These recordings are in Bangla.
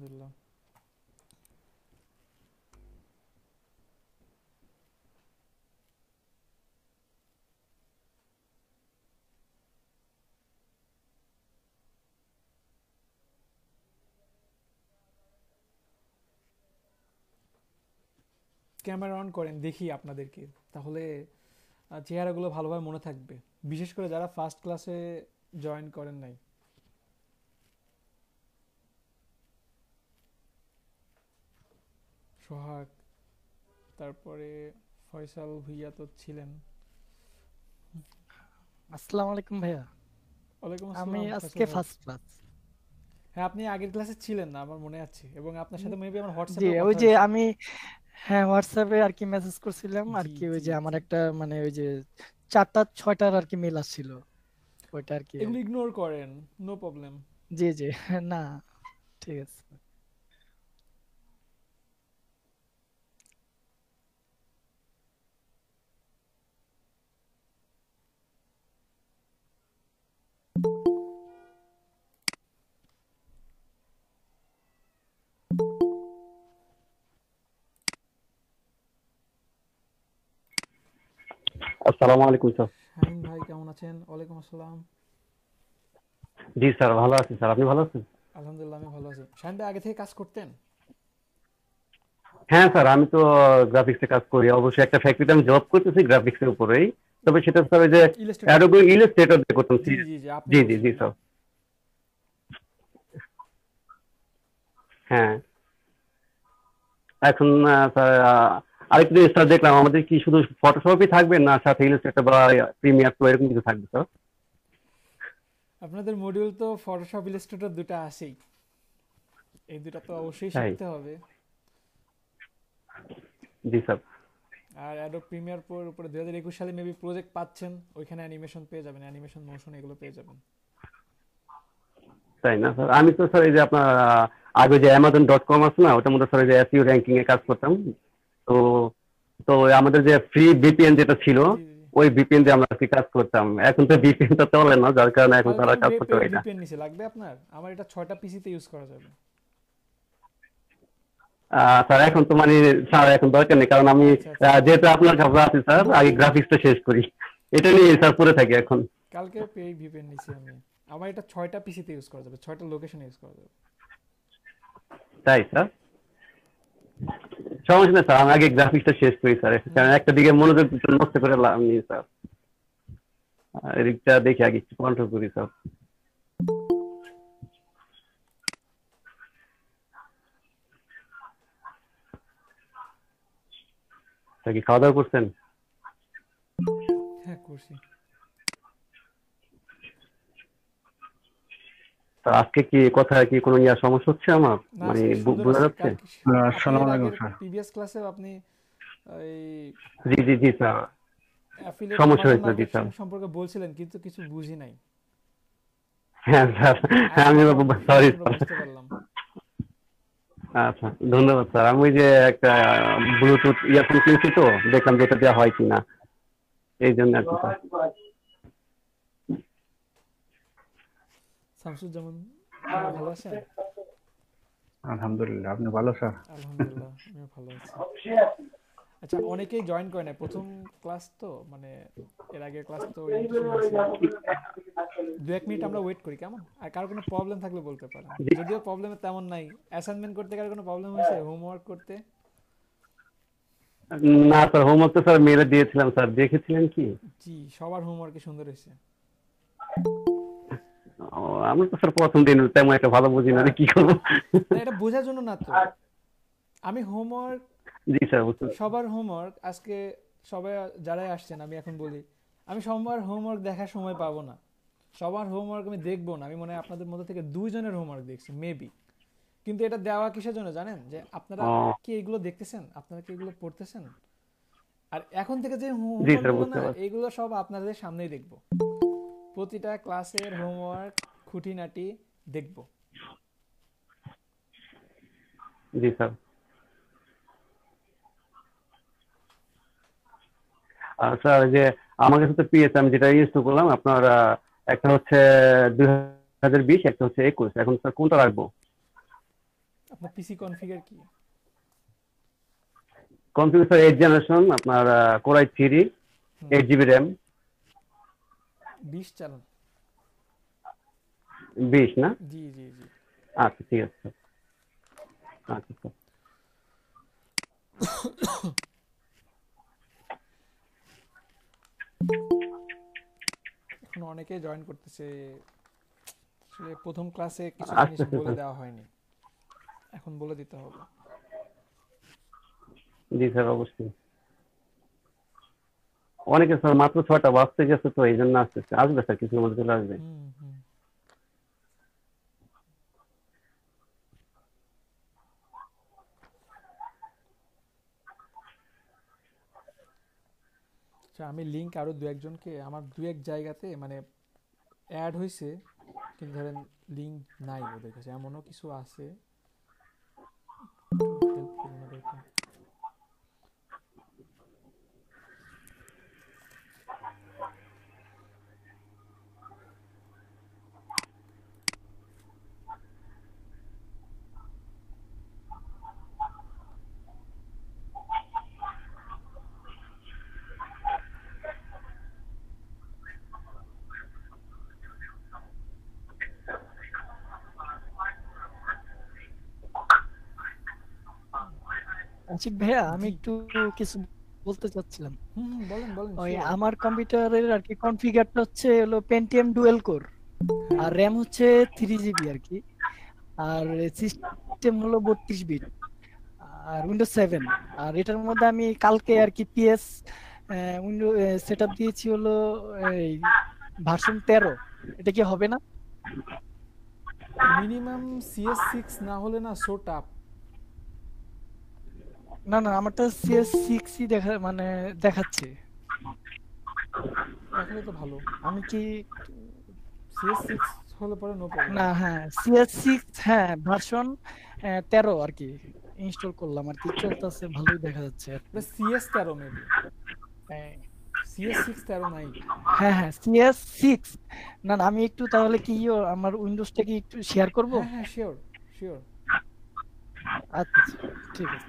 আলহামদুলিল্লাহ ক্যামেরা অন করেন দেখি আপনাদেরকে তাহলে চেহারাগুলো ভালোভাবে মনে থাকবে বিশেষ করে যারা ফার্স্ট ক্লাসে জয়েন করেন নাই সোহাগ তারপরে ফয়সাল ভুইয়া তো ছিলেন আসসালামু আলাইকুম ভাইয়া ওয়ালাইকুম আসসালাম আমি আজকে ফার্স্ট ক্লাস হ্যাঁ আপনি আগের ক্লাসে ছিলেন না আমার মনে আছে এবং আপনার সাথে মেবি আমার হোয়াটসঅ্যাপে জি ওই যে আমি হ্যাঁ হোয়াটসঅ্যাপে আর কি মেসেজ করছিলাম আর কি ওই যে আমার একটা মানে ওই যে চারটা ছয়টার আর কি মেল আসছিল ওইটা আর কি এগুলো ইগনোর করেন নো প্রবলেম জি জি না ঠিক আছে আসসালামু আলাইকুম স্যার শাহিন হ্যাঁ, ভাই কেমন আছেন ওয়ালাইকুম আসসালাম জি স্যার ভালো আছি স্যার আপনি ভালো আছেন আলহামদুলিল্লাহ আমি ভালো আছি শাহিন ভাই আগে থেকে কাজ করতেন হ্যাঁ স্যার আমি তো গ্রাফিক্সে কাজ করি অবশ্যই একটা ফ্যাক্টরিতে আমি জব করতেছি গ্রাফিক্সের উপরেই তবে সেটা স্যার ওই যে অ্যাডোবি ইলাস্ট্রেটর দিয়ে করতাম জি জি জি জি হ্যাঁ। স্যার হ্যাঁ এখন স্যার আরেকটু দেখলাম আমাদের কি শুধু ফটোশপই থাকবে না সাথে ইলাস্ট্রেটর বা প্রিমিয়ার প্রো এরকম কিছু থাকবে আপনাদের মডিউল তো ফটোশপ ইলাস্ট্রেটর দুটো আছেই এই দুটো তো অবশ্যই শিখতে হবে জি স্যার আর অ্যাডোব প্রিমিয়ার প্রোর উপরে 2021 সালে মেবি প্রজেক্ট পাচ্ছেন ওইখানে অ্যানিমেশন পেয়ে যাবেন অ্যানিমেশন মোশন এগুলো পেয়ে যাবেন তাই না স্যার আমি তো স্যার এই যে আপনার আগে যে অ্যামাজন ডট কম আছে না ওটার মধ্যে স্যার এই যে এসইও র্যাঙ্কিং এ কাজ করতাম তো তো আমাদের যে ফ্রি বিপিএন যেটা ছিল ওই বিপিএন দিয়ে আমরা কাজ করতাম এখন তো বিপিএন তো চলে না যার কারণে এখন তারা কাজ করতে পারি না বিপিএন নিছে লাগবে আপনার আমার এটা 6টা পিসিতে ইউজ করা যাবে স্যার এখন তো মানে স্যার এখন দরকার নেই কারণ আমি আচ্ছা, আচ্ছা। যেহেতু আপনার কাছে আছে স্যার আগে গ্রাফিক্সটা শেষ করি এটা নিয়ে স্যার পড়ে থাকি এখন কালকে পেই ভিপেন নিছি আমি আমার এটা 6টা পিসিতে ইউজ করা যাবে 6টা লোকেশনে ইউজ করা যাবে তাই স্যার সমস্যা নেই স্যার আমি আগে গ্রাফিক্সটা শেষ করি স্যার কারণ একটা দিকে মনোযোগ নষ্ট করে লাভ নেই স্যার এদিকটা আগে একটু কন্ট্রোল করি স্যার কি খাওয়া দাওয়া করছেন হ্যাঁ করছি আজকে কি কথা কি কোনো ইয়া সমস্যা হচ্ছে আমার মানে বোঝা যাচ্ছে আসসালামু আলাইকুম স্যার প্রিভিয়াস ক্লাসে আপনি জি জি জি স্যার সমস্যা হয়েছিল জি স্যার সম্পর্কে বলছিলেন কিন্তু কিছু বুঝি নাই হ্যাঁ স্যার আচ্ছা, আমি আচ্ছা, আচ্ছা, সরি আচ্ছা ধন্যবাদ স্যার আমি যে একটা ব্লুটুথ ইয়ারফোন কিনছি তো দেখলাম যেটা দেওয়া হয় কিনা এই জন্য আর কি স্যার ভালো আছেন আলহামদুলিল্লাহ আপনি ভালো স্যার আলহামদুলিল্লাহ আমি ভালো আছি আচ্ছা অনেকেই জয়েন করে প্রথম ক্লাস তো মানে এর আগে ক্লাস তো দু এক মিনিট আমরা ওয়েট করি কেমন আর কারো কোনো প্রবলেম থাকলে বলতে পারেন যদিও প্রবলেম তেমন নাই অ্যাসাইনমেন্ট করতে কারো কোনো প্রবলেম হয়েছে হোমওয়ার্ক করতে না স্যার হোমওয়ার্ক তো স্যার দিয়েছিলাম স্যার দেখেছিলেন কি জি সবার হোমওয়ার্কে সুন্দর হয়েছে আমরা তো স্যার প্রথম দিন তেমন একটা ভালো বুঝি না হ্যাঁ। কি করবো এটা বোঝার জন্য না তো আমি হোমওয়ার্ক জি স্যার সবার হোমওয়ার্ক আজকে সবাই যারাই আসছেন আমি এখন বলি আমি সোমবার হোমওয়ার্ক দেখার সময় পাবো না সবার হোমওয়ার্ক আমি দেখবো না আমি মনে হয় আপনাদের মধ্যে থেকে দুইজনের হোমওয়ার্ক দেখছি মেবি কিন্তু এটা দেওয়া কিসের জন্য জানেন যে আপনারা কি এগুলো দেখতেছেন আপনারা কি এগুলো পড়তেছেন আর এখন থেকে যে হোমওয়ার্ক এগুলো সব আপনাদের সামনেই দেখবো প্রতিটা ক্লাসের হোমওয়ার্ক খুঁটিনাটি দেখব জি স্যার আর স্যার যে আমার কাছে তো পিএস আমি যেটা ইউজ করলাম আপনার একটা হচ্ছে দুই হাজার বিশ একটা হচ্ছে একুশ এখন স্যার কোনটা রাখবো আপনার পিসি কনফিগার কি কনফিগার স্যার এইট জেনারেশন আপনার core i three eight GB RAM 20 চালান 20 না জি জি জি আচ্ছা ঠিক আছে আচ্ছা এখন অনেকে জয়েন করতেছে আসলে প্রথম ক্লাসে কিছু আচ্ছা, জিনিস বলে দেওয়া হয়নি এখন বলে দিতে হবে জি স্যার অবশ্যই অনেকে স্যার মাত্র ছয়টা বাজতে গেছে তো এই জন্য আসতেছে আসবে স্যার কিছু মধ্যে চলে আসবে আচ্ছা, আমি লিঙ্ক আরো দু একজনকে আমার দু এক জায়গাতে মানে অ্যাড হয়েছে কিন্তু ধরেন লিঙ্ক নাই ওদের কাছে এমনও কিছু আছে আশিক আচ্ছা, ভাইয়া আমি একটু কিছু বলতে চাচ্ছিলাম হুম বলেন বলেন ওই আমার কম্পিউটারের আর কি কনফিগারটা হচ্ছে হলো পেন্টিএম ডুয়েল কোর আর র্যাম হচ্ছে থ্রি জিবি আর কি আর সিস্টেম হলো বত্রিশ বিট আর উইন্ডোজ সেভেন আর এটার মধ্যে আমি কালকে আর কি পিএস উইন্ডো সেট আপ দিয়েছি হলো এই ভার্সন তেরো এটা কি হবে না মিনিমাম সিএস সিক্স না হলে না সো টাফ না না আমার তো সিএস সিক্সই দেখা মানে দেখাচ্ছে তাহলে তো ভালো আমি কি সিএস সিক্স হলে পরে নো প্রবলেম না হ্যাঁ সিএস সিক্স হ্যাঁ ভার্সন তেরো আর কি ইনস্টল করলাম আর কি চলতেছে ভালোই দেখা যাচ্ছে সিএস মানে তেরো মেবি হ্যাঁ সিএস সিক্স তেরো নাই হ্যাঁ হ্যাঁ সিএস সিক্স না না আমি একটু তাহলে কি ইয়ে, আমার উইন্ডোজটা কি একটু শেয়ার করবো হ্যাঁ শিওর হ্যাঁ, শিওর আচ্ছা, আচ্ছা ঠিক আছে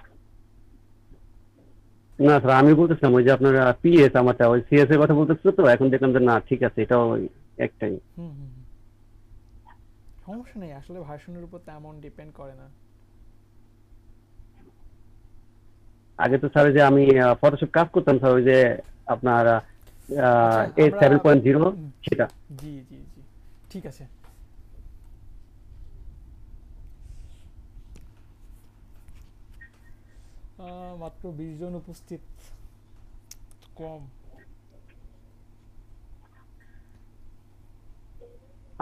না স্যার আমি বলতেছিলাম ওই যে আপনার পিএস আমারটা ওই সিএস এর কথা বলতেছিল তো এখন দেখলাম যে না ঠিক আছে এটাও একটাই সমস্যা নেই আসলে ভার্সনের উপর তেমন ডিপেন্ড করে না আগে তো স্যার যে আমি ফটোশপ কাজ করতাম স্যার ওই যে আপনার এইট সেভেন পয়েন্ট জিরো সেটা জি জি জি ঠিক আছে মাত্র বিশ জন উপস্থিত কম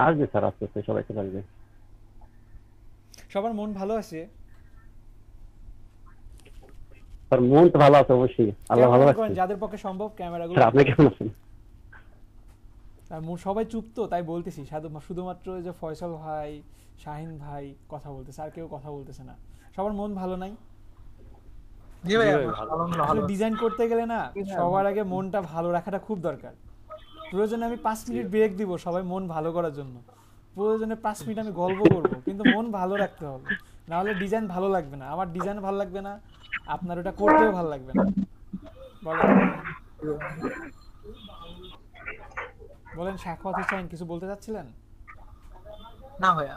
আসবে স্যার আস্তে আস্তে সবাই চলে আসবে সবার মন ভালো আছে স্যার মন তো ভালো আছে অবশ্যই আল্লাহ ভালো আছে যাদের পক্ষে সম্ভব ক্যামেরাগুলো আপনি কেমন আছেন আর মন সবাই চুপ তো তাই বলতেছি শুধুমাত্র যে ফয়সল ভাই শাহিন ভাই কথা বলতেছে আর কেউ কথা বলতেছে না সবার মন ভালো নাই ডিজাইন করতে গেলে না সবার আগে মনটা ভালো রাখাটা খুব দরকার প্রয়োজনে আমি পাঁচ মিনিট ব্রেক দিব সবাই মন ভালো করার জন্য প্রয়োজনে পাঁচ মিনিট আমি গল্প করবো কিন্তু মন ভালো রাখতে হবে নাহলে ডিজাইন ভালো লাগবে না আমার ডিজাইন ভালো লাগবে না আপনার ওটা করতেও ভালো লাগবে না বলেন বলেন সাক্ষাৎ হোসেন কিছু বলতে চাচ্ছিলেন না ভাইয়া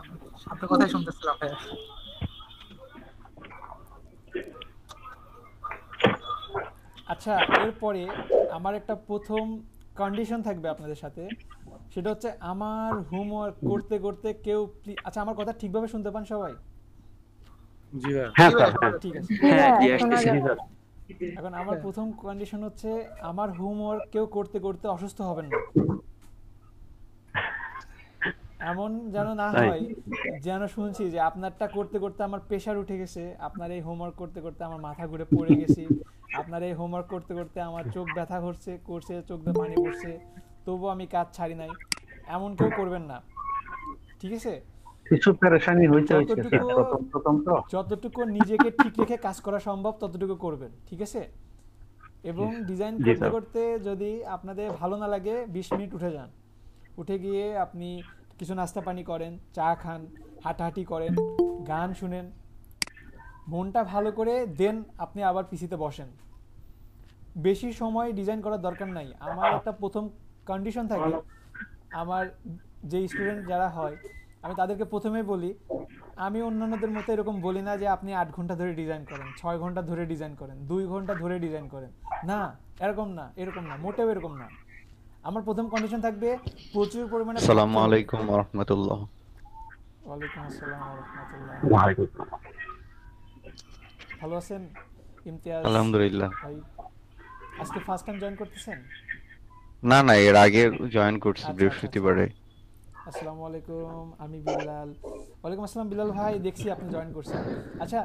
আপনার কথাই শুনতেছিলাম ভাইয়া আচ্ছা এরপরে আমার একটা প্রথম কন্ডিশন থাকবে আপনাদের সাথে সেটা হচ্ছে আমার হোমওয়ার্ক করতে করতে কেউ আচ্ছা আমার কথা ঠিকভাবে শুনতে পান সবাই হ্যাঁ, ঠিক আছে হ্যাঁ, হ্যাঁ, এখন আমার প্রথম কন্ডিশন হচ্ছে আমার হোমওয়ার্ক কেউ করতে করতে অসুস্থ হবেন না এমন যেন না হয় যেন শুনছি যে আপনারটা করতে করতে আমার প্রেশার উঠে গেছে আপনার এই হোমওয়ার্ক করতে করতে আমার মাথা ঘুরে পড়ে গেছি আপনার এই হোমওয়ার্ক করতে করতে আমার চোখ ব্যথা করছে করছে চোখ দিয়ে পানি পড়ছে তবুও আমি কাজ ছাড়ি নাই এমন কেউ করবেন না ঠিক আছে যতটুকু নিজেকে ঠিক রেখে কাজ করা সম্ভব ততটুকু করবেন ঠিক আছে এবং ডিজাইন করতে করতে যদি আপনাদের ভালো না লাগে বিশ মিনিট উঠে যান উঠে গিয়ে আপনি কিছু নাস্তা পানি করেন চা খান হাঁটাহাঁটি করেন গান শুনেন মনটা ভালো করে দেন আপনি আবার পিসিতে বসেন বেশি সময় ডিজাইন করার দরকার নাই আমার একটা প্রথম কন্ডিশন থাকে আমার যে স্টুডেন্ট যারা হয় আমি তাদেরকে প্রথমে বলি আমি অন্যান্যদের মতো এরকম বলি না যে আপনি আট ঘন্টা ধরে ডিজাইন করেন ছয় ঘন্টা ধরে ডিজাইন করেন দুই ঘন্টা ধরে ডিজাইন করেন না এরকম না এরকম না মোটেও এরকম না আমার প্রথম কন্ডিশন থাকবে প্রচুর পরিমাণে আসসালামু আলাইকুম ওয়া রাহমাতুল্লাহ ওয়া আলাইকুম আসসালাম ওয়া রাহমাতুল্লাহ ওয়া আলাইকুম ভালো আছেন ইমতিয়াজ আলহামদুলিল্লাহ ভাই আজকে ফার্স্ট টাইম জয়েন করতেছেন না না এর আগে জয়েন করছি আচ্ছা, আচ্ছা, বৃহস্পতিবারে আচ্ছা। আসসালামু আলাইকুম আমি বিলাল ওয়ালাইকুম আসসালাম বিলাল ভাই দেখছি আপনি জয়েন করছেন আচ্ছা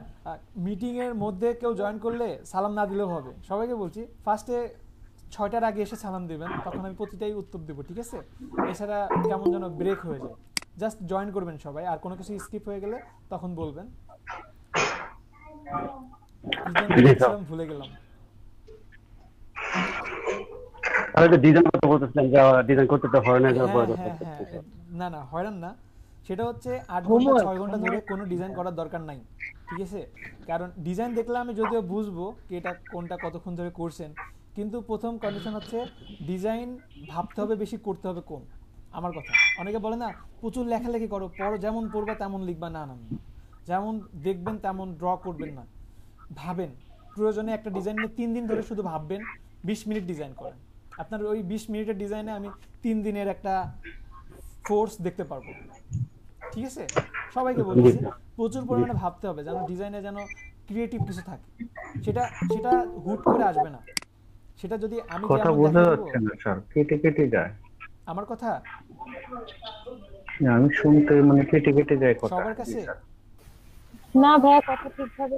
মিটিং এর মধ্যে কেউ জয়েন করলে সালাম না দিলেও হবে সবাইকে বলছি ফার্স্টে ছয়টার আগে এসে সালাম দিবেন তখন আমি প্রতিটাই উত্তর দেবো ঠিক আছে এছাড়া কেমন যেন ব্রেক হয়ে যায় জাস্ট জয়েন করবেন সবাই আর কোনো কিছু স্কিপ হয়ে গেলে তখন বলবেন ভুলে গেলাম হ্যাঁ, হ্যাঁ, হ্যাঁ, না না হয়রান না সেটা হচ্ছে আট ঘন্টা ছয় ঘন্টা ধরে কোনো ডিজাইন করার দরকার নাই ঠিক আছে কারণ ডিজাইন দেখলে আমি যদিও বুঝবো কি এটা কোনটা কতক্ষণ ধরে করছেন কিন্তু প্রথম কন্ডিশন হচ্ছে ডিজাইন ভাবতে হবে বেশি করতে হবে কোন আমার কথা অনেকে বলে না প্রচুর লেখালেখি করো পড়ো যেমন পড়বে তেমন লিখবা না না যেমন দেখবেন তেমন ড্র করবেন না ভাবেন প্রয়োজনে একটা ডিজাইন নিয়ে তিন দিন ধরে শুধু ভাববেন বিশ মিনিট ডিজাইন করেন আপনার ওই বিশ মিনিটের ডিজাইনে আমি তিন দিনের একটা ফোর্স দেখতে পারবো ঠিক আছে সবাইকে বলছি প্রচুর পরিমাণে ভাবতে হবে যেন ডিজাইনে যেন ক্রিয়েটিভ কিছু থাকে সেটা সেটা হুট করে আসবে না সেটা যদি আমি কথা বুঝতে যাচ্ছে না স্যার কেটে কেটে যায় আমার কথা আমি শুনতে মানে কেটে কেটে যায় কথা সবার কাছে না ভাই কথা ঠিকভাবে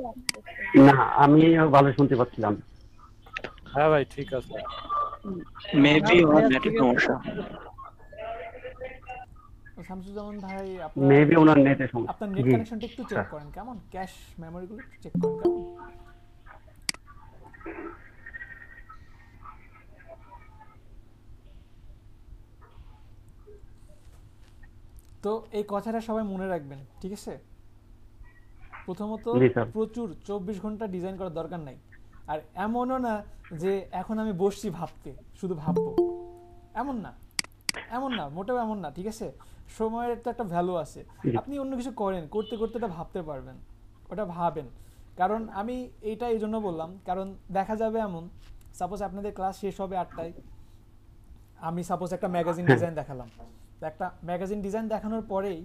না আমি ভালো শুনতে পাচ্ছিলাম হ্যাঁ ভাই ঠিক আছে মেবি ওর নেটের সমস্যা শামসুজ্জামান ভাই আপনার মেবি ওনার নেটের সমস্যা আপনার নেট কানেকশনটা একটু চেক করেন কেমন ক্যাশ মেমোরি গুলো চেক করেন কেমন তো এই কথাটা সবাই মনে রাখবেন ঠিক আছে প্রথমত প্রচুর চব্বিশ ঘন্টা ডিজাইন করার দরকার নাই আর এমনও না যে এখন আমি বসছি ভাবতে শুধু ভাববো এমন না এমন না মোটেও এমন না ঠিক আছে সময়ের তো একটা ভ্যালু আছে আপনি অন্য কিছু করেন করতে করতে এটা ভাবতে পারবেন ওটা ভাবেন কারণ আমি এইটা এই জন্য বললাম কারণ দেখা যাবে এমন সাপোজ আপনাদের ক্লাস শেষ হবে আটটায় আমি সাপোজ একটা ম্যাগাজিন ডিজাইন দেখালাম একটা ম্যাগাজিন ডিজাইন দেখানোর পরেই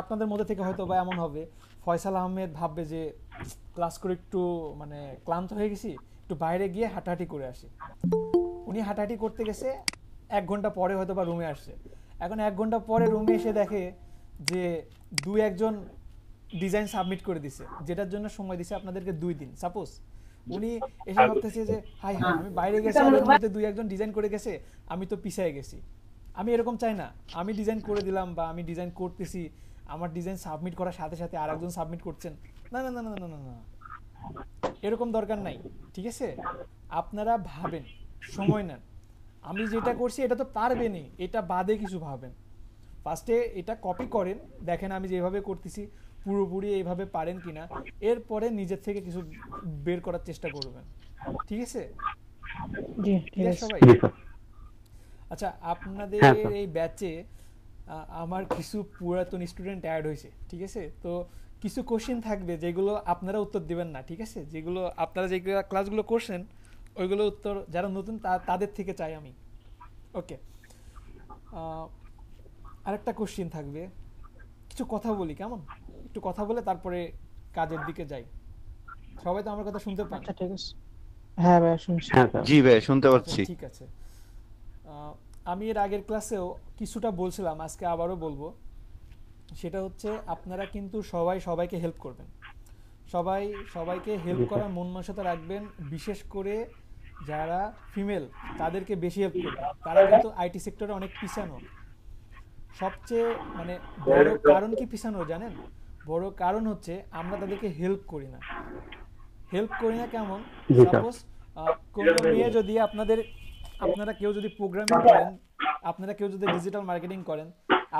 আপনাদের মধ্যে থেকে হয়তো বা এমন হবে ফয়সাল আহমেদ ভাববে যে ক্লাস করে একটু মানে ক্লান্ত হয়ে গেছি একটু বাইরে গিয়ে হাঁটাহাঁটি করে আসি উনি হাঁটাহাঁটি করতে গেছে এক ঘন্টা পরে হয়তো বা রুমে আসছে এখন এক ঘন্টা পরে রুমে এসে দেখে যে দু একজন ডিজাইন সাবমিট করে দিছে যেটার জন্য সময় দিছে আপনাদেরকে দুই দিন সাপোজ উনি এসে ভাবতেছে যে হাই হ্যাঁ আমি বাইরে গেছি দুই একজন ডিজাইন করে গেছে আমি তো পিছিয়ে গেছি আমি এরকম চাই না আমি ডিজাইন করে দিলাম বা আমি ডিজাইন করতেছি আমার ডিজাইন সাবমিট করার সাথে সাথে আর একজন সাবমিট করছেন না না না না না না না এরকম দরকার নাই ঠিক আছে আপনারা ভাবেন সময় নেন আমি যেটা করছি এটা তো পারবেনই এটা বাদে কিছু ভাবেন ফার্স্টে এটা কপি করেন দেখেন আমি যেভাবে করতেছি পুরোপুরি এইভাবে পারেন কি না এরপরে নিজের থেকে কিছু বের করার চেষ্টা করবেন ঠিক আছে ঠিক আছে সবাই আচ্ছা হ্যাঁ, আপনাদের হ্যাঁ, এই ব্যাচে আমার কিছু পুরাতন স্টুডেন্ট অ্যাড হয়েছে ঠিক আছে তো কিছু কোশ্চেন থাকবে যেগুলো আপনারা উত্তর দিবেন না ঠিক আছে যেগুলো আপনারা যে ক্লাসগুলো করছেন ওইগুলো উত্তর যারা নতুন তাদের থেকে চাই আমি ওকে আরেকটা কোশ্চেন থাকবে কিছু কথা বলি কেমন একটু কথা বলে তারপরে কাজের দিকে যাই সবাই তো আমার কথা শুনতে পাচ্ছেন ঠিক আছে হ্যাঁ ভাই শুনছি হ্যাঁ, জি ভাই শুনতে আচ্ছা, পাচ্ছি ঠিক আছে আমি এর আগের ক্লাসেও কিছুটা বলছিলাম আজকে আবারও বলবো সেটা হচ্ছে আপনারা কিন্তু সবাই সবাইকে হেল্প করবেন সবাই সবাইকে হেল্প করার মন মানসিকতা রাখবেন বিশেষ করে যারা ফিমেল তাদেরকে বেশি হেল্প করবেন তারা কিন্তু আইটি সেক্টরে অনেক পিছানো সবচেয়ে মানে বড় কারণ কি পিছানো জানেন বড় কারণ হচ্ছে আমরা তাদেরকে হেল্প করি না হেল্প করি না কেমন সাপোজ কোনো মেয়ে যদি আপনাদের আপনারা কেউ যদি প্রোগ্রামিং করেন আপনারা কেউ যদি ডিজিটাল মার্কেটিং করেন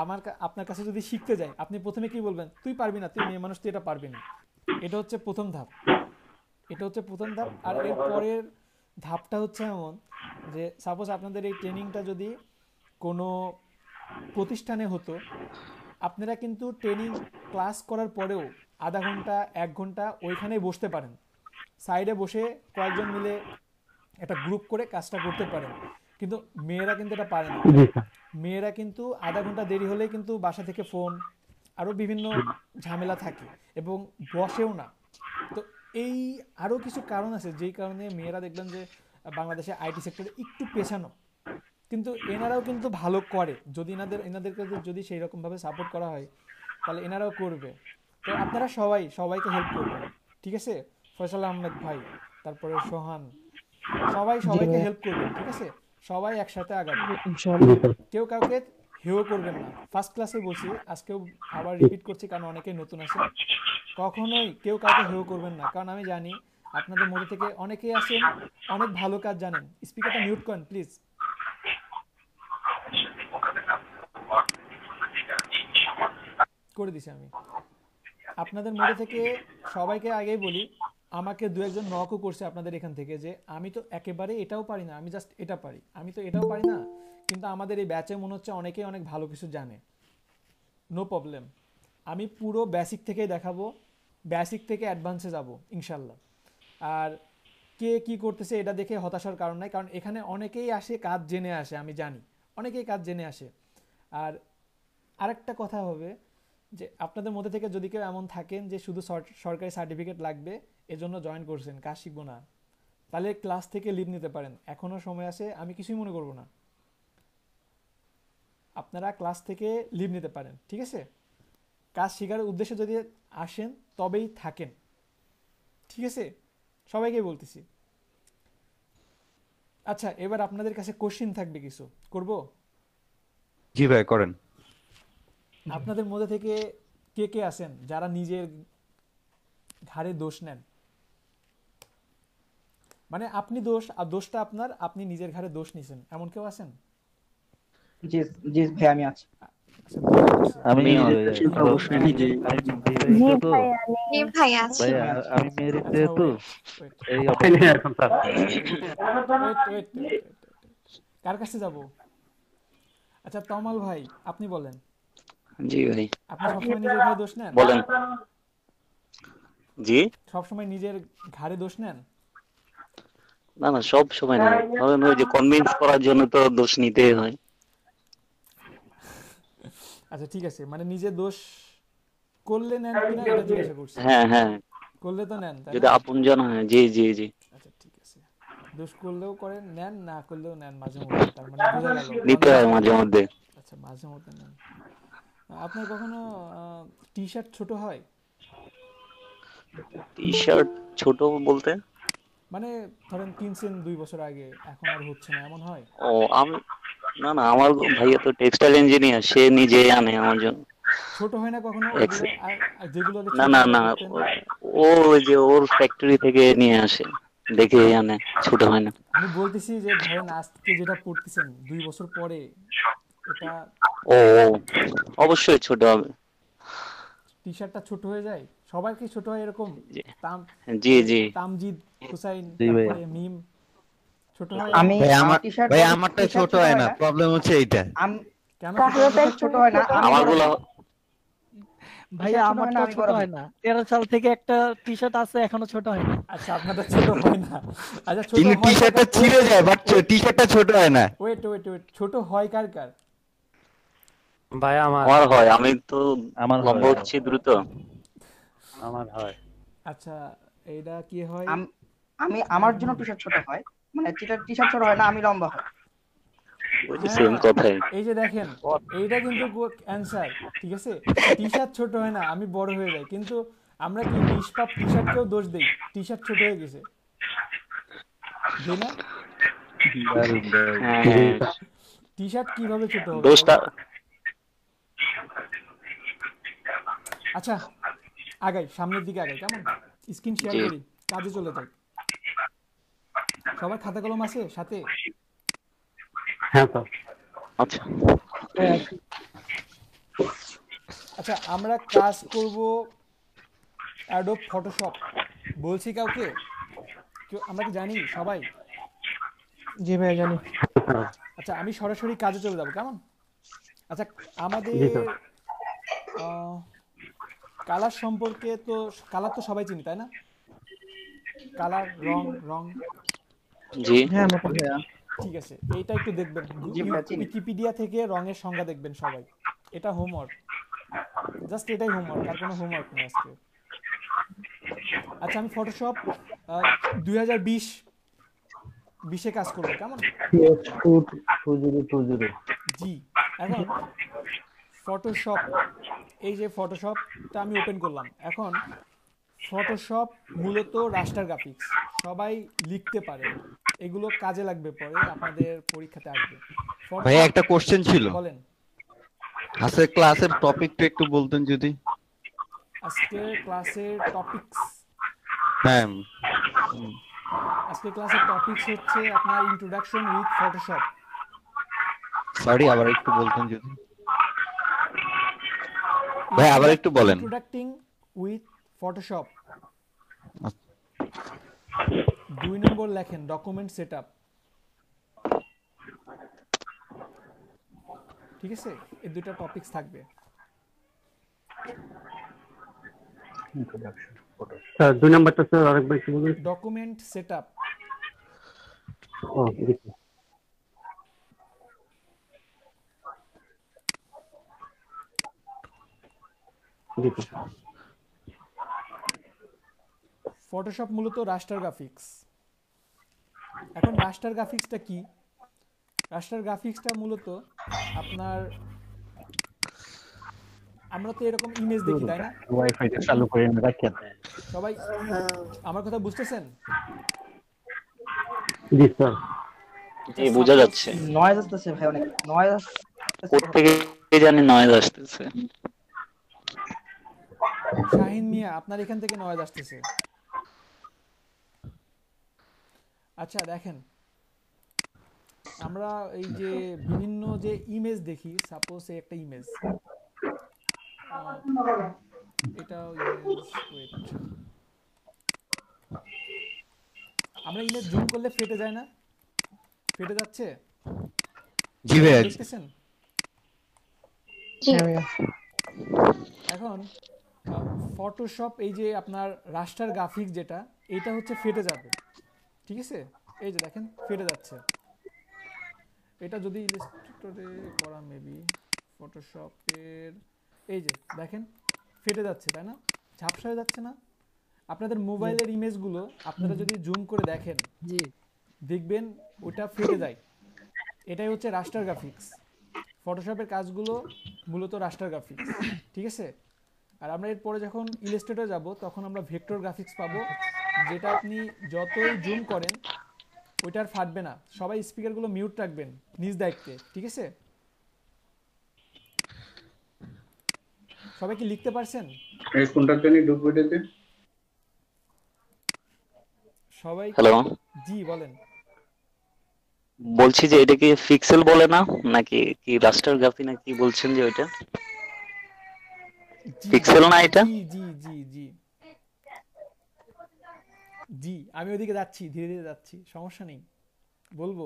আমার আপনার কাছে যদি শিখতে যায় আপনি প্রথমে কি বলবেন তুই পারবি না তুই মেয়ে মানুষ তুই এটা পারবি না এটা হচ্ছে প্রথম ধাপ এটা হচ্ছে প্রথম ধাপ আর এর পরের ধাপটা হচ্ছে এমন যে সাপোজ আপনাদের এই ট্রেনিংটা যদি কোনো প্রতিষ্ঠানে হতো আপনারা কিন্তু ট্রেনিং ক্লাস করার পরেও আধা ঘন্টা এক ঘন্টা ওইখানে বসতে পারেন সাইডে বসে কয়েকজন মিলে একটা গ্রুপ করে কাজটা করতে পারেন কিন্তু মেয়েরা কিন্তু এটা পারে না মেয়েরা কিন্তু আধা ঘন্টা দেরি হলে কিন্তু বাসা থেকে ফোন আরও বিভিন্ন ঝামেলা থাকে এবং বসেও না তো এই আরও কিছু কারণ আছে যেই কারণে মেয়েরা দেখবেন যে বাংলাদেশে আইটি সেক্টরে একটু পেছানো কিন্তু এনারাও কিন্তু ভালো করে যদি এনাদের এনাদেরকে যদি সেই রকমভাবে সাপোর্ট করা হয় তাহলে এনারাও করবে তো আপনারা সবাই সবাইকে হেল্প করবেন ঠিক আছে ফয়সাল আহমেদ ভাই তারপরে সোহান সবাই সবাইকে হেল্প করবে ঠিক আছে সবাই একসাথে আগাবে কেউ কাউকে হেও করবেন না ফার্স্ট ক্লাসে বলছি আজকেও আবার রিপিট করছি কারণ অনেকে নতুন আছে কখনোই কেউ কাউকে হেও করবেন না কারণ আমি জানি আপনাদের মধ্যে থেকে অনেকেই আছেন অনেক ভালো কাজ জানেন স্পিকারটা মিউট করেন প্লিজ করে দিছি আমি আপনাদের মধ্যে থেকে সবাইকে আগেই বলি আমাকে দু একজন নকও করছে আপনাদের এখান থেকে যে আমি তো একেবারে এটাও পারি না আমি জাস্ট এটা পারি আমি তো এটাও পারি না কিন্তু আমাদের এই ব্যাচে মনে হচ্ছে অনেকেই অনেক ভালো কিছু জানে নো প্রবলেম আমি পুরো বেসিক থেকেই দেখাবো বেসিক থেকে অ্যাডভান্সে যাব ইনশাল্লাহ আর কে কি করতেছে এটা দেখে হতাশার কারণ নাই কারণ এখানে অনেকেই আসে কাজ জেনে আসে আমি জানি অনেকেই কাজ জেনে আসে আর আরেকটা কথা হবে যে আপনাদের মধ্যে থেকে যদি কেউ এমন থাকেন যে শুধু সরকারি সার্টিফিকেট লাগবে এজন্য জয়েন করছেন কাজ শিখবো না তাহলে ক্লাস থেকে লিভ নিতে পারেন এখনও সময় আছে আমি কিছুই মনে করব না আপনারা ক্লাস থেকে লিভ নিতে পারেন ঠিক আছে কাজ শেখার উদ্দেশ্যে যদি আসেন তবেই থাকেন ঠিক আছে সবাইকে বলতেছি আচ্ছা এবার আপনাদের কাছে কোশ্চিন থাকবে কিছু করব জি ভাই করেন আপনাদের মধ্যে থেকে কে কে আছেন যারা নিজের ঘাড়ে দোষ নেন মানে আপনি দোষ আর দোষটা আপনার আপনি নিজের ঘাড়ে দোষ নিছেন এমন কেউ আছেন জি জি ভাই আমি আছি কার কাছে যাব আচ্ছা তমাল ভাই আপনি বলেন জি ভাই আপনি সবসময় নিজের ঘাড়ে দোষ নেন বলেন জি সবসময় নিজের ঘাড়ে দোষ নেন না না সব সময় না ধরেন ওই যে কনভিন্স করার জন্য তো দোষ নিতে হয় আচ্ছা ঠিক আছে মানে নিজে দোষ করলে নেন কিনা এটা জিজ্ঞাসা করছি হ্যাঁ হ্যাঁ করলে তো নেন যদি আপন জন হয় জি জি জি আচ্ছা ঠিক আছে দোষ করলেও করেন নেন না করলেও নেন মাঝে মধ্যে তার মানে নিতে হয় মাঝে মধ্যে আচ্ছা মাঝে মধ্যে নেন আপনার কখনো টি শার্ট ছোট হয় টি শার্ট ছোট বলতে মানে ধরেন কিনছেন দুই বছর আগে এখন আর হচ্ছে না এমন হয় ও আমি না না আমার ভাইয়া তো টেক্সটাইল ইঞ্জিনিয়ার সে নিজে আনে আমার জন্য ছোট হয় না কখনো যেগুলো না না না ও যে ওর ফ্যাক্টরি থেকে নিয়ে আসে দেখে আনে ছোট হয় না আমি বলতেছি যে ধরেন আজকে যেটা পড়তেছেন দুই বছর পরে এটা ও অবশ্যই ছোট হবে টি শার্টটা ছোট হয়ে যায় সবার কি ছোট হয় এরকম জি জি তামজিদ হুসাইন তারপরে মিম ছোট আমি আমার ভাই আমারটা ছোট হয় না প্রবলেম হচ্ছে এইটা কেন ছোট হয় না আমারগুলো ভাইয়া আমারটা ছোট হয় না 13 সাল থেকে একটা টি-শার্ট আছে এখনো ছোট হয় না আচ্ছা আপনাদের ছোট হয় না আচ্ছা ছোট কিন্তু টি-শার্টটা ছিঁড়ে যায় বাট টি-শার্টটা ছোট হয় না ওয়েট ওয়েট ওয়েট ছোট হয় কার কার ভাই আমার আমার হয় আমি তো আমার লম্বা হচ্ছে দ্রুত আমার হয় আচ্ছা এইটা কি হয় আমি আমার জন্য টি শার্ট ছোট হয় মানে টি শার্ট ছোট হয় না আমি লম্বা হয় এই যে দেখেন এইটা কিন্তু অ্যান্সার ঠিক আছে টি শার্ট ছোট হয় না আমি বড় হয়ে যাই কিন্তু আমরা কি নিষ্পাপ টি কেউ দোষ দেই টি শার্ট ছোট হয়ে গেছে টি শার্ট হ্যাঁ, হ্যাঁ। কিভাবে ছোট হবে আচ্ছা আগাই সামনের দিকে আগাই কেমন স্ক্রিন শেয়ার করি কাজে চলে যাই সবার খাতা কলম আছে সাথে হ্যাঁ স্যার আচ্ছা আচ্ছা আমরা কাজ করব অ্যাডোব ফটোশপ বলছি কাউকে আমরা কি জানি সবাই জি ভাই জানি আচ্ছা আমি সরাসরি কাজে চলে যাব কেমন আচ্ছা আমাদের কালার সম্পর্কে তো কালার তো সবাই চিনি তাই না কালার রং রং জি হ্যাঁ ঠিক আছে এইটা একটু দেখবেন উইকিপিডিয়া থেকে রঙের সংজ্ঞা দেখবেন সবাই এটা হোমওয়ার্ক জাস্ট এটাই হোমওয়ার্ক আর কোনো হোমওয়ার্ক নেই আজকে আচ্ছা আমি ফটোশপ দুই হাজার বিশ বিশে কাজ করবো কেমন জি এখন ফটোশপ এই যে ফটোশপটা আমি ওপেন করলাম এখন ফটোশপ মূলত রাস্টার গ্রাফিক্স সবাই লিখতে পারে এগুলো কাজে লাগবে পরে আপনাদের পরীক্ষাতে আসবে ভাই একটা কোশ্চেন ছিল বলেন আজকে ক্লাসের টপিকটা একটু বলতেন যদি আজকে ক্লাসের টপিকস হ্যাঁ আজকে ক্লাসের টপিকস হচ্ছে আপনার ইন্ট্রোডাকশন উইথ ফটোশপ সরি আবার একটু বলতেন যদি ভাই আবার একটু বলেন ইন্ট্রোডাক্টিং উইথ ফটোশপ আচ্ছা। দুই নম্বর লেখেন ডকুমেন্ট সেট ঠিক আছে এই দুটো টপিকস থাকবে দুই নম্বরটা স্যার আরেকবার একটু বলুন ডকুমেন্ট সেটআপ ও ফটোশপ মূলত রাস্টার গ্রাফিক্স এখন রাস্টার গ্রাফিক্সটা কি রাস্টার গ্রাফিক্সটা মূলত আপনার আমরা তো এরকম ইমেজ দেখি তাই না ওয়াইফাই ওয়াইফাইটা চালু করে রাখেন সবাই আমার কথা বুঝতেছেন জি স্যার জি বোঝা যাচ্ছে নয়েজ আসছে ভাই অনেক নয়েজ আসছে কোথা কোত্থেকে জানি নয়েজ আসছে শাহিন মিয়া আপনার এখান থেকে নয়েজ আসছে আচ্ছা দেখেন আমরা এই যে বিভিন্ন যে ইমেজ দেখি সাপোজ একটা ইমেজ এটা আমরা ইমেজ জুম করলে ফেটে যায় না ফেটে যাচ্ছে জি দেখতেছেন এখন ফটোশপ এই যে আপনার রাস্টার গ্রাফিক যেটা এটা হচ্ছে ফেটে যাবে ঠিক আছে এই যে দেখেন ফেটে যাচ্ছে এটা যদি ইলিস্ট্রেটরে করা মেবি ফটোশপের এই যে দেখেন ফেটে যাচ্ছে তাই না ঝাপসা হয়ে যাচ্ছে না আপনাদের মোবাইলের ইমেজগুলো আপনারা যদি জুম করে দেখেন জি দেখবেন ওটা ফেটে যায় এটাই হচ্ছে রাস্টার গ্রাফিক্স ফটোশপের কাজগুলো মূলত রাস্টার গ্রাফিক্স ঠিক আছে আর আমরা এরপরে যখন ইলাস্ট্রেটর যাব তখন আমরা ভেক্টর গ্রাফিক্স পাবো যেটা আপনি যতই জুম করেন ওইটার ফাটবে না সবাই স্পিকারগুলো মিউট রাখবেন নিজ দায়িত্বে ঠিক আছে সবাই কি লিখতে পারছেন কোনটার জন্য ডুব সবাই হ্যালো জি বলেন বলছি যে এটাকে পিক্সেল বলে না নাকি কি রাস্টার গ্রাফি না কি বলছেন যে ওইটা পিক্সেল না এটা জি জি জি জি জি আমি ওদিকে যাচ্ছি ধীরে ধীরে যাচ্ছি সমস্যা নেই বলবো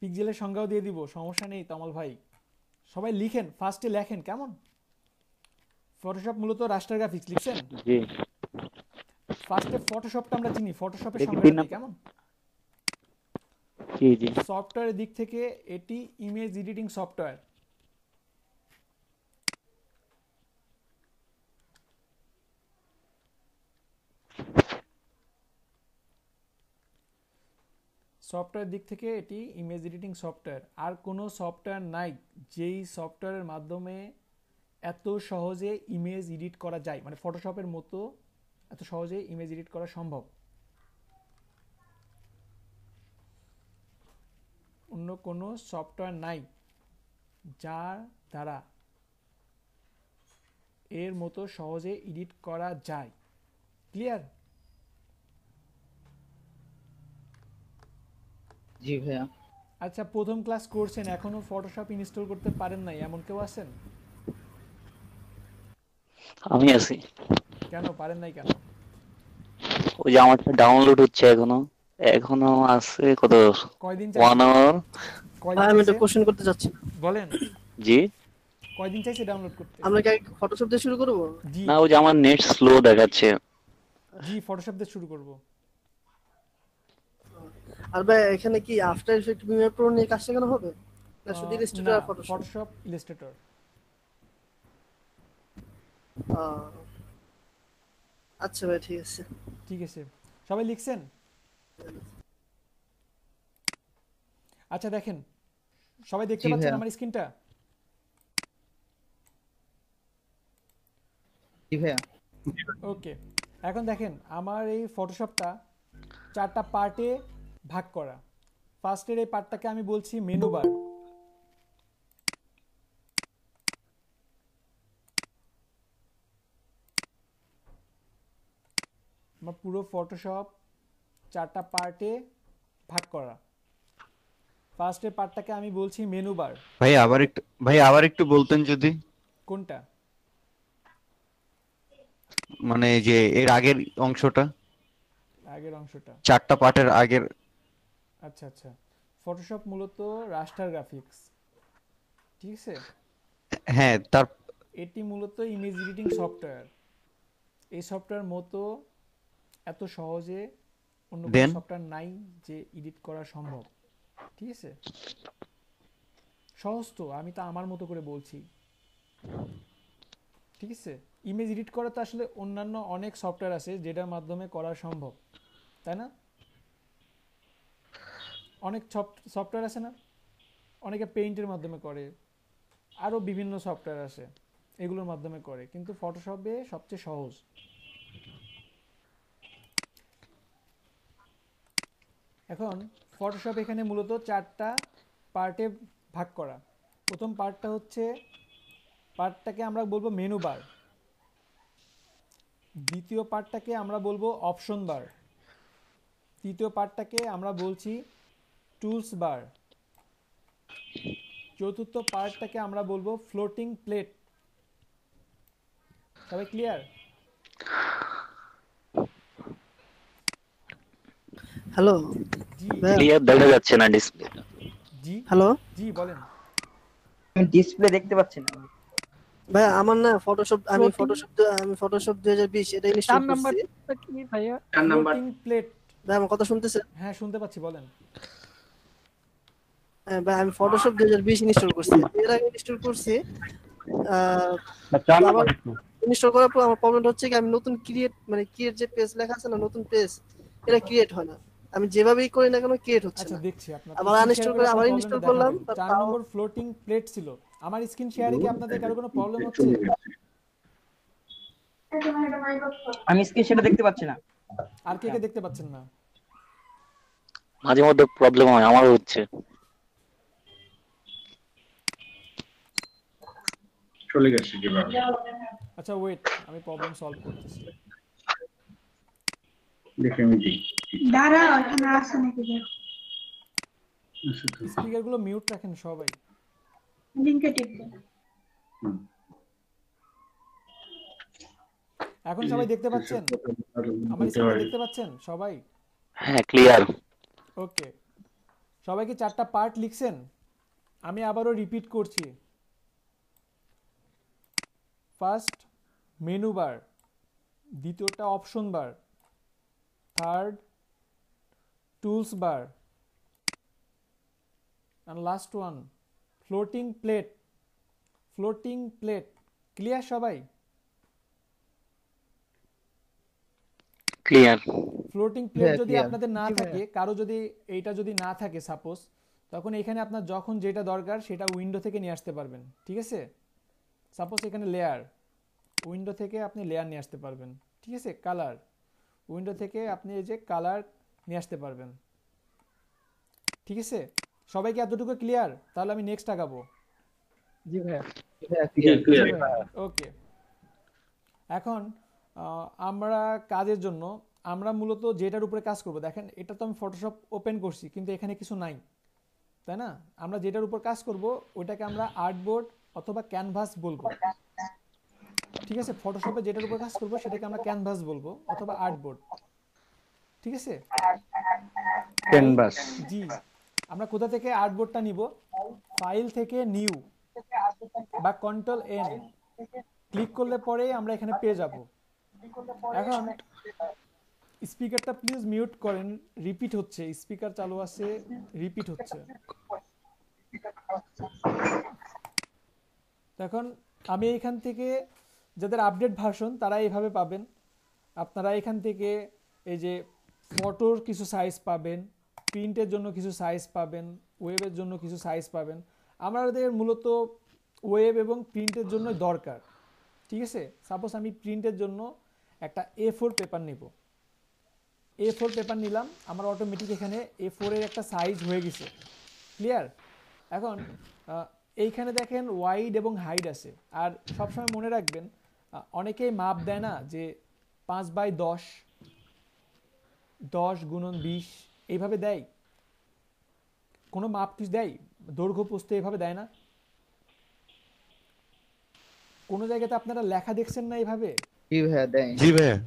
পিকজেলের সংজ্ঞাও দিয়ে দিব সমস্যা নেই তমল ভাই সবাই লিখেন ফার্স্টে লেখেন কেমন ফটোশপ মূলত রাস্টার গ্রাফিক্স লিখছেন জি ফার্স্টে ফটোশপটা আমরা চিনি ফটোশপের সংজ্ঞা কেমন জি জি সফটওয়্যারের দিক থেকে এটি ইমেজ এডিটিং সফটওয়্যার সফটওয়্যার দিক থেকে এটি ইমেজ এডিটিং সফটওয়্যার আর কোনো সফটওয়্যার নাই যেই সফটওয়্যারের মাধ্যমে এত সহজে ইমেজ এডিট করা যায় মানে ফটোশপের মতো এত সহজে ইমেজ এডিট করা সম্ভব অন্য কোনো সফটওয়্যার নাই যার দ্বারা এর মতো সহজে এডিট করা যায় ক্লিয়ার জি ভাইয়া আচ্ছা প্রথম ক্লাস করছেন এখনো ফটোশপ ইনস্টল করতে পারেন নাই এমন কেউ আছেন আমি আছি কেন পারেন নাই কেন ওই যে আমার ডাউনলোড হচ্ছে এখনো এখনো আছে কত কয়দিন ওয়ান আওয়ার কয়দিন আমি তো কোশ্চেন করতে যাচ্ছি বলেন জি কয়দিন চাইছে ডাউনলোড করতে আমরা কি ফটোশপ দিয়ে শুরু করব না ওই যে আমার নেট স্লো দেখাচ্ছে জি ফটোশপ দিয়ে শুরু করব আর ভাই এখানে কি আফটার ইফেক্ট প্রিমিয়ার প্রো নিয়ে কাজ শেখানো হবে না শুধু ইলাস্ট্রেটর আর ফটোশপ ফটোশপ ইলাস্ট্রেটর আচ্ছা ভাই ঠিক আছে ঠিক আছে সবাই লিখছেন আচ্ছা দেখেন সবাই দেখতে পাচ্ছেন আমার স্ক্রিনটা ওকে এখন দেখেন আমার এই ফটোশপটা চারটা পার্টে ভাগ করা ফার্স্টের এই পার্টটাকে আমি বলছি মেনু বার আমার পুরো ফটোশপ চারটা পার্টে ভাগ করা ফার্স্টের পার্টটাকে আমি বলছি মেনু বার ভাই আবার একটু ভাই আবার একটু বলতেন যদি কোনটা মানে যে এর আগের অংশটা আগের অংশটা চারটা পার্টের আগের আচ্ছা আচ্ছা ফটোশপ মূলত রাস্টার গ্রাফিক্স ঠিক আছে হ্যাঁ তার এটি মূলত ইমেজ এডিটিং সফটওয়্যার এই সফটওয়্যার মতো এত সহজে অন্য কোনো সফটওয়্যার নাই যে এডিট করা সম্ভব ঠিক আছে সহজ তো আমি তা আমার মতো করে বলছি ঠিক আছে ইমেজ এডিট করা তো আসলে অন্যান্য অনেক সফটওয়্যার আছে যেটার মাধ্যমে করা সম্ভব তাই না অনেক সফটওয়্যার আছে না অনেকে পেইন্টের মাধ্যমে করে আরও বিভিন্ন সফটওয়্যার আছে এগুলোর মাধ্যমে করে কিন্তু ফটোশপে সবচেয়ে সহজ এখন ফটোশপ এখানে মূলত চারটা পার্টে ভাগ করা প্রথম পার্টটা হচ্ছে পার্টটাকে আমরা বলবো মেনু বার দ্বিতীয় পার্টটাকে আমরা বলবো অপশন বার তৃতীয় পার্টটাকে আমরা বলছি টুলস বার চতুর্থ পার্টটাকে আমরা বলবো ফ্লোটিং প্লেট সবাই ক্লিয়ার হ্যালো হ্যাঁ। ক্লিয়ার দেখা যাচ্ছে না ডিসপ্লে জি হ্যালো জি বলেন আমি ডিসপ্লে দেখতে পাচ্ছি না ভাই আমার না ফটোশপ আমি ফটোশপ আমি ফটোশপ 2020 এটা ইনস্টল করছি নাম্বার কি ভাইয়া নাম্বার প্লেট ভাই আমার কথা শুনতেছেন হ্যাঁ শুনতে পাচ্ছি বলেন বা আমি ফটোশপ বিশ ইনস্টল করছি এর আগে ইনস্টল করছি ইনস্টল আচ্ছা, করার পর আমার প্রবলেমটা হচ্ছে কি আমি নতুন ক্রিয়েট মানে ক্রিয়েট যে পেজ লেখা আছে না নতুন পেজ এটা ক্রিয়েট হয় না আমি যেভাবেই করি না কেন ক্রিয়েট হচ্ছে আচ্ছা দেখছি আপনারা আবার আনইনস্টল করে আবার ইনস্টল করলাম চার নম্বর ফ্লোটিং প্লেট ছিল আমার স্ক্রিন শেয়ারে কি আপনাদের কারো কোনো প্রবলেম হচ্ছে আমি স্ক্রিন শেয়ারে দেখতে পাচ্ছি না আর কে কে দেখতে পাচ্ছেন না মাঝে মধ্যে প্রবলেম হয় আমারও হচ্ছে আচ্ছা ওয়েট আমি প্রবলেম সলভ করতেছি দেখে আমি দিই এখানে আছে নাকি স্পিকার গুলো মিউট রাখেন সবাই লিংকে টিপ এখন সবাই দেখতে পাচ্ছেন আমার দেখতে পাচ্ছেন সবাই হ্যাঁ ক্লিয়ার ওকে সবাই কি চারটা পার্ট লিখছেন আমি আবারও রিপিট করছি ফার্স্ট মেনু বার দ্বিতীয়টা option bar third tools bar and last one floating plate floating plate clear সবাই ক্লিয়ার ফ্লোটিং প্লেট যদি আপনাদের না থাকে কারো যদি এইটা যদি না থাকে সাপোজ তখন এখানে আপনার যখন যেটা দরকার সেটা উইন্ডো থেকে নিয়ে আসতে পারবেন ঠিক আছে সাপোজ এখানে লেয়ার উইন্ডো থেকে আপনি লেয়ার নিয়ে আসতে পারবেন ঠিক আছে কালার উইন্ডো থেকে আপনি এই যে কালার নিয়ে আসতে পারবেন ঠিক আছে সবাইকে এতটুকু ক্লিয়ার তাহলে আমি নেক্সট আগাবো জি ভাইয়া ওকে হ্যাঁ, এখন আমরা কাজের জন্য আমরা মূলত যেটার উপরে কাজ করব দেখেন এটা তো আমি ফটোশপ ওপেন করছি কিন্তু এখানে কিছু নাই তাই না আমরা যেটার উপর কাজ করব ওইটাকে আমরা আর্টবোর্ড অথবা ক্যানভাস বলবো ঠিক আছে ফটোশপে যেটার উপর কাজ করবো সেটাকে আমরা ক্যানভাস বলবো অথবা আর্টবোর্ড ঠিক আছে ক্যানভাস জি আমরা কোথা থেকে আর্টবোর্ডটা নিব ফাইল থেকে নিউ বা কন্ট্রোল এন ক্লিক করলে পরে আমরা এখানে পেয়ে যাব এখন স্পিকারটা প্লিজ মিউট করেন রিপিট হচ্ছে স্পিকার চালু আছে রিপিট হচ্ছে এখন আমি এইখান থেকে যাদের আপডেট ভাষণ তারা এইভাবে পাবেন আপনারা এখান থেকে এই যে ফটোর কিছু সাইজ পাবেন প্রিন্টের জন্য কিছু সাইজ পাবেন ওয়েবের জন্য কিছু সাইজ পাবেন আমাদের মূলত ওয়েব এবং প্রিন্টের জন্য দরকার ঠিক আছে সাপোজ আমি প্রিন্টের জন্য একটা এ ফোর পেপার নেব এ ফোর পেপার নিলাম আমার অটোমেটিক এখানে এ ফোরের একটা সাইজ হয়ে গেছে ক্লিয়ার এখন এইখানে দেখেন ওয়াইড এবং হাইড আছে আর সবসময় মনে রাখবেন অনেকেই মাপ দেয় না যে পাঁচ বাই দশ দশ গুণন বিশ এইভাবে দেয় কোনো মাপ কিছু দেয় দৈর্ঘ্য পোস্ত এভাবে দেয় না কোনো জায়গাতে আপনারা লেখা দেখছেন না এইভাবে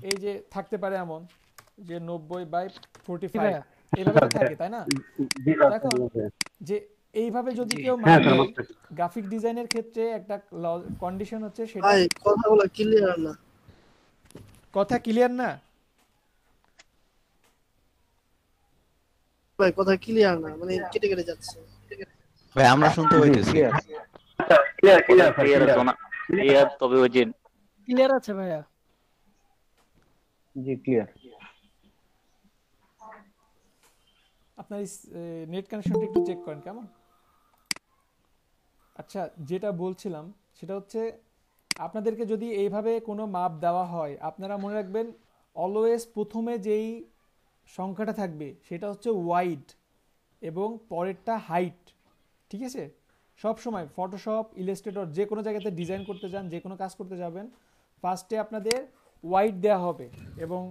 এই যে থাকতে পারে এমন যে নব্বই বাই ফোরটি ফাইভ এইভাবে থাকে তাই না দেখো যে এইভাবে যদি কেউ গ্রাফিক হ্যাঁ, মানে ডিজাইনের ক্ষেত্রে একটা কন্ডিশন হচ্ছে সেটা কথাগুলো ক্লিয়ার না কথা ক্লিয়ার না ভাই কথা ক্লিয়ার না মানে কেটে কেটে যাচ্ছে ভাই আমরা শুনতে পাইতেছি ক্লিয়ার ক্লিয়ার ক্লিয়ার ক্লিয়ার তবে ওই যে ক্লিয়ার আছে ভাইয়া জি ক্লিয়ার আপনার নেট কানেকশনটা একটু চেক করেন কেমন আচ্ছা যেটা বলছিলাম সেটা হচ্ছে আপনাদেরকে যদি এইভাবে কোনো মাপ দেওয়া হয় আপনারা মনে রাখবেন অলওয়েজ প্রথমে যেই সংখ্যাটা থাকবে সেটা হচ্ছে ওয়াইড এবং পরেরটা হাইট ঠিক আছে সব সময় ফটোশপ ইলাস্ট্রেটর যে কোনো জায়গাতে ডিজাইন করতে যান যে কোনো কাজ করতে যাবেন ফার্স্টে আপনাদের ওয়াইড দেওয়া হবে এবং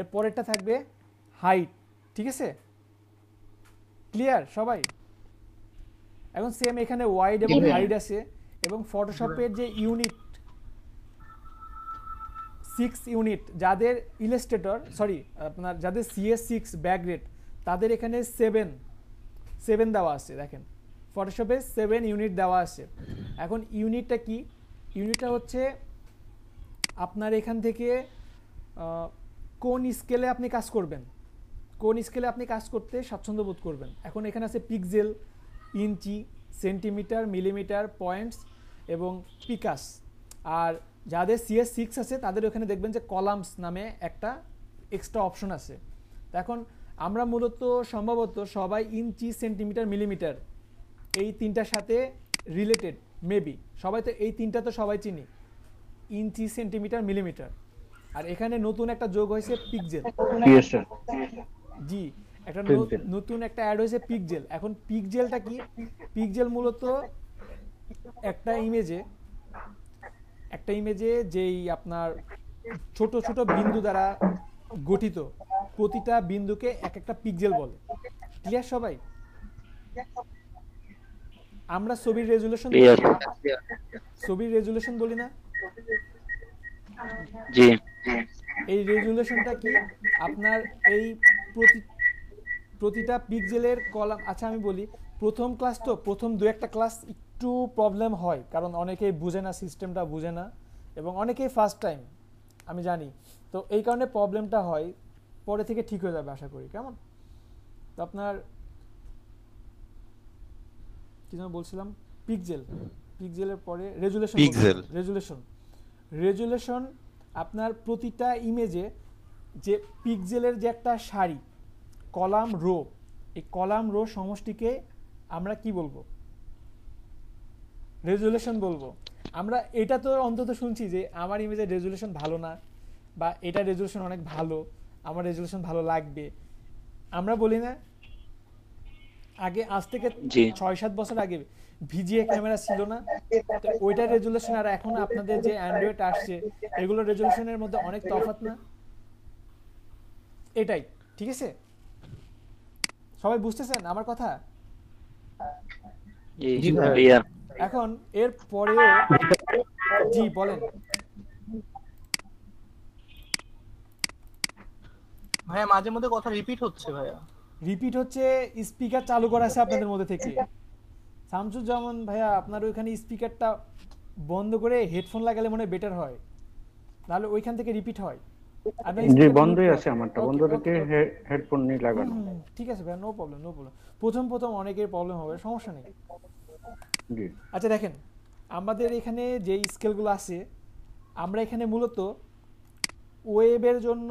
এর পরেরটা থাকবে হাইট ঠিক আছে ক্লিয়ার সবাই এখন সেম এখানে ওয়াইড এবং হাইড আছে এবং ফটোশপের যে ইউনিট সিক্স ইউনিট যাদের ইলাস্ট্রেটর সরি আপনার যাদের সিএস সিক্স ব্যাকগ্রেড তাদের এখানে সেভেন সেভেন দেওয়া আছে দেখেন ফটোশপে সেভেন ইউনিট দেওয়া আছে এখন ইউনিটটা কি ইউনিটটা হচ্ছে আপনার এখান থেকে কোন স্কেলে আপনি কাজ করবেন কোন স্কেলে আপনি কাজ করতে স্বাচ্ছন্দ্য বোধ করবেন এখন এখানে আছে pixel inch centimetre millimetre points এবং পিকাস আর যাদের সিএস সিক্স আছে তাদের ওখানে দেখবেন যে কলামস নামে একটা এক্সট্রা অপশন আছে এখন আমরা মূলত সম্ভবত সবাই ইঞ্চি সেন্টিমিটার মিলিমিটার এই তিনটার সাথে রিলেটেড মেবি সবাই তো এই তিনটা তো সবাই চিনি ইঞ্চি সেন্টিমিটার মিলিমিটার আর এখানে নতুন একটা যোগ হয়েছে পিকজেল জি একটা নতুন একটা অ্যাড হয়েছে পিকজেল এখন পিকজেলটা কি পিকজেল মূলত একটা ইমেজে একটা ইমেজে যেই আপনার ছোট ছোট বিন্দু দ্বারা গঠিত প্রতিটা বিন্দুকে এক একটা পিকজেল বলে ক্লিয়ার সবাই আমরা ছবির রেজুলেশন ছবির রেজুলেশন বলি না এই রেজুলেশনটা কি আপনার এই প্রতি প্রতিটা পিকজেলের কলাম আচ্ছা আমি বলি প্রথম ক্লাস তো প্রথম দু একটা ক্লাস একটু প্রবলেম হয় কারণ অনেকেই বুঝে না সিস্টেমটা বুঝে না এবং অনেকেই ফার্স্ট টাইম আমি জানি তো এই কারণে প্রবলেমটা হয় পরে থেকে ঠিক হয়ে যাবে আশা করি কেমন তো আপনার কি যেন বলছিলাম পিকজেল পিকজেলের পরে রেজুলেশন পিকজেল রেজুলেশন রেজুলেশন আপনার প্রতিটা ইমেজে যে পিকজেলের যে একটা শাড়ি কলাম রো এই কলাম রো সমষ্টিকে আমরা কি বলবো রেজুলেশন বলবো আমরা এটা তো অন্তত শুনছি যে আমার ইমেজের রেজুলেশন ভালো না বা এটা রেজুলেশন অনেক ভালো আমার রেজুলেশন ভালো লাগবে আমরা বলি না আগে আজ থেকে ছয় সাত বছর আগে ভিজিএ ক্যামেরা ছিল না ওইটার রেজুলেশন আর এখন আপনাদের যে অ্যান্ড্রয়েড আসছে এগুলো রেজুলেশনের মধ্যে অনেক তফাত না এটাই ঠিক আছে সবাই বুঝতেছেন আমার কথা এখন এর পরে জি বলেন ভাইয়া মাঝে মধ্যে কথা রিপিট হচ্ছে ভাইয়া রিপিট হচ্ছে স্পিকার চালু করা আছে আপনাদের মধ্যে থেকে জামান ভাইয়া আপনার ওইখানে স্পিকারটা বন্ধ করে হেডফোন লাগালে মনে বেটার হয় তাহলে ওইখান থেকে রিপিট হয় জি বন্ধই আছে আমারটা বন্ধ থেকে হেডফোন নিয়ে লাগানো ঠিক আছে ভাই নো প্রবলেম নো প্রবলেম প্রথম প্রথম অনেকের প্রবলেম হবে সমস্যা নেই জি আচ্ছা দেখেন আমাদের এখানে যে স্কেলগুলো আছে আমরা এখানে মূলত ওয়েবের জন্য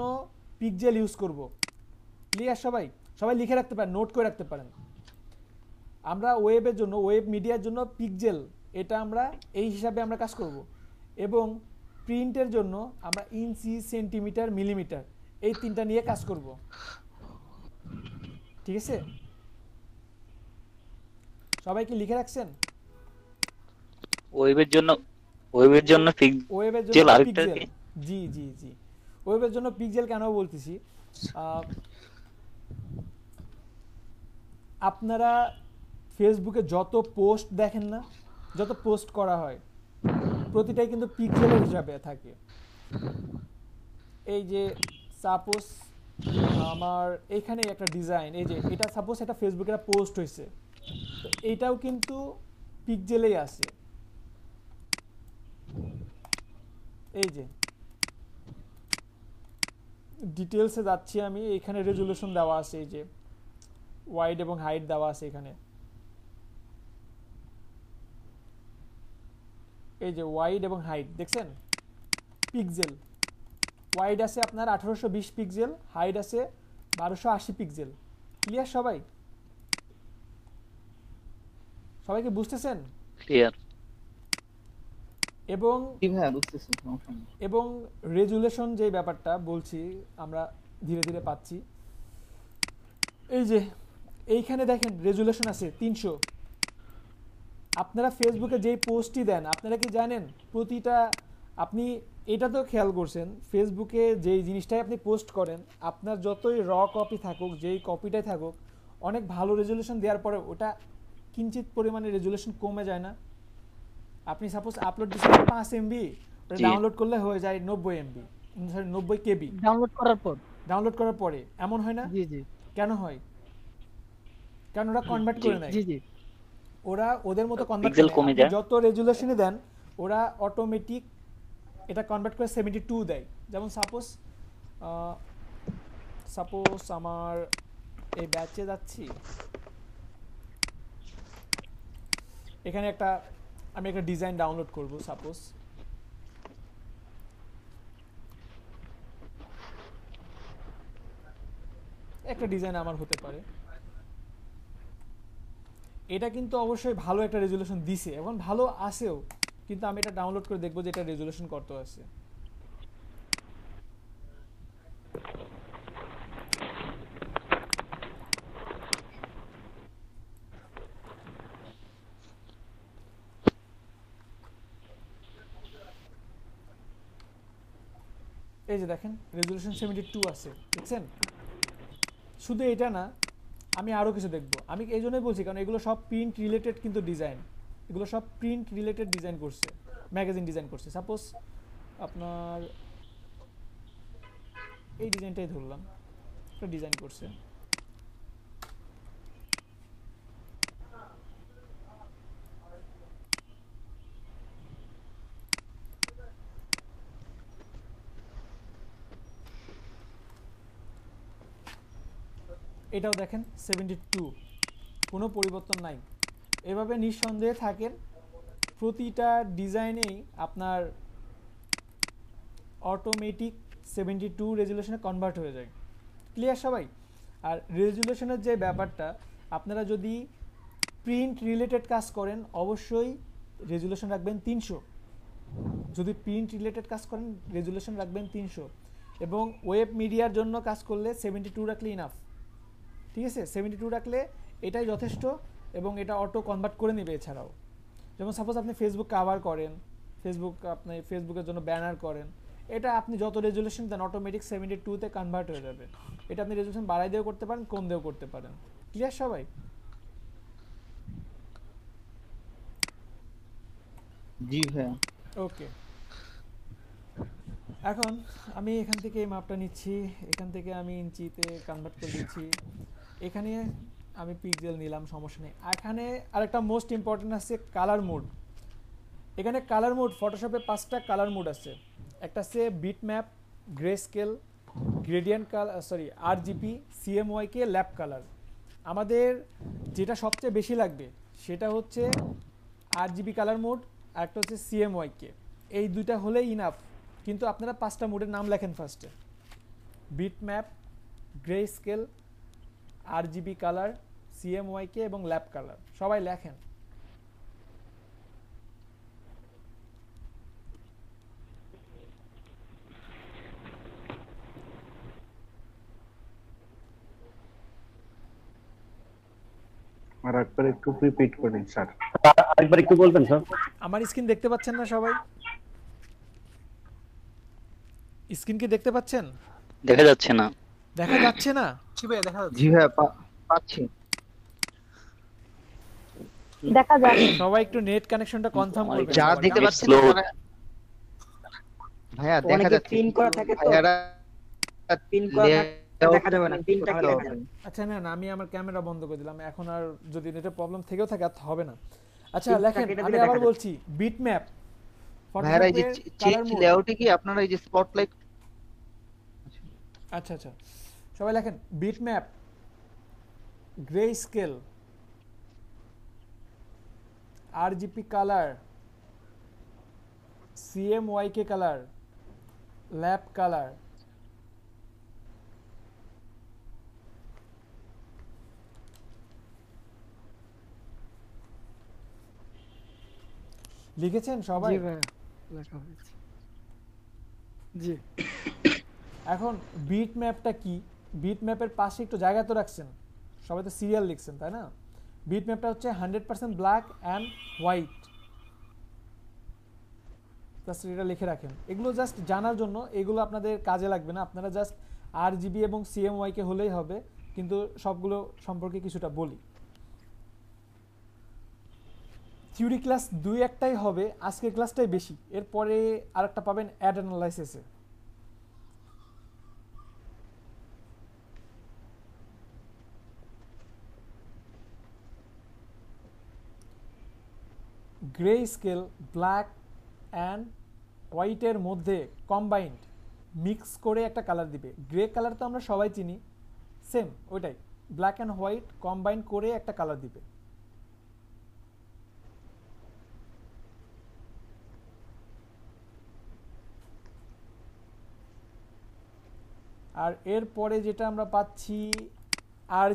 পিকজেল ইউজ করব ক্লিয়ার সবাই সবাই লিখে রাখতে পারেন নোট করে রাখতে পারেন আমরা ওয়েবের জন্য ওয়েব মিডিয়ার জন্য পিকজেল এটা আমরা এই হিসাবে আমরা কাজ করব এবং প্রিন্টের জন্য আমরা ইঞ্চি সেন্টিমিটার মিলিমিটার এই তিনটা নিয়ে কাজ করব ঠিক আছে সবাই কি লিখে রাখছেন ওয়েবের জন্য ওয়েবের জন্য ওয়েবের জন্য পিক্সেল জি জি জি ওয়েবের জন্য পিক্সেল কেন বলতেছি আপনারা ফেসবুকে যত পোস্ট দেখেন না যত পোস্ট করা হয় প্রতিটাই কিন্তু পিক্সেলের হিসাবে থাকে এই যে সাপোজ আমার এখানে একটা ডিজাইন এই যে এটা সাপোজ এটা ফেসবুকে একটা পোস্ট হয়েছে তো এইটাও কিন্তু পিকজেলেই আছে এই যে ডিটেলসে যাচ্ছি আমি এখানে রেজুলেশন দেওয়া আছে এই যে ওয়াইড এবং হাইট দেওয়া আছে এখানে এই যে ওয়াইড এবং হাইট দেখছেন পিকজেল ওয়াইড আছে আপনার আঠেরোশো বিশ পিকজেল হাইট আছে বারোশো আশি পিকজেল ক্লিয়ার সবাই সবাইকে বুঝতেছেন ক্লিয়ার এবং এবং রেজুলেশন যে ব্যাপারটা বলছি আমরা ধীরে ধীরে পাচ্ছি এই যে এইখানে দেখেন রেজুলেশন আছে তিনশো আপনারা ফেসবুকে যেই পোস্টটি দেন আপনারা কি জানেন প্রতিটা আপনি এটা তো খেয়াল করছেন ফেসবুকে যেই জিনিসটাই আপনি পোস্ট করেন আপনার যতই র কপি থাকুক যেই কপিটাই থাকুক অনেক ভালো রেজুলেশন দেওয়ার পরে ওটা কিঞ্চিত পরিমাণে রেজুলেশন কমে যায় না আপনি সাপোজ আপলোড দিচ্ছেন পাঁচ এমবি ডাউনলোড করলে হয়ে যায় নব্বই এমবি সরি নব্বই কেবি ডাউনলোড করার পর ডাউনলোড করার পরে এমন হয় না কেন হয় কারণ ওরা কনভার্ট করে নেয় ওরা ওদের মতো কনভার্ট যত রেজুলেশনে দেন ওরা অটোমেটিক এটা কনভার্ট করে সেভেন্টি টু দেয় যেমন সাপোজ সাপোজ আমার এই ব্যাচে যাচ্ছি এখানে একটা আমি একটা ডিজাইন ডাউনলোড করব সাপোজ একটা ডিজাইন আমার হতে পারে এটা কিন্তু অবশ্যই ভালো একটা রেজুলেশন দিছে এবং ভালো আসেও কিন্তু আমি এটা ডাউনলোড করে দেখবো যে এটা রেজুলেশন কত আছে এই যে দেখেন রেজুলেশন সেভেন্টি টু আছে দেখছেন শুধু এটা না আমি আরও কিছু দেখব আমি এই জন্যই বলছি কারণ এগুলো সব প্রিন্ট রিলেটেড কিন্তু ডিজাইন এগুলো সব প্রিন্ট রিলেটেড ডিজাইন করছে ম্যাগাজিন ডিজাইন করছে সাপোজ আপনার এই ডিজাইনটাই ধরলাম ডিজাইন করছে এটাও দেখেন সেভেন্টি টু কোনো পরিবর্তন নাই এভাবে নিঃসন্দেহে থাকেন প্রতিটা ডিজাইনেই আপনার অটোমেটিক সেভেন্টি টু রেজুলেশনে কনভার্ট হয়ে যায় ক্লিয়ার সবাই আর রেজুলেশনের যে ব্যাপারটা আপনারা যদি প্রিন্ট রিলেটেড কাজ করেন অবশ্যই রেজুলেশন রাখবেন তিনশো যদি প্রিন্ট রিলেটেড কাজ করেন রেজুলেশন রাখবেন তিনশো এবং ওয়েব মিডিয়ার জন্য কাজ করলে সেভেন্টি টু রাখলে ইনাফ ঠিক আছে সেভেন্টি টু রাখলে এটাই যথেষ্ট এবং এটা অটো কনভার্ট করে নেবে এছাড়াও যেমন সাপোজ আপনি ফেসবুক কাভার করেন ফেসবুক আপনি ফেসবুকের জন্য ব্যানার করেন এটা আপনি যত রেজুলেশন দেন অটোমেটিক সেভেন্টি টুতে কনভার্ট হয়ে যাবে এটা আপনি রেজুলেশন বাড়াই দিয়েও করতে পারেন কম দিয়েও করতে পারেন ক্লিয়ার সবাই জি হ্যাঁ ওকে এখন আমি এখান থেকে মাপটা নিচ্ছি এখান থেকে আমি ইঞ্চিতে কনভার্ট করে দিচ্ছি এখানে আমি পিকজেল নিলাম সমস্যা নেই এখানে আরেকটা মোস্ট ইম্পর্ট্যান্ট আছে কালার মোড এখানে কালার মোড ফটোশপে পাঁচটা কালার মোড আছে একটা আছে bitmap greyscale gradient colour sorry R GB CMYK lab colour আমাদের যেটা সবচেয়ে বেশি লাগবে সেটা হচ্ছে আর জিবি কালার মোড আর একটা হচ্ছে সিএমওয়াইকে এই দুইটা হলে ইনাফ কিন্তু আপনারা পাঁচটা মোডের নাম লেখেন ফার্স্টে bitmap greyscale R GB colour কে এবং ল্যাব কালার সবাই লেখেন আর একবার একটু বলবেন আমার স্ক্রিন দেখতে পাচ্ছেন না সবাই স্ক্রিন কি দেখতে পাচ্ছেন দেখা যাচ্ছে না দেখা যাচ্ছে না জি ভাই দেখা যাচ্ছে জি ভাই পাচ্ছি দেখা যাচ্ছে সবাই একটু নেট কানেকশনটা কনফার্ম করবেন যা দেখতে পাচ্ছেন মানে- ভাইয়া দেখা যাচ্ছে পিন করা থাকে তো পিন করা আচ্ছা না না আমি আমার ক্যামেরা বন্ধ করে দিলাম এখন আর যদি নেটের প্রবলেম থেকেও থাকে আর হবে না আচ্ছা লেখেন আমি আবার বলছি বিট ম্যাপ ভাইরা এই যে লেআউটে কি আপনারা এই যে স্পটলাইট আচ্ছা আচ্ছা সবাই লেখেন bitmap greyscale R GB colour কে কালার ল্যাপ কালার লিখেছেন সবাই জি এখন বিট ম্যাপটা কি বিট ম্যাপের পাশে একটু জায়গা তো রাখছেন সবাই তো সিরিয়াল লিখছেন তাই না বিট ম্যাপটা হচ্ছে hundred percent black and white just এটা লিখে রাখেন এগুলো জাস্ট জানার জন্য এগুলো আপনাদের কাজে লাগবে না আপনারা জাস্ট আর জিবি এবং সিএমওয়াইকে হলেই হবে কিন্তু সবগুলো সম্পর্কে কিছুটা বলি থিওরি ক্লাস দুই একটাই হবে আজকের ক্লাসটাই বেশি এরপরে আর একটা পাবেন অ্যাড অ্যানালাইসিসে গ্রে স্কেল ব্ল্যাক অ্যান্ড হোয়াইটের মধ্যে কম্বাইন্ড মিক্স করে একটা কালার দিবে গ্রে কালার তো আমরা সবাই চিনি সেম ওইটাই ব্ল্যাক অ্যান্ড হোয়াইট কম্বাইন করে একটা কালার দিবে আর এরপরে যেটা আমরা পাচ্ছি আর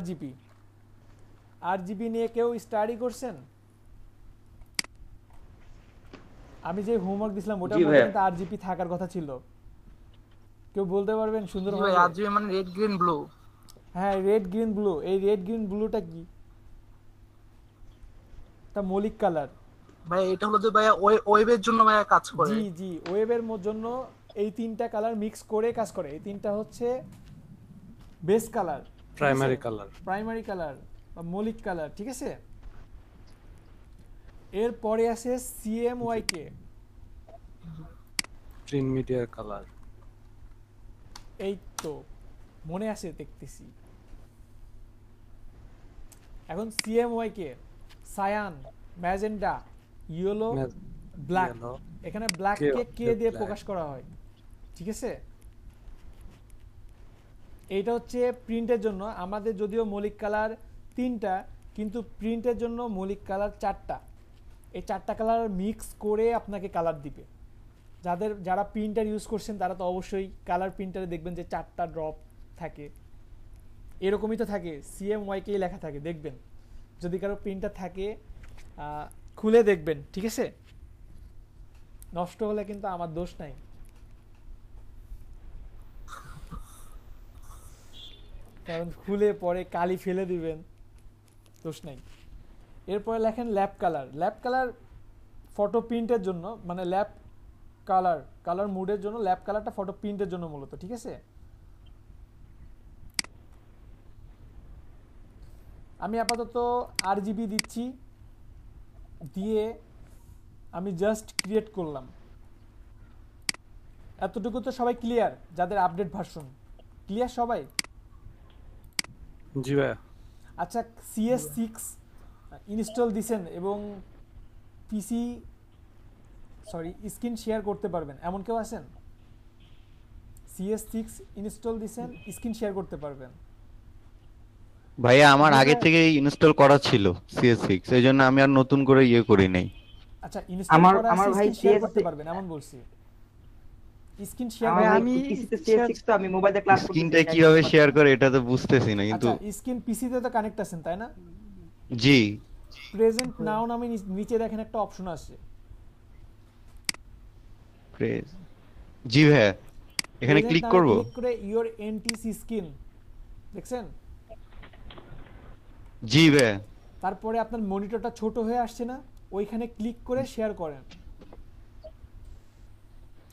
জিপি নিয়ে কেউ স্টাডি করছেন আমি যে হোমওয়ার্ক দিছিলাম ওটা কিন্তু আরজিপি থাকার কথা ছিল কেউ বলতে পারবেন সুন্দর ভাই আরজিপি মানে রেড গ্রিন ব্লু হ্যাঁ রেড গ্রিন ব্লু এই রেড গ্রিন ব্লুটা কি তা মৌলিক কালার ভাই এটা হলো যে ভাইয়া ওয়েবের জন্য ভাই কাজ করে জি জি ওয়েবের জন্য এই তিনটা কালার মিক্স করে কাজ করে এই তিনটা হচ্ছে base colour primary colour primary colour বা মৌলিক কালার ঠিক আছে এরপরে আসে সিএমওয়াই কে প্রিন মিডিয়ার কালার এই তো মনে আছে দেখতেছি এখন CMY K cyan magenta yellow black এখানে ব্ল্যাক কে কে দিয়ে প্রকাশ করা হয় ঠিক আছে এইটা হচ্ছে প্রিন্টের জন্য আমাদের যদিও মৌলিক কালার তিনটা কিন্তু প্রিন্টের জন্য মৌলিক কালার চারটা এই চারটা কালার মিক্স করে আপনাকে কালার দিবে যাদের যারা প্রিন্টার ইউজ করছেন তারা তো অবশ্যই কালার প্রিন্টারে দেখবেন যে চারটা ড্রপ থাকে এরকমই তো থাকে সিএম ওয়াইকেই লেখা থাকে দেখবেন যদি কারো প্রিন্টার থাকে খুলে দেখবেন ঠিক আছে নষ্ট হলে কিন্তু আমার দোষ নাই কারণ খুলে পরে কালি ফেলে দিবেন দোষ নাই এরপরে লেখেন lab colour lab colour photo প্রিন্টের জন্য মানে ল্যাব কালার কালার মুডের জন্য ল্যাব কালারটা ফটো প্রিন্টের জন্য মূলত ঠিক আছে আমি আপাতত আর জিবি দিচ্ছি দিয়ে আমি জাস্ট ক্রিয়েট করলাম এতটুকু তো সবাই ক্লিয়ার যাদের আপডেট ভার্সন ক্লিয়ার সবাই জি ভাইয়া আচ্ছা সিএস সিক্স ইনস্টল দিছেন এবং পিসি সরি স্ক্রিন শেয়ার করতে পারবেন এমন কেউ আছেন সিএস সিক্স ইনস্টল দিছেন স্ক্রিন শেয়ার করতে পারবেন ভাইয়া আমার আগে থেকে ইনস্টল করা ছিল সিএস সিক্স এই জন্য আমি আর নতুন করে ইয়ে করি নাই আচ্ছা ইনস্টল আমার ভাই শেয়ার করতে পারবেন এমন বলছি স্ক্রিন শেয়ার আমি সিএস তো আমি মোবাইলে ক্লাস স্ক্রিনটা কিভাবে শেয়ার করে এটা তো বুঝতেছি না কিন্তু আচ্ছা, স্ক্রিন পিসিতে তো কানেক্ট আছেন তাই না জি প্রেজেন্ট হ্যাঁ। নাউন আমি নিচে দেখেন একটা অপশন আছে প্রেজ জি হ্যাঁ এখানে ক্লিক করব ক্লিক করে ইওর এনটিসি স্কিন দেখছেন জি হ্যাঁ তারপরে আপনার মনিটরটা ছোট হয়ে আসছে না ওইখানে ক্লিক করে শেয়ার করেন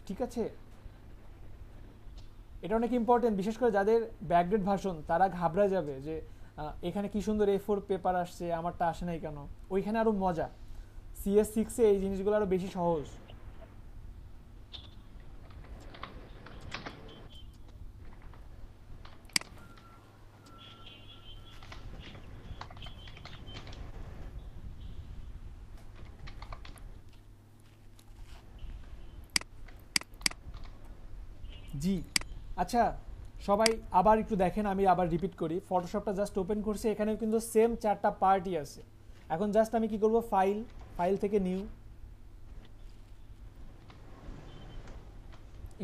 ঠিক আছে এটা অনেক ইম্পর্টেন্ট বিশেষ করে যাদের ব্যাকগ্রেড ভাষণ তারা ঘাবড়া যাবে যে এখানে কি সুন্দর এ ফোর পেপার আসছে আমারটা আসে নাই কেন ওইখানে আরো মজা সিএস সিক্সে এই জিনিসগুলো আরও বেশি সহজ জি আচ্ছা সবাই আবার একটু দেখেন আমি আবার রিপিট করি ফটোশপটা জাস্ট ওপেন করছি এখানে কিন্তু সেম চারটা পার্টই আছে এখন জাস্ট আমি কি করব ফাইল ফাইল থেকে নিউ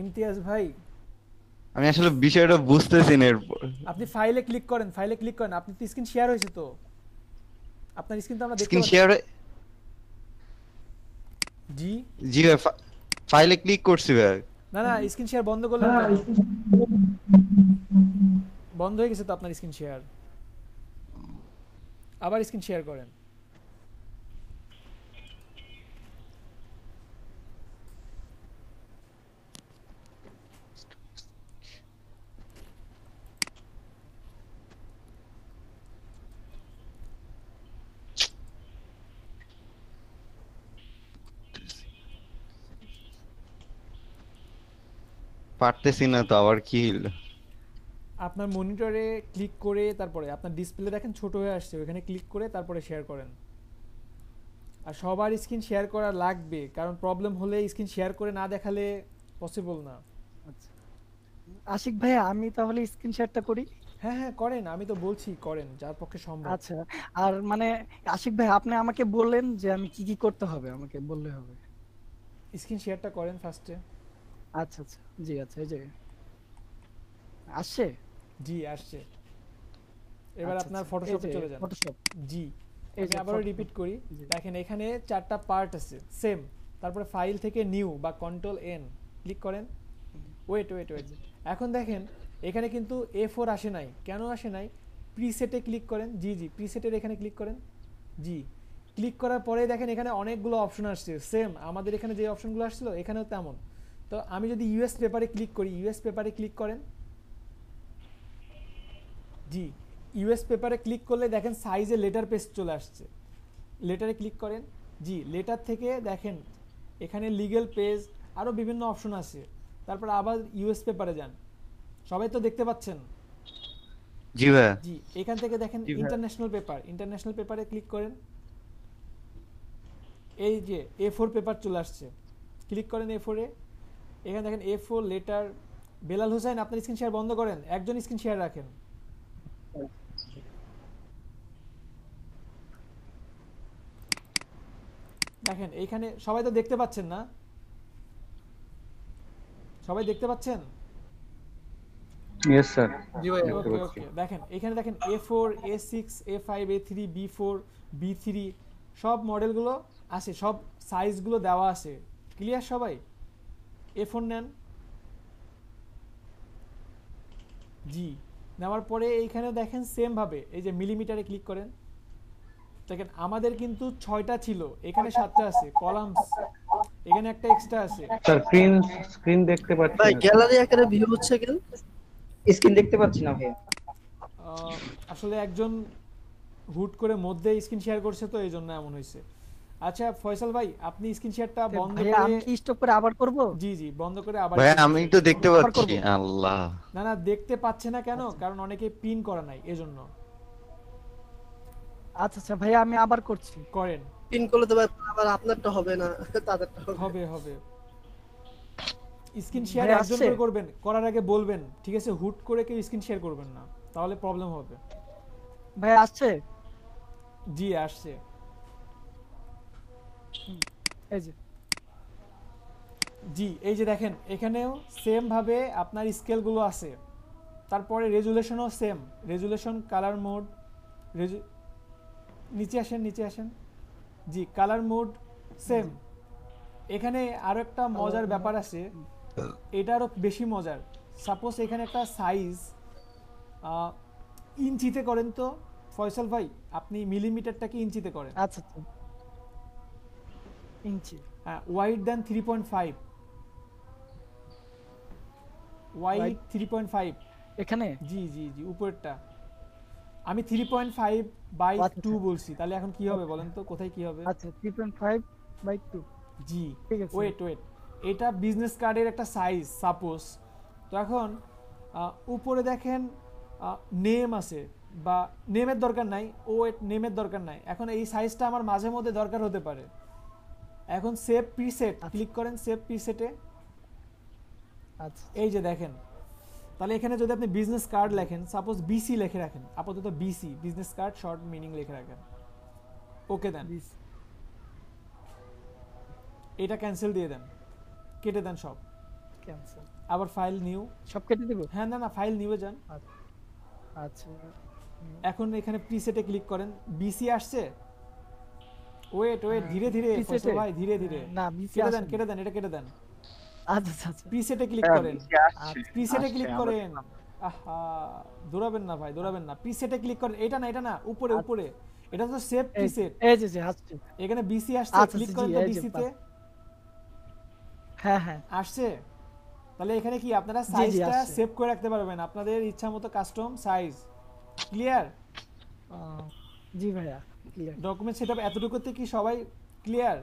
ইমতিয়াজ ভাই আমি আসলে বিষয়টা বুঝতেছি না এরপর আপনি ফাইলে ক্লিক করেন ফাইলে ক্লিক করেন আপনি তো স্ক্রিন শেয়ার হয়েছে তো আপনার স্ক্রিন তো আমরা দেখতে স্ক্রিন শেয়ার জি জি ফাইলে ক্লিক করছি ভাই না না স্ক্রিন শেয়ার বন্ধ করলেন বন্ধ হয়ে গেছে তো আপনার স্ক্রিন শেয়ার আবার স্ক্রিন শেয়ার করেন পারতেছি না তো আবার কি হইল আপনার মনিটরে ক্লিক করে তারপরে আপনার ডিসপ্লে দেখেন ছোট হয়ে আসছে ওখানে ক্লিক করে তারপরে শেয়ার করেন আর সবার স্ক্রিন শেয়ার করা লাগবে কারণ প্রবলেম হলে স্ক্রিন শেয়ার করে না দেখালে পসিবল না আচ্ছা। আশিক ভাই আমি তাহলে স্ক্রিন শেয়ারটা করি হ্যাঁ হ্যাঁ করেন আমি তো বলছি করেন যার পক্ষে সম্ভব আচ্ছা আর মানে আশিক ভাই আপনি আমাকে বললেন যে আমি কি কি করতে হবে আমাকে বললে হবে স্ক্রিন শেয়ারটা করেন ফার্স্টে আচ্ছা আচ্ছা জি আচ্ছা এই যে আসছে জি আসছে এবার আচ্ছা, আপনার ফটোশপে আচ্ছা। চলে যান ফটোশপ জি আমি আবারও রিপিট করি দেখেন এখানে চারটা পার্ট আছে সেম তারপরে ফাইল থেকে নিউ বা কন্ট্রোল এন ক্লিক করেন ওয়েট ওয়েট ওয়েট এখন দেখেন এখানে কিন্তু এ ফোর আসে নাই কেন আসে নাই প্রিসেটে ক্লিক করেন জি জি প্রিসেটের এখানে ক্লিক করেন জি ক্লিক করার পরে দেখেন এখানে অনেকগুলো অপশন আসছে সেম আমাদের এখানে যে অপশনগুলো আসছিল এখানেও তেমন তো আমি যদি ইউএস পেপারে ক্লিক করি ইউএস পেপারে ক্লিক করেন জি ইউএস পেপারে ক্লিক করলে দেখেন সাইজে লেটার পেস্ট চলে আসছে লেটারে ক্লিক করেন জি লেটার থেকে দেখেন এখানে লিগেল পেজ আরও বিভিন্ন অপশন আছে তারপর আবার ইউএস পেপারে যান সবাই তো দেখতে পাচ্ছেন জি ভাই জি এখান থেকে দেখেন ইন্টারন্যাশনাল পেপার ইন্টারন্যাশনাল পেপারে ক্লিক করেন এই যে এ ফোর পেপার চলে আসছে ক্লিক করেন এ ফোরে এখানে দেখেন A four letter Belal Hossain আপনার স্ক্রিন শেয়ার বন্ধ করেন একজন স্ক্রিন শেয়ার রাখেন দেখেন এইখানে সবাই তো দেখতে পাচ্ছেন না সবাই দেখতে পাচ্ছেন দেখেন এখানে দেখেন A four A six A five A three B four B B3 সব মডেলগুলো আছে সব সাইজগুলো দেওয়া আছে ক্লিয়ার সবাই এ ফোর নেন জি নেওয়ার পরে এইখানে দেখেন সেমভাবে এই যে মিলিমিটারে ক্লিক করেন দেখেন আমাদের কিন্তু ছয়টা ছিল এখানে সাতটা আছে কলামস এখানে একটা এক্সট্রা আছে স্যার স্ক্রিন স্ক্রিন দেখতে পাচ্ছি ভাই গ্যালারি আকারে ভিউ হচ্ছে কেন স্ক্রিন দেখতে পাচ্ছি না ভাই আসলে একজন হুট করে মধ্যে স্ক্রিন শেয়ার করছে তো এই জন্য এমন হয়েছে আচ্ছা ফয়সাল ভাই আপনি স্ক্রিন শেয়ারটা বন্ধ করে আমি কি স্টপ করে আবার করব জি জি বন্ধ করে আবার ভাই আমি তো দেখতে পাচ্ছি আল্লাহ না না দেখতে পাচ্ছে না কেন আচ্ছা। কারণ অনেকে পিন করা নাই এজন্য আচ্ছা আচ্ছা ভাই আমি আবার করছি করেন পিন করলে তো আবার আপনারটা হবে না তাদেরটা হবে হবে স্ক্রিন শেয়ার একজন করে করবেন করার আগে বলবেন ঠিক আছে হুট করে কেউ স্ক্রিন শেয়ার করবেন না তাহলে প্রবলেম হবে ভাই আসছে জি আসছে এই যে জি এই যে দেখেন এখানেও সেমভাবে আপনার স্কেলগুলো আছে তারপরে রেজুলেশনও সেম রেজুলেশন কালার মোড রেজু নিচে আসেন নিচে আসেন জি কালার মোড সেম এখানে আরও একটা মজার ব্যাপার আছে হ্যাঁ। এটা আরও বেশি মজার সাপোজ এখানে একটা সাইজ ইঞ্চিতে করেন তো ফয়সাল ভাই আপনি মিলিমিটারটাকে ইঞ্চিতে করেন আচ্ছা, আচ্ছা। ইঞ্চি ওয়াইড দেন three point five wide three point five এখানে জি জি জি উপরেরটা আমি three point five by two বলছি তাহলে এখন কি হবে আচ্ছা। বলেন তো কোথায় কি হবে আচ্ছা 3.5 বাই 2 জি ওয়েট ওয়েট এটা বিজনেস কার্ডের একটা সাইজ সাপোজ তো এখন উপরে দেখেন নেম আছে বা নেমের দরকার নাই ও নেমের দরকার নাই এখন এই সাইজটা আমার মাঝে মধ্যে দরকার হতে পারে এখন সেভ প্রিসেট ক্লিক করেন সেভ প্রিসেটে আচ্ছা এই যে দেখেন তাহলে এখানে যদি আপনি বিজনেস কার্ড লেখেন সাপোজ বিসি লিখে রাখেন আপাতত BC business card short meaning লিখে রাখেন ওকে দেন এটা ক্যান্সেল দিয়ে দেন কেটে দেন সব ক্যান্সেল আবার ফাইল নিউ সব কেটে দেব হ্যাঁ না না ফাইল নিউয়ে যান আচ্ছা।, আচ্ছা এখন এখানে প্রিসেটে ক্লিক করেন বিসি আসছে ওয়েট ওয়েট ধীরে ধীরে ভাই ধীরে ধীরে না কেটে দেন কেটে দেন এটা কেটে দেন আচ্ছা আচ্ছা প্রিসেটে আচ্ছা। ক্লিক হ্যাঁ, করেন প্রিসেটে ক্লিক করেন আহা দৌড়াবেন না ভাই দৌড়াবেন না প্রিসেটে ক্লিক করেন এটা না এটা না উপরে আচ্ছা। উপরে এটা তো সেভ প্রিসেট এই যে আসছে এখানে বিসি আসছে ক্লিক আচ্ছা, করেন তো বিসিতে হ্যাঁ হ্যাঁ আসছে তাহলে এখানে কি আপনারা সাইজটা সেভ করে রাখতে পারবেন আপনাদের ইচ্ছা মতো কাস্টম সাইজ ক্লিয়ার জি ভাইয়া ক্লিয়ার ডকুমেন্ট সেটআপ এতটুকুতে কি সবাই ক্লিয়ার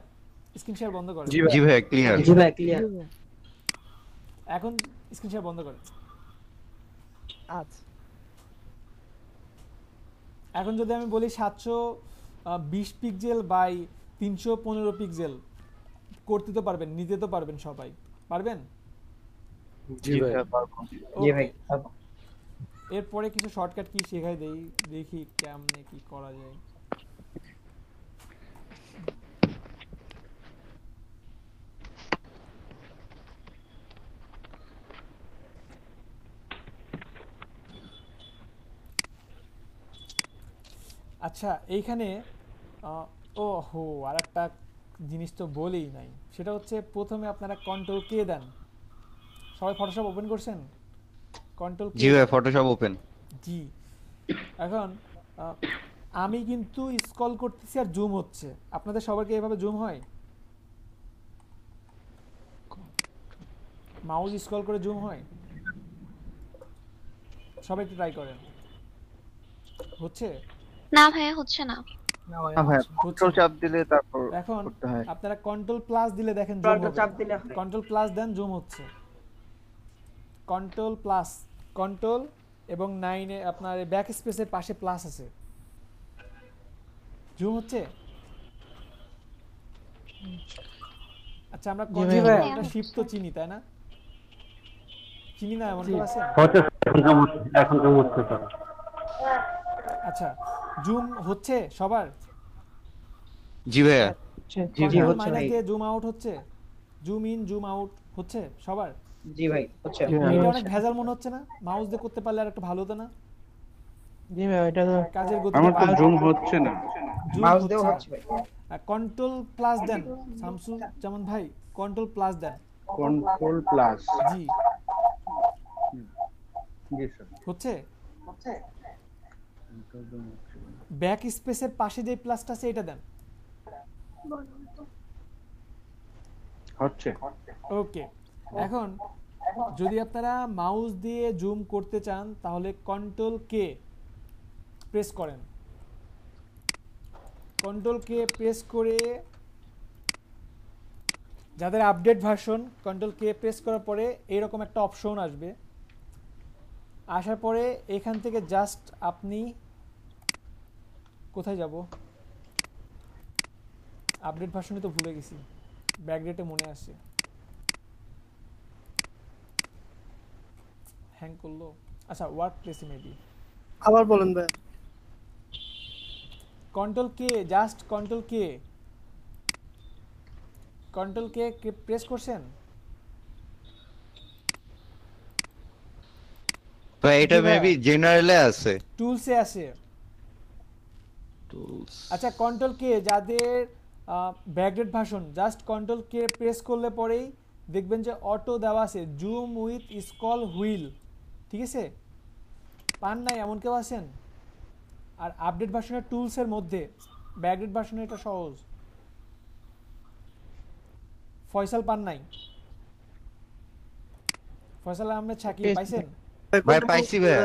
স্ক্রিন শেয়ার বন্ধ করো জি ভাই ক্লিয়ার জি ভাই ক্লিয়ার এখন স্ক্রিন শেয়ার বন্ধ করো আচ্ছা এখন যদি আমি বলি 720 পিক্সেল বাই 315 পিক্সেল করতে তো পারবেন নিতে তো পারবেন সবাই পারবেন জি জি ভাই ভাই এরপরে কিছু শর্টকাট কি শেখাই দেই দেখি কেমনে কি করা যায় আচ্ছা এইখানে ও হো আর একটা জিনিস তো বলেই নাই সেটা হচ্ছে প্রথমে আপনারা কন্ট্রোল কে দেন সবাই ফটোশপ ওপেন করছেন কন্ট্রোল জি ভাই ফটোশপ ওপেন জি এখন আমি কিন্তু স্কল করতেছি আর জুম হচ্ছে আপনাদের সবারকে এভাবে জুম হয় মাউস স্ক্রল করে জুম হয় সবাই একটু ট্রাই করেন হচ্ছে না ভাইয়া হচ্ছে না না ভাইয়া কন্ট্রোল চাপ দিলে তারপর এখন আপনারা কন্ট্রোল প্লাস দিলে দেখেন কন্ট্রোল চাপ দিলে কন্ট্রোল প্লাস দেন জুম হচ্ছে কন্ট্রোল প্লাস কন্ট্রোল এবং নাইনে আপনার ব্যাক স্পেসের পাশে প্লাস আছে জুম হচ্ছে আচ্ছা আমরা কন্ট্রোল শিফট তো চিনি তাই না চিনি না এমন কেউ আছে এখন জুম হচ্ছে আচ্ছা জুম হচ্ছে সবার জি ভাইয়া জি হচ্ছে মানে ভাই জুম আউট হচ্ছে জুম ইন জুম আউট হচ্ছে সবার জি ভাই হচ্ছে এটা অনেক ভেজাল মনে হচ্ছে না মাউস দিয়ে করতে পারলে আর একটু ভালো হতো না জি ভাই এটা তো কাজের গতি আমার তো জুম হচ্ছে না মাউস দিয়েও হচ্ছে ভাই কন্ট্রোল প্লাস দেন স্যামসুং যেমন ভাই কন্ট্রোল প্লাস দেন কন্ট্রোল প্লাস জি জি স্যার হচ্ছে হচ্ছে ব্যাক স্পেসের পাশে যে প্লাসটা আছে এটা দেন হচ্ছে ওকে এখন যদি আপনারা মাউস দিয়ে জুম করতে চান তাহলে কন্ট্রোল কে প্রেস করেন কন্ট্রোল কে প্রেস করে যাদের আপডেট ভার্সন কন্ট্রোল কে প্রেস করার পরে এরকম একটা অপশন আসবে আসার পরে এখান থেকে জাস্ট আপনি কোথায় যাব আপডেট ভার্সনে তো ভুলে গেছি ব্যাকডেটে মনে আসছে হ্যাং করলো আচ্ছা ওয়ার্ড প্লেসে মেবি আবার বলেন ভাই কন্ট্রোল কে জাস্ট কন্ট্রোল কে কন্ট্রোল কে প্রেস করছেন ভাই এটা মেবি জেনারেলে আছে টুলসে আছে controls আচ্ছা কন্ট্রোল কে যাদের ব্যাকডেট ভার্সন জাস্ট কন্ট্রোল কে প্রেস করলে পরেই দেখবেন যে অটো দেওয়া আছে জুম উইথ স্কল হুইল ঠিক আছে পান নাই এমন কেউ আছেন আর আপডেট ভার্সনের টুলসের মধ্যে ব্যাকগ্রেড ভার্সনে এটা সহজ ফয়সাল পান নাই ফয়সাল আহমেদ ছাকি পাইছেন ভাই পাইছি ভাই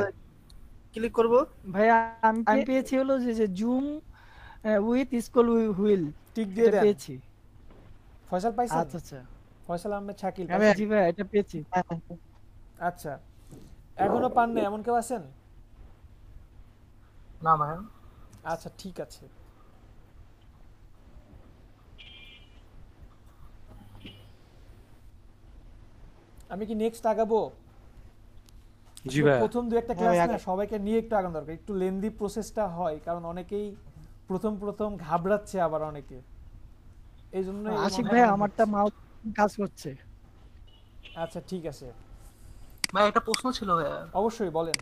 ক্লিক করব ভাইয়া আমি আমি পেয়েছি হলো যে যে জুম উইথ স্কুল হুইল ঠিক দিয়ে দেন পেয়েছি ফয়সাল পাইছেন আচ্ছা আচ্ছা ফয়সাল আহমেদ শাকিল জি ভাই এটা পেয়েছি আচ্ছা এখনো পান না এমন কেউ আছেন না ম্যাম আচ্ছা ঠিক আছে আমি কি নেক্সট আগাবো প্রথম দু একটা ক্লাস হ্যাঁ, না সবাইকে নিয়ে একটু আগানো দরকার একটু লেন্দি প্রসেসটা হয় কারণ অনেকেই প্রথম প্রথম ঘাবড়াচ্ছে আবার অনেকে এই জন্য হ্যাঁ, আশিক ভাই আমারটা কাজ করছে আচ্ছা ঠিক আছে ভাই একটা প্রশ্ন ছিল অবশ্যই বলেন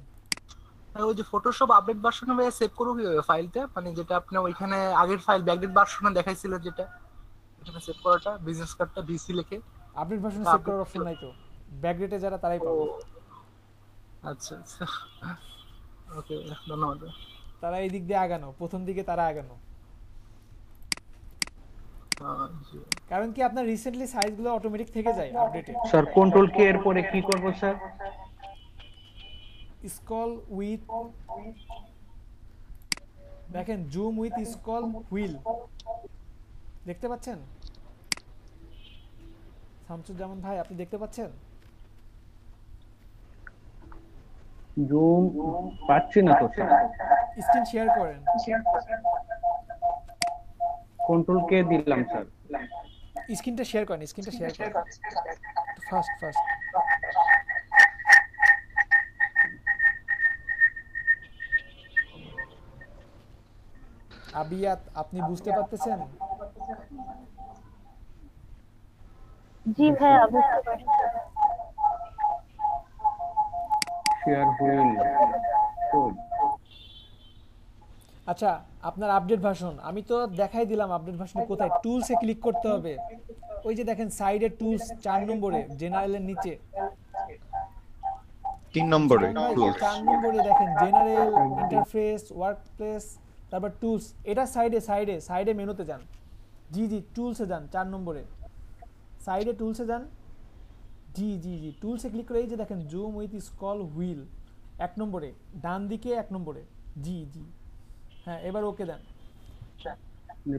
ওই যে ফটোশপ আপডেট ভার্সনে ভাই সেভ করব কিভাবে ফাইলটা মানে যেটা আপনি ওইখানে আগের ফাইল ব্যাকডেট ভার্সনে দেখাইছিলেন যেটা ওখানে সেভ করাটা বিজনেস কার্ডটা বিসি লিখে আপডেট ভার্সনে সেভ করার অপশন নাই তো ব্যাকডেটে যারা তারাই পাবে আচ্ছা আচ্ছা ওকে ধন্যবাদ তারা এই দিক দিয়ে আগানো প্রথম দিকে তারা আগানো কারণ কি আপনার রিসেন্টলি সাইজগুলো অটোমেটিক থেকে যায় আপডেটে স্যার কন্ট্রোল কে এর পরে কি করব স্যার স্কল উইথ দেখেন জুম উইথ স্কল হুইল দেখতে পাচ্ছেন শামসুজ্জামান ভাই আপনি দেখতে পাচ্ছেন জুম পাচ্ছি না তো স্ক্রিন শেয়ার করেন কন্ট্রোল কে দিলাম স্যার স্ক্রিনটা শেয়ার করেন স্ক্রিনটা শেয়ার করেন ফাস্ট ফাস্ট আবিয়াত আপনি বুঝতে পারতেছেন জি ভাই বুঝতে পারছি শেয়ার হুইল আচ্ছা আপনার আপডেট ভার্সন আমি তো দেখাই দিলাম আপডেট ভার্সন কোথায় টুলসে ক্লিক করতে হবে ওই যে দেখেন সাইডে টুলস চার নম্বরে জেনারেলের নিচে তিন নম্বরে চার নম্বরে দেখেন জেনারেল ইন্টারফেস ওয়ার্কপ্লেস তারপর টুলস এটা সাইডে সাইডে সাইডে মেনুতে যান জি জি টুলসে যান চার নম্বরে সাইডে টুলসে যান জি জি জি টুলসে ক্লিক করে এই যে দেখেন জুম উইথ স্কল হুইল এক নম্বরে ডান দিকে এক নম্বরে জি জি হ্যাঁ এবার ওকে দেন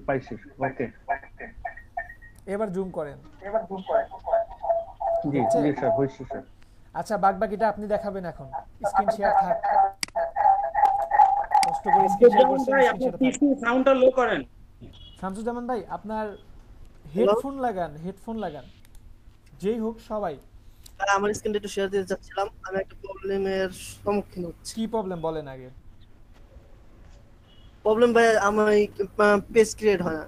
পাইছি ওকে এবার জুম করেন এবার জুম করেন জি আচ্ছা। জি স্যার হইছে স্যার আচ্ছা আপনি দেখাবেন এখন স্ক্রিন শেয়ার থাক কষ্ট করে স্ক্রিন শেয়ার করছেন আপনি পিসি সাউন্ডটা লো করেন শামসুজ্জামান ভাই আপনার হেডফোন লাগান হেডফোন লাগান যেই হোক সবাই আমার স্ক্রিনটা একটু শেয়ার দিতে চাচ্ছিলাম আমি একটা প্রবলেমের সম্মুখীন হচ্ছি কি প্রবলেম বলেন আগে প্রবলেম ভাই আমার পেজ ক্রিয়েট হয় না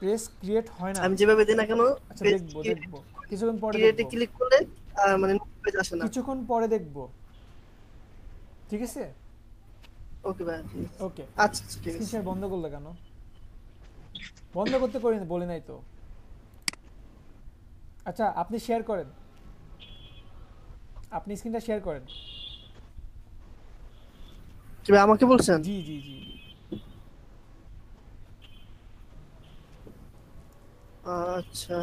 পেজ ক্রিয়েট হয় না আমি যেভাবে দিই না কেন আচ্ছা দেখব দেখব কিছুক্ষণ পরে ক্রিয়েটে ক্লিক করলে মানে পেজ আসে না কিছুক্ষণ পরে দেখব ঠিক আছে ওকে ভাই ওকে আচ্ছা, আচ্ছা ঠিক আছে বন্ধ করলে কেন বন্ধ করতে করি বলে নাই তো আচ্ছা আপনি শেয়ার করেন আপনি স্ক্রিনটা শেয়ার করেন আমাকে বলছেন জি জি জি আচ্ছা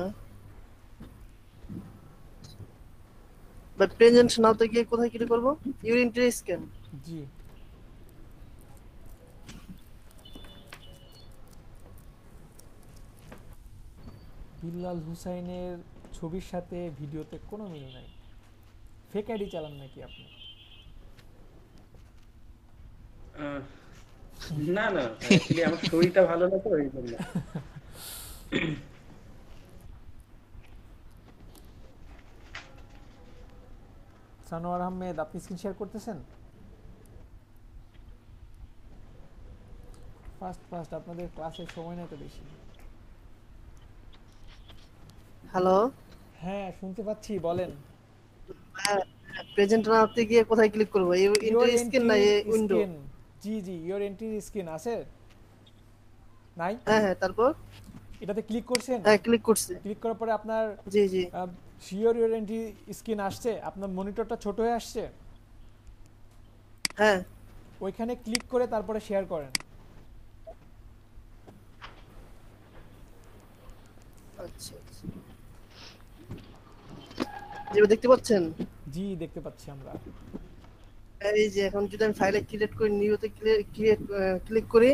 বাট প্রেজেন্ট তো গিয়ে কোথায় কি করব ইউরিন ট্রে স্ক্যান জি বিল্লাল হুসাইনের ছবির সাথে ভিডিওতে কোনো মিল নাই ফেক আইডি চালান নাকি আপনি না না আমার শরীরটা ভালো না তো এই জন্য সানোয়ার আহমেদ আপনি স্ক্রিন শেয়ার করতেছেন ফার্স্ট ফার্স্ট আপনাদের ক্লাসের সময় না তো বেশি হ্যালো হ্যাঁ শুনতে পাচ্ছি বলেন প্রেজেন্ট হ্যাঁ, না আপনি গিয়ে কোথায় ক্লিক করব এই এন্ট্রি স্ক্রিন না এই উইন্ডো জি জি ইওর এন্ট্রি স্ক্রিন আছে নাই হ্যাঁ হ্যাঁ তারপর এটাতে ক্লিক করছেন হ্যাঁ ক্লিক করছি ক্লিক করার পরে আপনার জি জি শিওর ইওর এন্ট্রি স্ক্রিন আসছে আপনার মনিটরটা ছোট হয়ে আসছে হ্যাঁ ওইখানে ক্লিক করে তারপরে শেয়ার করেন আচ্ছা এবার দেখতে পাচ্ছেন জি দেখতে পাচ্ছি আমরা এই যে এখন যদি আমি ফাইলে ক্রিয়েট করি নিউতে ক্রিয়েট ক্লিক করি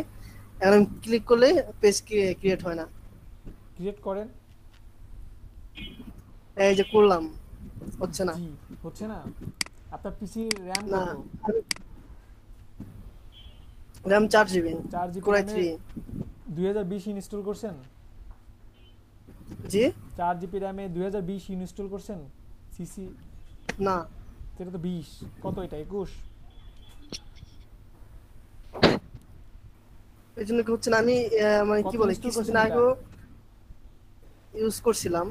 এখন ক্লিক করলে পেজ ক্রিয়েট হয় না ক্রিয়েট করেন এই যে করলাম হচ্ছে না হচ্ছে না আপনার পিসি র‍্যাম না র‍্যাম 4 জিবি 4 জিবি 2020 ইনস্টল করছেন জি 4 জিবি র‍্যামে 2020 ইনস্টল করছেন সিসি না এটা তো বিশ কত এটা একুশ এই জন্য হচ্ছে না আমি মানে কি বলে কিছুদিন আগে ইউজ করছিলাম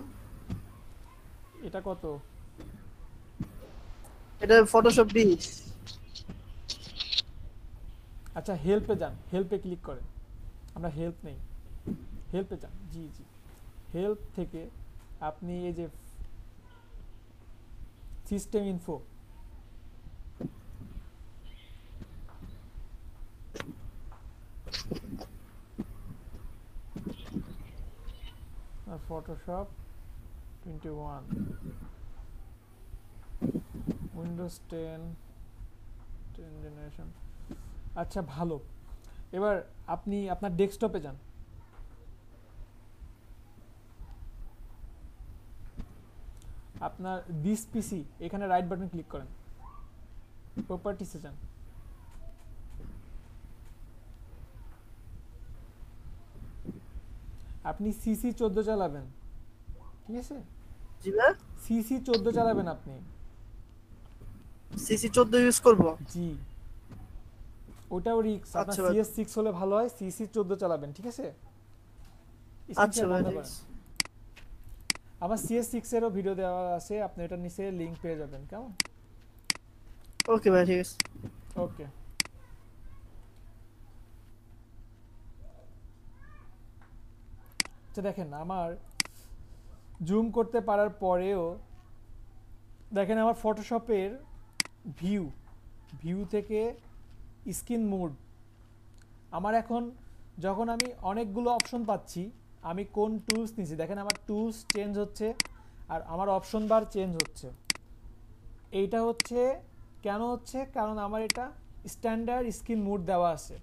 এটা কত এটা ফটোশপ 20 আচ্ছা হেল্পে যান হেল্পে ক্লিক করেন আমরা হেল্প নেই হেল্পে যান জি জি হেল্প থেকে আপনি এই যে system info Photoshop twenty one Windows ten ten generation আচ্ছা ভালো এবার আপনি আপনার ডেস্কটপে যান আপনার দিস পিসি এখানে রাইট বাটন ক্লিক করেন প্রপার্টিসে যান আপনি সিসি চোদ্দ চালাবেন ঠিক আছে সিসি চোদ্দ চালাবেন আপনি সিসি চোদ্দ ইউজ করবো জি ওটাও রিক্স আচ্ছা আপনার সিএস সিক্স হলে ভালো হয় সিসি চোদ্দ চালাবেন ঠিক আছে আচ্ছা আমার সিএস সিক্স এরও ভিডিও দেওয়া আছে আপনি এটা নিচে লিংক পেয়ে যাবেন কেমন ওকে ভাই ঠিক আছে ওকে তো আচ্ছা, দেখেন আমার জুম করতে পারার পরেও দেখেন আমার ফটোশপের ভিউ ভিউ থেকে স্ক্রিন মোড আমার এখন যখন আমি অনেকগুলো অপশন পাচ্ছি আমি কোন টুলস নিয়েছি দেখেন আমার টুলস চেঞ্জ হচ্ছে আর আমার অপশন বার চেঞ্জ হচ্ছে এইটা হচ্ছে কেন হচ্ছে কারণ আমার এটা স্ট্যান্ডার্ড স্ক্রিন মুড দেওয়া আছে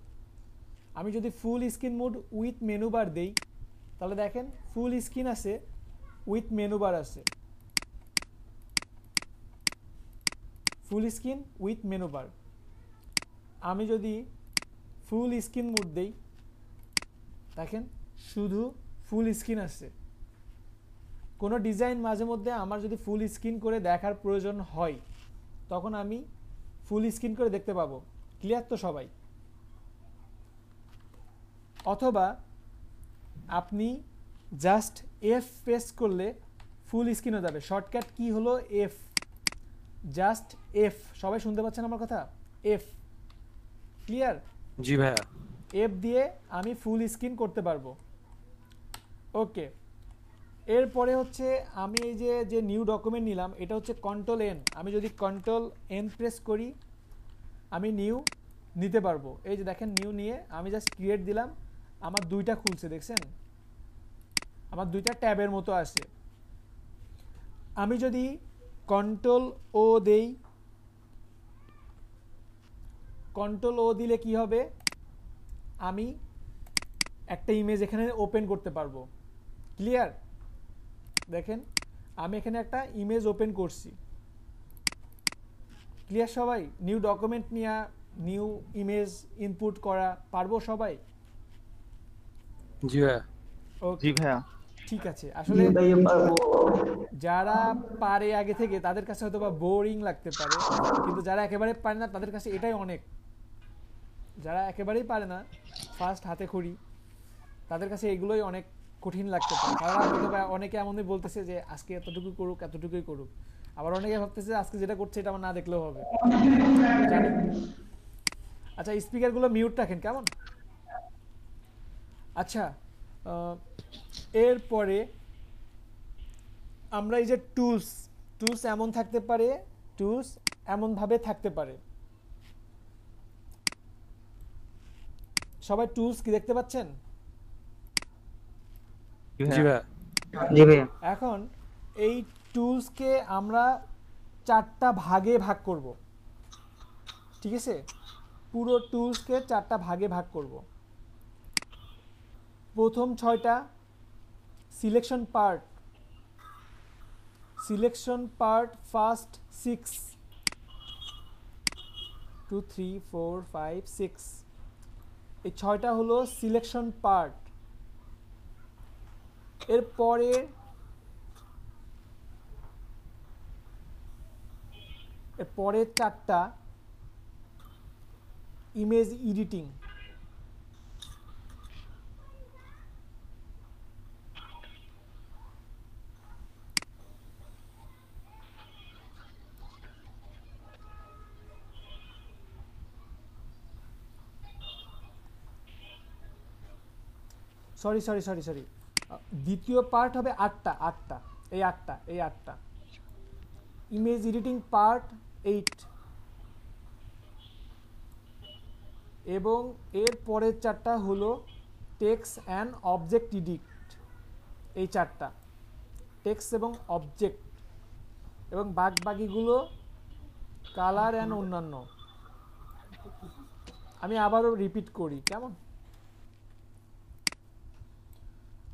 আমি যদি full screen mode with menu bar দেই তাহলে দেখেন ফুল স্ক্রিন আছে উইথ মেনু বার আছে full screen with menu bar আমি যদি ফুল স্ক্রিন মুড দেই দেখেন শুধু ফুল স্ক্রিন আসছে কোনো ডিজাইন মাঝে মধ্যে আমার যদি ফুল স্ক্রিন করে দেখার প্রয়োজন হয় তখন আমি ফুল স্ক্রিন করে দেখতে পাবো ক্লিয়ার তো সবাই অথবা আপনি জাস্ট এফ প্রেস করলে ফুল স্ক্রিনও যাবে শর্টকাট কি হলো এফ জাস্ট এফ সবাই শুনতে পাচ্ছেন আমার কথা এফ ক্লিয়ার জি ভাইয়া এফ দিয়ে আমি ফুল স্ক্রিন করতে পারবো ওকে এরপরে হচ্ছে আমি এই যে যে নিউ ডকুমেন্ট নিলাম এটা হচ্ছে কন্ট্রোল এন আমি যদি কন্ট্রোল এন প্রেস করি আমি নিউ নিতে পারবো এই যে দেখেন নিউ নিয়ে আমি জাস্ট ক্রিয়েট দিলাম আমার দুইটা খুলছে দেখছেন আমার দুইটা ট্যাবের মতো আসে আমি যদি কন্ট্রোল ও দেই কন্ট্রোল ও দিলে কি হবে আমি একটা ইমেজ এখানে ওপেন করতে পারবো ক্লিয়ার দেখেন আমি এখানে একটা ইমেজ ওপেন করছি ক্লিয়ার সবাই নিউ ডকুমেন্ট নিয়ে নিউ ইমেজ ইনপুট করা পারবো সবাই জি ভাইয়া জি ভাইয়া ঠিক আছে আসলে যারা পারে আগে থেকে তাদের কাছে হয়তো বা বোরিং লাগতে পারে কিন্তু যারা একেবারে পারে না তাদের কাছে এটাই অনেক যারা একেবারেই পারে না ফার্স্ট হাতে খড়ি তাদের কাছে এগুলোই অনেক কঠিন লাগতে পারে কারণ অনেকে এমনই বলতেছে যে আজকে এতটুকু করুক এতটুকুই করুক আবার অনেকে ভাবতেছে আজকে যেটা করছে এটা আমার না দেখলেও হবে আচ্ছা স্পিকারগুলো মিউট রাখেন কেমন আচ্ছা এরপরে আমরা এই যে টুলস টুলস এমন থাকতে পারে টুলস এমনভাবে থাকতে পারে সবাই টুলস কি দেখতে পাচ্ছেন জি এখন এই টুলসকে আমরা চারটা ভাগে ভাগ করব ঠিক আছে পুরো টুলসকে চারটা ভাগে ভাগ করব প্রথম ছয়টা selection part selection part first six two three four five six এই ছয়টা হলো সিলেকশন পার্ট এরপরে পরের চারটা image editing sorry sorry sorry sorry দ্বিতীয় পার্ট হবে আটটা আটটা এই আটটা এই আটটা ইমেজ এডিটিং পার্ট এইট এবং এর পরের চারটা হলো টেক্স অ্যান্ড অবজেক্ট ইডিক্ট এই চারটা টেক্স এবং অবজেক্ট এবং বাদ বাকিগুলো কালার অ্যান্ড অন্যান্য আমি আবারও রিপিট করি কেমন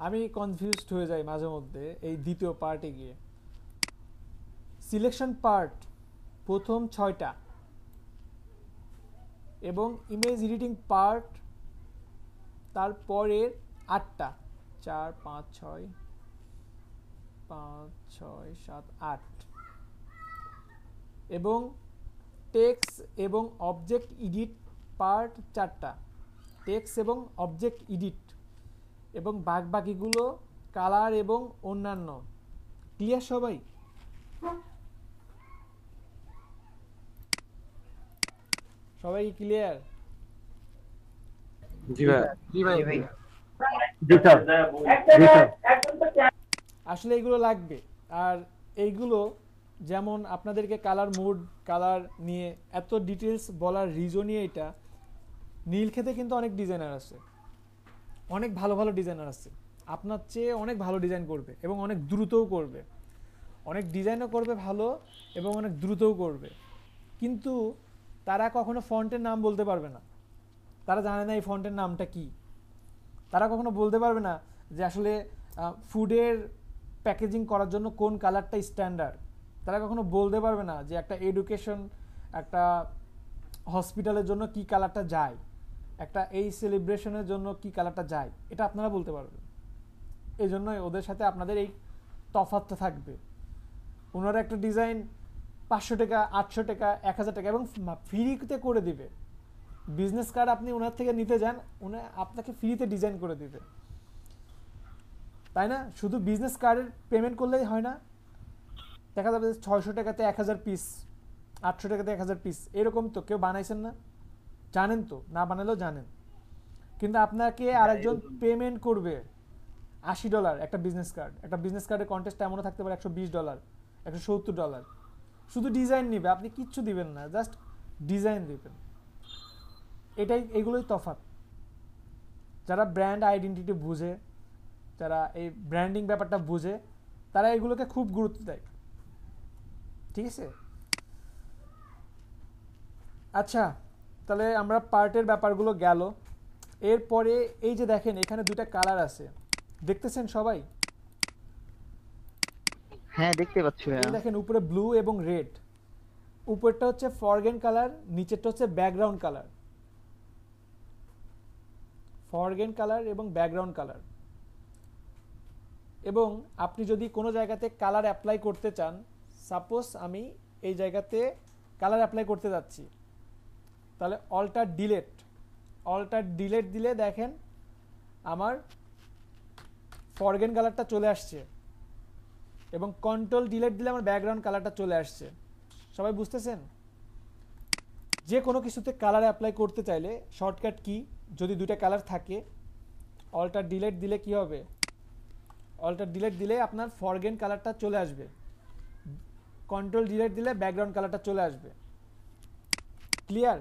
আমি কনফিউজড হয়ে যাই মাঝে মধ্যে এই দ্বিতীয় পার্টে গিয়ে সিলেকশন পার্ট প্রথম ছয়টা এবং ইমেজ এডিটিং পার্ট তারপরের আটটা চার পাঁচ ছয় পাঁচ ছয় সাত আট এবং টেক্স এবং অবজেক্ট ইডিট পার্ট চারটা টেক্স এবং অবজেক্ট ইডিট এবং বাঘ বাকিগুলো কালার এবং অন্যান্য ক্লিয়ার সবাই সবাই ক্লিয়ার আসলে এগুলো লাগবে আর এইগুলো যেমন আপনাদেরকে কালার মুড কালার নিয়ে এত ডিটেলস বলার রিজনই এটা নীল খেতে কিন্তু অনেক ডিজাইনার আছে অনেক ভালো ভালো ডিজাইনার আছে আপনার চেয়ে অনেক ভালো ডিজাইন করবে এবং অনেক দ্রুতও করবে অনেক ডিজাইনও করবে ভালো এবং অনেক দ্রুতও করবে কিন্তু তারা কখনো ফন্টের নাম বলতে পারবে না তারা জানে না এই ফন্টের নামটা কি তারা কখনো বলতে পারবে না যে আসলে ফুডের প্যাকেজিং করার জন্য কোন কালারটা স্ট্যান্ডার্ড তারা কখনো বলতে পারবে না যে একটা এডুকেশন একটা হসপিটালের জন্য কি কালারটা যায় একটা এই সেলিব্রেশনের জন্য কি কালারটা যায় এটা আপনারা বলতে পারবেন এই জন্যই ওদের সাথে আপনাদের এই তফাতটা থাকবে ওনারা একটা ডিজাইন পাঁচশো টাকা আটশো টাকা এক হাজার টাকা এবং ফ্রিতে করে দিবে বিজনেস কার্ড আপনি ওনার থেকে নিতে যান উনি আপনাকে ফ্রিতে ডিজাইন করে দিবে তাই না শুধু বিজনেস কার্ডের পেমেন্ট করলেই হয় না দেখা যাবে ছয়শো টাকাতে এক হাজার পিস আটশো টাকাতে এক হাজার পিস এরকম তো কেউ বানাইছেন না জানেন তো না বানালেও জানেন কিন্তু আপনাকে হ্যাঁ, আরেকজন পেমেন্ট করবে আশি ডলার একটা বিজনেস কার্ড একটা বিজনেস কার্ডের কন্টেস্ট এমনও থাকতে পারে একশো বিশ ডলার একশো সত্তর ডলার শুধু ডিজাইন নেবে আপনি কিচ্ছু দিবেন না জাস্ট ডিজাইন দিবেন এটাই এগুলোই তফাত যারা ব্র্যান্ড আইডেন্টিটি বুঝে যারা এই ব্র্যান্ডিং ব্যাপারটা বুঝে তারা এগুলোকে খুব গুরুত্ব দেয় ঠিক আছে আচ্ছা তাহলে আমরা পার্টের ব্যাপারগুলো গেল এরপরে এই যে দেখেন এখানে দুইটা কালার আছে দেখতেছেন সবাই হ্যাঁ দেখতে পাচ্ছি দেখেন উপরে ব্লু এবং রেড উপরটা হচ্ছে ফরগেন কালার নিচেরটা হচ্ছে ব্যাকগ্রাউন্ড কালার ফরগেন কালার এবং ব্যাকগ্রাউন্ড কালার এবং আপনি যদি কোনো জায়গাতে কালার অ্যাপ্লাই করতে চান সাপোজ আমি এই জায়গাতে কালার অ্যাপ্লাই করতে যাচ্ছি তাহলে অল্টার ডিলেট অল্টার ডিলেট দিলে দেখেন আমার ফরগেন কালারটা চলে আসছে এবং কন্ট্রোল ডিলেট দিলে আমার ব্যাকগ্রাউন্ড কালারটা চলে আসছে সবাই বুঝতেছেন যে কোনো কিছুতে কালার অ্যাপ্লাই করতে চাইলে শর্টকাট কি যদি দুটা কালার থাকে অল্টার ডিলেট দিলে কি হবে অল্টার ডিলেট দিলে আপনার ফরগেন কালারটা চলে আসবে কন্ট্রোল ডিলেট দিলে ব্যাকগ্রাউন্ড কালারটা চলে আসবে ক্লিয়ার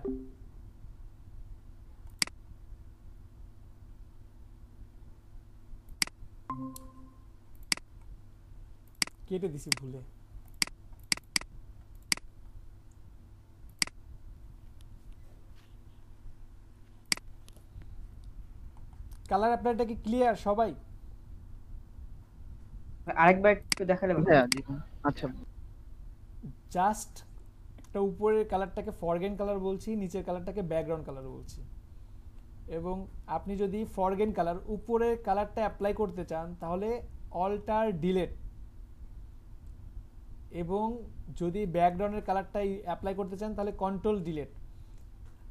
কেটে দিছি ভুলে কালার আপনারটা কি ক্লিয়ার সবাই আরেকবার একটু দেখালে হ্যাঁ, আচ্ছা জাস্ট একটা উপরের কালারটাকে ফরগেন কালার বলছি নিচের কালারটাকে ব্যাকগ্রাউন্ড কালার বলছি এবং আপনি যদি ফরগেন কালার উপরের কালারটা অ্যাপ্লাই করতে চান তাহলে অল্টার ডিলেট এবং যদি ব্যাকগ্রাউন্ডের কালারটা অ্যাপ্লাই করতে চান তাহলে কন্ট্রোল ডিলেট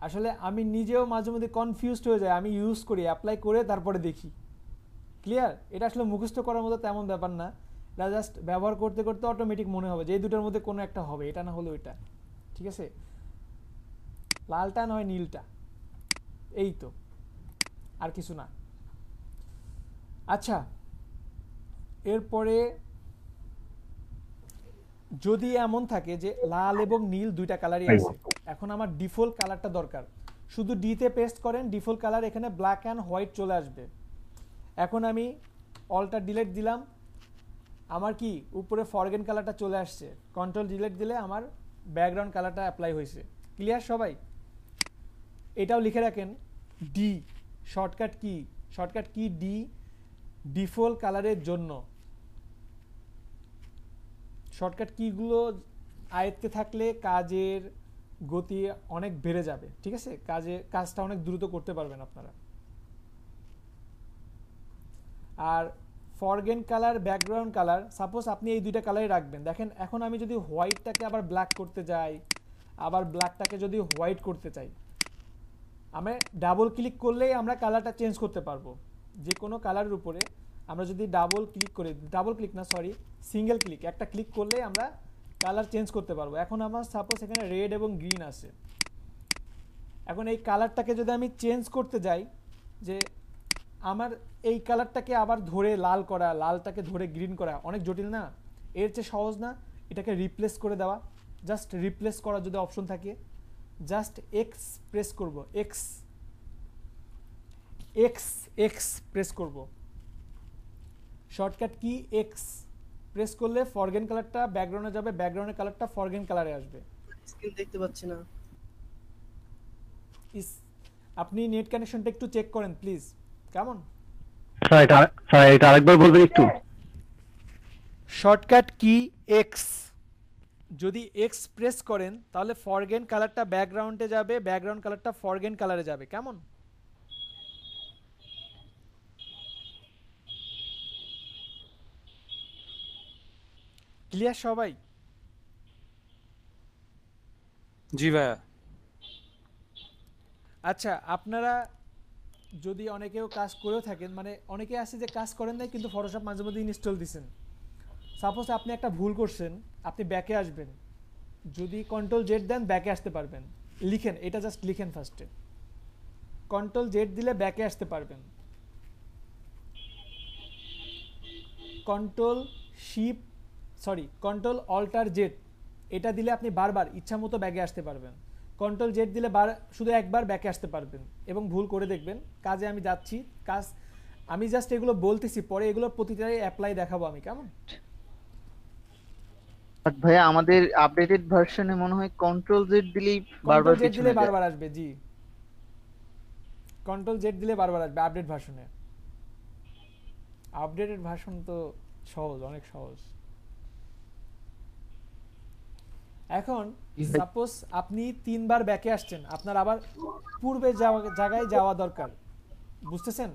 আসলে আমি নিজেও মাঝে মধ্যে কনফিউজড হয়ে যাই আমি ইউজ করি অ্যাপ্লাই করে তারপরে দেখি ক্লিয়ার এটা আসলে মুখস্থ করার মতো তেমন ব্যাপার না এটা জাস্ট ব্যবহার করতে করতে অটোমেটিক মনে হবে যে এই মধ্যে কোনো একটা হবে এটা না হলে ওইটা ঠিক আছে লালটা নয় নীলটা এই তো আর কিছু না আচ্ছা এরপরে যদি এমন থাকে যে লাল এবং নীল দুইটা কালারই আছে এখন আমার ডিফল্ট কালারটা দরকার শুধু ডিতে পেস্ট করেন ডিফল্ট কালার এখানে ব্ল্যাক অ্যান্ড হোয়াইট চলে আসবে এখন আমি অলটা ডিলেট দিলাম আমার কি উপরে ফরগেন কালারটা চলে আসছে কন্ট্রোল ডিলেট দিলে আমার ব্যাকগ্রাউন্ড কালারটা অ্যাপ্লাই হয়েছে ক্লিয়ার সবাই এটাও লিখে রাখেন D shortcut key shortcut key D default কালারের জন্য শর্টকাট কিগুলো আয়ত্তে থাকলে কাজের গতি অনেক বেড়ে যাবে ঠিক আছে কাজে কাজটা অনেক দ্রুত করতে পারবেন আপনারা আর foreground colour background colour suppose আপনি এই দুইটা কালারই রাখবেন দেখেন এখন আমি যদি হোয়াইটটাকে আবার ব্ল্যাক করতে যাই আবার ব্ল্যাকটাকে যদি হোয়াইট করতে চাই আমি ডাবল ক্লিক করলেই আমরা কালারটা চেঞ্জ করতে পারবো যে কোনো কালারের উপরে আমরা যদি ডাবল ক্লিক করে ডাবল ক্লিক না সরি সিঙ্গেল ক্লিক একটা ক্লিক করলেই আমরা কালার চেঞ্জ করতে পারবো এখন আমার সাপোজ এখানে রেড এবং গ্রিন আছে এখন এই কালারটাকে যদি আমি চেঞ্জ করতে যাই যে আমার এই কালারটাকে আবার ধরে লাল করা লালটাকে ধরে গ্রিন করা অনেক জটিল না এর চেয়ে সহজ না এটাকে রিপ্লেস করে দেওয়া জাস্ট রিপ্লেস করা যদি অপশন থাকে জাস্ট এক্স প্রেস করব এক্স এক্স এক্স প্রেস করব শর্টকাট কি এক্স প্রেস করলে ফরগেন কালারটা ব্যাকগ্রাউন্ডে যাবে ব্যাকগ্রাউন্ডের কালারটা ফরগেন কালারে আসবে স্ক্রিন দেখতে পাচ্ছি না ইস আপনি নেট কানেকশনটা একটু চেক করেন প্লিজ কেমন স্যার এটা আরেকবার বলবেন একটু শর্টকাট কি এক্স যদি এক্স প্রেস করেন তাহলে ফরগেন কালারটা ব্যাকগ্রাউন্ডে যাবে ব্যাকগ্রাউন্ড কালারটা ফরগেন কালারে যাবে কেমন ক্লিয়ার সবাই জি ভাইয়া আচ্ছা আপনারা যদি অনেকেও কাজ করেও থাকেন মানে অনেকে আছে যে কাজ করেন নাই কিন্তু ফটোশপ মাঝে মধ্যে ইনস্টল দিচ্ছেন সাপোজ আপনি একটা ভুল করছেন আপনি ব্যাকে আসবেন যদি কন্ট্রোল জেড দেন ব্যাকে আসতে পারবেন লিখেন এটা জাস্ট লিখেন ফার্স্টে কন্ট্রোল জেড দিলে ব্যাকে আসতে পারবেন control shift sorry control alter Z এটা দিলে আপনি বারবার ইচ্ছা মতো ব্যাগে আসতে পারবেন কন্ট্রোল জেড দিলে বার শুধু একবার ব্যাকে আসতে পারবেন এবং ভুল করে দেখবেন কাজে আমি যাচ্ছি কাজ আমি জাস্ট এগুলো বলতেছি পরে এগুলো প্রতিটাই অ্যাপ্লাই দেখাবো আমি কেমন ভাইয়া আমাদের আপডেটেড ভার্সনে মনে হয় কন্ট্রোল জেড দিলেই বারবার জেড দিলে বারবার আসবে জি কন্ট্রোল জেড দিলে বারবার আসবে আপডেট ভার্সনে আপডেটেড ভার্সন তো সহজ অনেক সহজ এখন সাপোজ আপনি তিনবার ব্যাকে আসছেন আপনার আবার পূর্বে যাওয়া জায়গায় যাওয়া দরকার বুঝতেছেন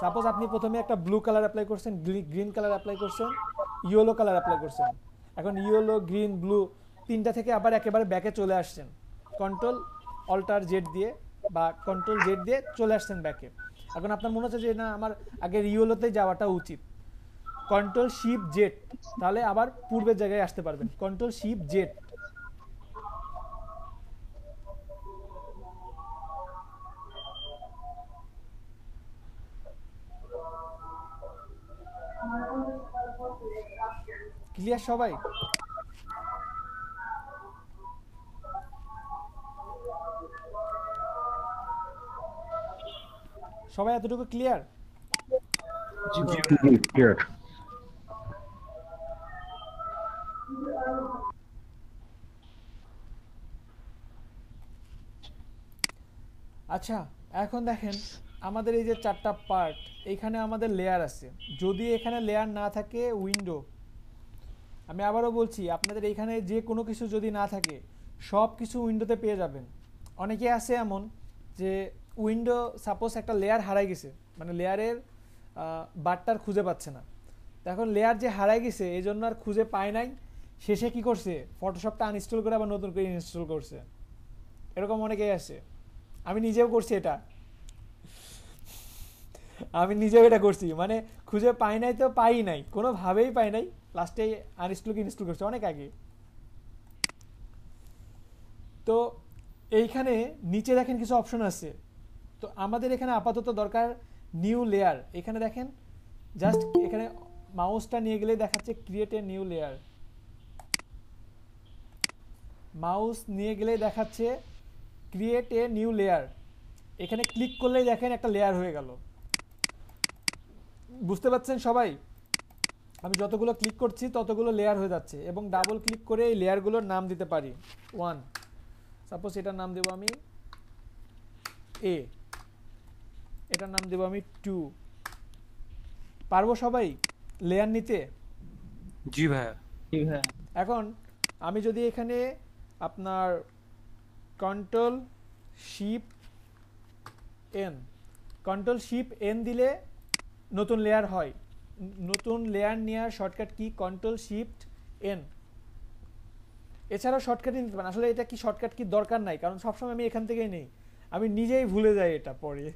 সাপোজ আপনি প্রথমে একটা ব্লু কালার অ্যাপ্লাই করছেন গ্রিন কালার অ্যাপ্লাই করছেন ইয়েলো কালার অ্যাপ্লাই করছেন এখন ইয়েলো গ্রিন ব্লু তিনটা থেকে আবার একেবারে ব্যাকে চলে আসছেন কন্ট্রোল অল্টার জেড দিয়ে বা কন্ট্রোল জেড দিয়ে চলে আসছেন ব্যাকে এখন আপনার মনে হচ্ছে যে না আমার আগের ইয়েলোতে যাওয়াটা উচিত কন্ট্রোল শিপ জেড তাহলে আবার পূর্বের জায়গায় আসতে পারবেন কন্ট্রোল শিপ জেড ক্লিয়ার সবাই সবাই এতটুকু ক্লিয়ার আচ্ছা এখন দেখেন আমাদের এই যে চারটা পার্ট এখানে আমাদের লেয়ার আছে যদি এখানে লেয়ার না থাকে উইন্ডো আমি আবারও বলছি আপনাদের এইখানে যে কোনো কিছু যদি না থাকে সব কিছু উইন্ডোতে পেয়ে যাবেন অনেকে আছে এমন যে উইন্ডো সাপোজ একটা লেয়ার হারাই গেছে মানে লেয়ারের বারটার খুঁজে পাচ্ছে না এখন লেয়ার যে হারাই গেছে এই জন্য আর খুঁজে পায় নাই শেষে কি করছে ফটোশপটা আনইনস্টল করে আবার নতুন করে ইনস্টল করছে এরকম অনেকেই আছে আমি নিজেও করছি এটা আমি নিজেও এটা করছি মানে খুঁজে পাই নাই তো পাই নাই কোনোভাবেই পাই নাই লাস্টে কি ইনস্টল করছে অনেক আগে তো এইখানে নিচে দেখেন কিছু অপশন আছে তো আমাদের এখানে আপাতত দরকার নিউ লেয়ার এখানে দেখেন জাস্ট এখানে মাউসটা নিয়ে গেলে দেখাচ্ছে create a new layer mouse নিয়ে গেলে দেখাচ্ছে ক্রিয়েট এ নিউ লেয়ার এখানে ক্লিক করলেই দেখেন একটা লেয়ার হয়ে গেল বুঝতে পারছেন সবাই আমি যতগুলো ক্লিক করছি ততগুলো লেয়ার হয়ে যাচ্ছে এবং ডাবল ক্লিক করে এই লেয়ারগুলোর নাম দিতে পারি ওয়ান সাপোজ এটার নাম দেবো আমি এ এটার নাম দেবো আমি টু পারবো সবাই লেয়ার নিতে জি ভাইয়া জি ভাইয়া এখন আমি যদি এখানে আপনার control shift N control shift N দিলে নতুন লেয়ার হয় নতুন লেয়ার নেওয়ার shortcut key control shift N এছাড়াও শর্টকাটই নিতে পারেন আসলে এটা কি শর্টকাট কি দরকার নাই কারণ সবসময় আমি এখান থেকেই নেই আমি নিজেই ভুলে যাই এটা পরে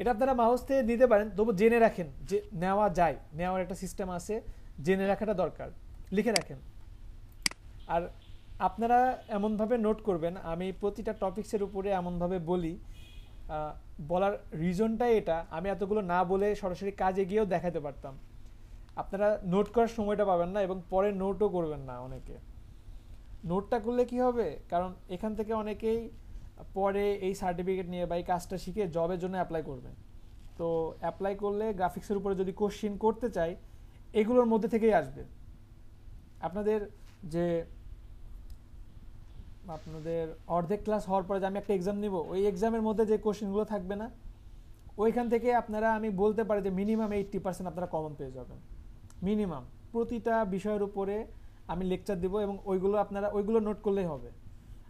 এটা আপনারা মাহস থেকে দিতে পারেন তবু জেনে রাখেন যে নেওয়া যায় নেওয়ার একটা সিস্টেম আছে জেনে রাখাটা দরকার লিখে রাখেন আর আপনারা এমনভাবে নোট করবেন আমি প্রতিটা টপিক্সের উপরে এমনভাবে বলি বলার রিজনটাই এটা আমি এতগুলো না বলে সরাসরি কাজে গিয়েও দেখাতে পারতাম আপনারা নোট করার সময়টা পাবেন না এবং পরে নোটও করবেন না অনেকে নোটটা করলে কি হবে কারণ এখান থেকে অনেকেই পরে এই সার্টিফিকেট নিয়ে বা এই কাজটা শিখে জবের জন্য অ্যাপ্লাই করবেন তো অ্যাপ্লাই করলে গ্রাফিক্সের উপরে যদি কোশ্চিন করতে চাই এগুলোর মধ্যে থেকেই আসবে আপনাদের যে আপনাদের অর্ধেক ক্লাস হওয়ার পরে যে আমি একটা এক্সাম নিব ওই এক্সামের মধ্যে যে কোশ্চেনগুলো থাকবে না ওইখান থেকে আপনারা আমি বলতে পারি যে মিনিমাম এইট্টি পার্সেন্ট আপনারা কমন পেয়ে যাবেন মিনিমাম প্রতিটা বিষয়ের উপরে আমি লেকচার দেবো এবং ওইগুলো আপনারা ওইগুলো নোট করলেই হবে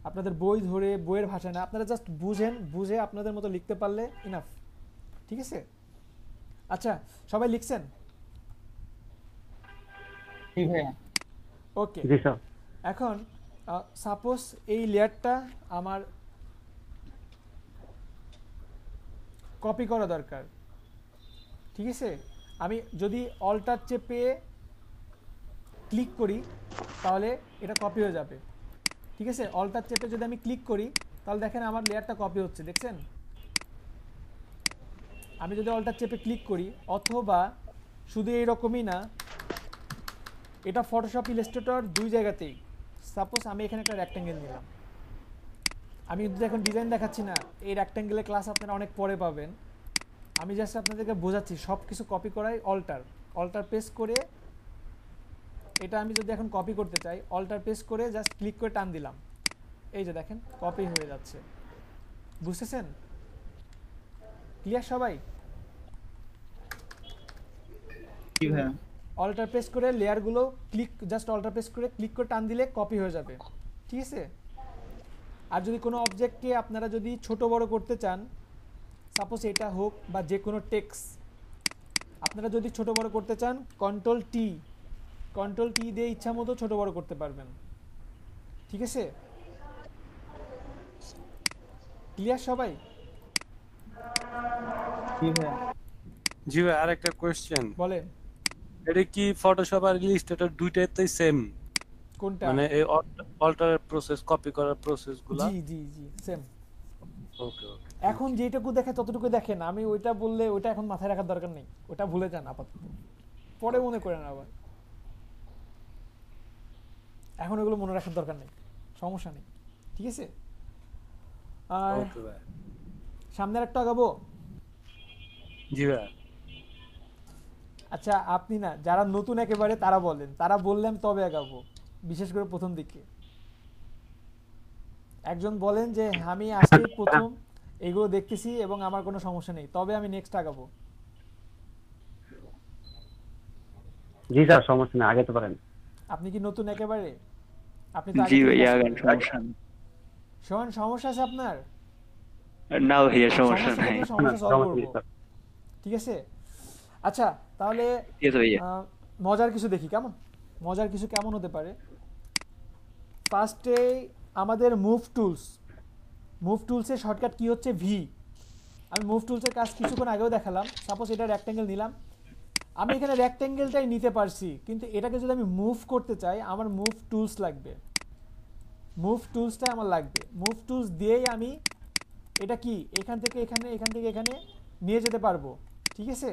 আপনাদের বই ধরে বইয়ের ভাষা না আপনারা জাস্ট বুঝেন বুঝে আপনাদের মতো লিখতে পারলে ইনাফ ঠিক আছে আচ্ছা সবাই লিখছেন ওকে এখন সাপোজ এই লেয়ারটা আমার কপি করা দরকার ঠিক আছে আমি যদি অল্টার চেপে ক্লিক করি তাহলে এটা কপি হয়ে যাবে ঠিক আছে অল্টার চেপে যদি আমি ক্লিক করি তাহলে দেখেন আমার লেয়ারটা কপি হচ্ছে দেখছেন আমি যদি অল্টার চেপে ক্লিক করি অথবা শুধু এইরকমই না এটা ফটোশপ ইলেস্টেটর দুই জায়গাতেই সাপোজ আমি এখানে একটা রেক্ট্যাঙ্গেল নিলাম আমি কিন্তু এখন ডিজাইন দেখাচ্ছি না এই রেক্ট্যাঙ্গেলের ক্লাস আপনারা অনেক পরে পাবেন আমি জাস্ট আপনাদেরকে বোঝাচ্ছি সব কিছু কপি করাই অল্টার অল্টার পেস্ট করে এটা আমি যদি এখন কপি করতে চাই অল্টার পেস্ট করে জাস্ট ক্লিক করে টান দিলাম এই যে দেখেন কপি হয়ে যাচ্ছে বুঝতেছেন ক্লিয়ার সবাই অল্টার প্রেস করে লেয়ারগুলো ক্লিক জাস্ট অল্টার প্রেস করে ক্লিক করে টান দিলে কপি হয়ে যাবে ঠিক আছে আর যদি কোনো অবজেক্টকে আপনারা যদি ছোট বড় করতে চান সাপোজ এটা হোক বা যে কোনো টেক্স আপনারা যদি ছোট বড় করতে চান কন্ট্রোল টি কন্ট্রোল টি দিয়ে ইচ্ছা মতো ছোট বড় করতে পারবেন ঠিক আছে ক্লিয়ার সবাই জি ভাই জি ভাই আর একটা কোয়েশ্চেন বলেন এটা কি ফটোশপ আর ইলাস্ট্রেটর দুইটাই তো সেম কোনটা মানে এই অল্টারের প্রসেস কপি করার প্রসেসগুলো জি জি জি সেম ওকে ওকে এখন যেটুকু দেখে ততটুকু না আমি ওইটা বললে ওইটা এখন মাথায় রাখার দরকার নেই ওটা ভুলে যান আপাতত পরে মনে করেন আবার এখন ওগুলো মনে রাখার দরকার নেই সমস্যা নেই ঠিক আছে আর সামনের একটা আগাবো জি ভাই আচ্ছা আপনি না যারা নতুন একেবারে তারা বলেন তারা বললেন তবে আগাবো বিশেষ করে প্রথম দিকে একজন বলেন যে আমি আজকে প্রথম এগুলো দেখতেছি এবং আমার কোনো সমস্যা নেই তবে আমি নেক্সট আগাবো জি স্যার সমস্যা নেই আগাতে পারেন আপনি কি নতুন একেবারে আপনি তো জি ভাইয়া আগান সমস্যা শোন সমস্যা আছে আপনার না ভাইয়া সমস্যা নাই সমস্যা ঠিক আছে আচ্ছা তাহলে মজার কিছু দেখি কেমন মজার কিছু কেমন হতে পারে ফার্স্টে আমাদের মুভ টুলস মুভ টুলসের শর্টকাট কি হচ্ছে ভি আমি মুভ টুলসের কাজ কিছুক্ষণ আগেও দেখালাম সাপোজ এটা রেক্ট্যাঙ্গেল নিলাম আমি এখানে রেক্ট্যাঙ্গেলটাই নিতে পারছি কিন্তু এটাকে যদি আমি মুভ করতে চাই আমার মুভ টুলস লাগবে মুভ টুলসটাই আমার লাগবে মুভ টুলস দিয়েই আমি এটা কি এখান থেকে এখানে এখান থেকে এখানে নিয়ে যেতে পারবো ঠিক আছে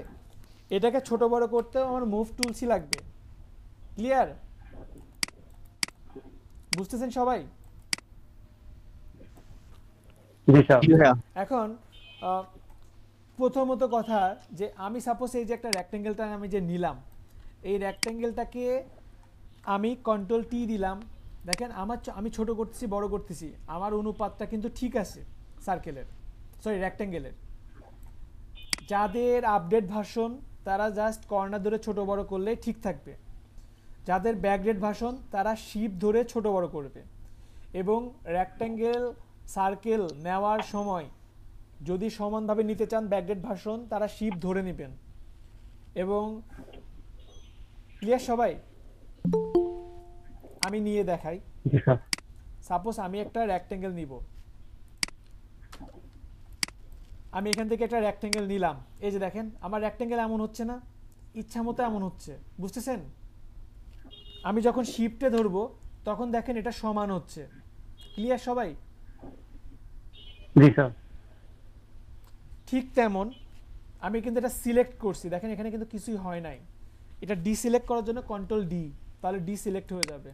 এটাকে ছোট বড় করতেও আমার মুভ টুলসই লাগবে ক্লিয়ার বুঝতেছেন সবাই এখন প্রথমত কথা যে আমি সাপোজ এই যে একটা রেক্টেঙ্গেলটা আমি যে নিলাম এই রেক্ট্যাঙ্গেলটাকে আমি কন্ট্রোল টি দিলাম দেখেন আমার আমি ছোট করতেছি বড় করতেছি আমার অনুপাতটা কিন্তু ঠিক আছে সার্কেলের সরি রেক্ট্যাঙ্গেলের যাদের আপডেট ভার্সন তারা জাস্ট কর্নার ধরে ছোট বড় করলে ঠিক থাকবে যাদের ব্যাকগ্রেড ভাষণ তারা শিপ ধরে ছোট বড় করবে এবং রেক্ট্যাঙ্গেল সার্কেল নেওয়ার সময় যদি সমানভাবে নিতে চান ব্যাকগ্রেড ভাষণ তারা শিপ ধরে নেবেন এবং ক্লিয়ার সবাই আমি নিয়ে দেখাই সাপোজ আমি একটা রেক্ট্যাঙ্গেল নিব আমি এখান থেকে একটা র্যাক্টেঙ্গেল নিলাম এই যে দেখেন আমার র্যাক্টেঙ্গেল এমন হচ্ছে না ইচ্ছা মতো এমন হচ্ছে বুঝতেছেন আমি যখন শিফটে ধরবো তখন দেখেন এটা সমান হচ্ছে ক্লিয়ার সবাই ঠিক তেমন আমি কিন্তু এটা সিলেক্ট করছি দেখেন এখানে কিন্তু কিছুই হয় নাই এটা ডি সিলেক্ট করার জন্য কন্ট্রোল ডি তাহলে ডি সিলেক্ট হয়ে যাবে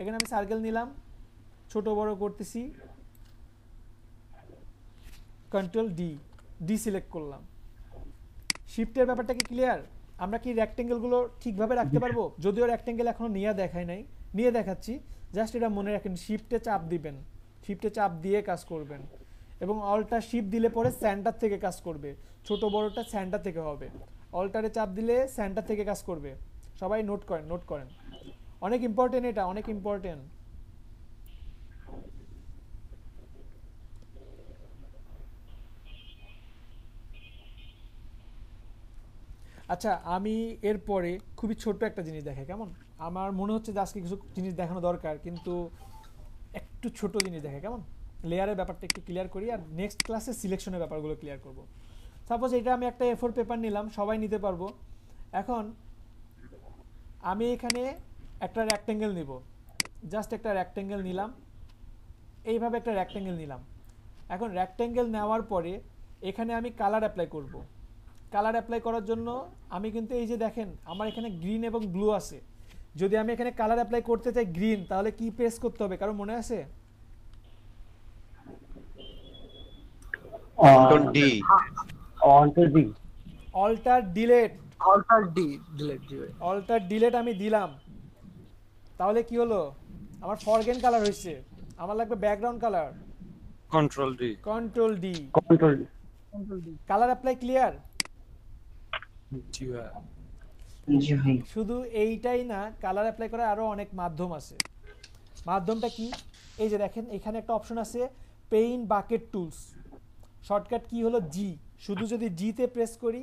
এখানে আমি সার্কেল নিলাম ছোট বড় করতেছি কন্ট্রোল ডি ডি সিলেক্ট করলাম শিফটের ব্যাপারটা কি ক্লিয়ার আমরা কি রেক্টেঙ্গেলগুলো ঠিকভাবে রাখতে পারবো যদিও রেক্টেঙ্গেল এখনও নিয়ে দেখায় নাই নিয়ে দেখাচ্ছি জাস্ট এটা মনে রাখেন শিফটে চাপ দিবেন শিফটে চাপ দিয়ে কাজ করবেন এবং অলটা শিফট দিলে পরে স্যান্টার থেকে কাজ করবে ছোট বড়টা স্যান্টার থেকে হবে অল্টারে চাপ দিলে স্যান্টার থেকে কাজ করবে সবাই নোট করেন নোট করেন অনেক ইম্পর্টেন্ট এটা অনেক ইম্পর্টেন্ট আচ্ছা আমি এরপরে খুবই ছোট একটা জিনিস দেখাই কেমন আমার মনে হচ্ছে যে আজকে কিছু জিনিস দেখানো দরকার কিন্তু একটু ছোট জিনিস দেখাই কেমন লেয়ারের ব্যাপারটা একটু ক্লিয়ার করি আর নেক্সট ক্লাসে সিলেকশনের ব্যাপারগুলো ক্লিয়ার করব সাপোজ এটা আমি একটা এফোর পেপার নিলাম সবাই নিতে পারবো এখন আমি এখানে একটা র্যাক্টেঙ্গেল নিব জাস্ট একটা র্যাক্টেঙ্গেল নিলাম এইভাবে একটা র্যাক্টেঙ্গেল নিলাম এখন র্যাক্টেঙ্গেল নেওয়ার পরে এখানে আমি কালার অ্যাপ্লাই করবো কালার অ্যাপ্লাই করার জন্য আমি কিন্তু এই যে দেখেন আমার এখানে গ্রিন এবং ব্লু আছে যদি আমি এখানে কালার অ্যাপ্লাই করতে চাই গ্রিন তাহলে কি প্রেস করতে হবে কারণ মনে আছে অল্টার ডিলেট আমি দিলাম তাহলে কি হলো আমার ফরগেন কালার হয়েছে আমার লাগবে background colour control D control D control D colour apply clear শুধু এইটাই না কালার অ্যাপ্লাই করার আরো অনেক মাধ্যম আছে মাধ্যমটা কি এই যে দেখেন এখানে একটা অপশন আছে pain bucket tools shortcut key হলো জি শুধু যদি জিতে প্রেস করি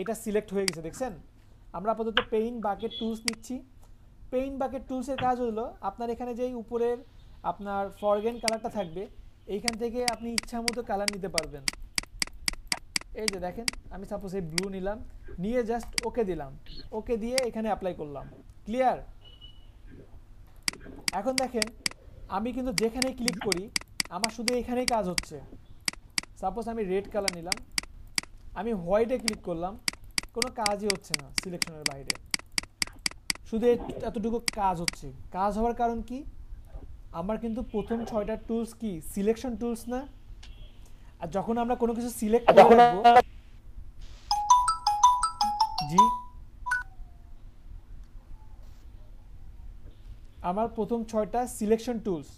এটা সিলেক্ট হয়ে গেছে দেখছেন আমরা আপাতত পেইন বাকেট টুলস নিচ্ছি পেইন বাকেট টুলসের কাজ হলো আপনার এখানে যেই উপরের আপনার ফরগেন কালারটা থাকবে এইখান থেকে আপনি ইচ্ছা মতো কালার নিতে পারবেন এই যে দেখেন আমি সাপোজ এই ব্লু নিলাম নিয়ে জাস্ট ওকে দিলাম ওকে দিয়ে এখানে অ্যাপ্লাই করলাম ক্লিয়ার এখন দেখেন আমি কিন্তু যেখানেই ক্লিক করি আমার শুধু এখানেই কাজ হচ্ছে সাপোজ আমি রেড কালার নিলাম আমি হোয়াইটে ক্লিক করলাম কোনো কাজই হচ্ছে না সিলেকশনের বাইরে শুধু এতটুকু কাজ হচ্ছে কাজ হওয়ার কারণ কি আমার কিন্তু প্রথম ছয়টা টুলস কি সিলেকশন টুলস না আর যখন আমরা কোনো কিছু সিলেক্ট করে জি আমার প্রথম ছয়টা সিলেকশন টুলস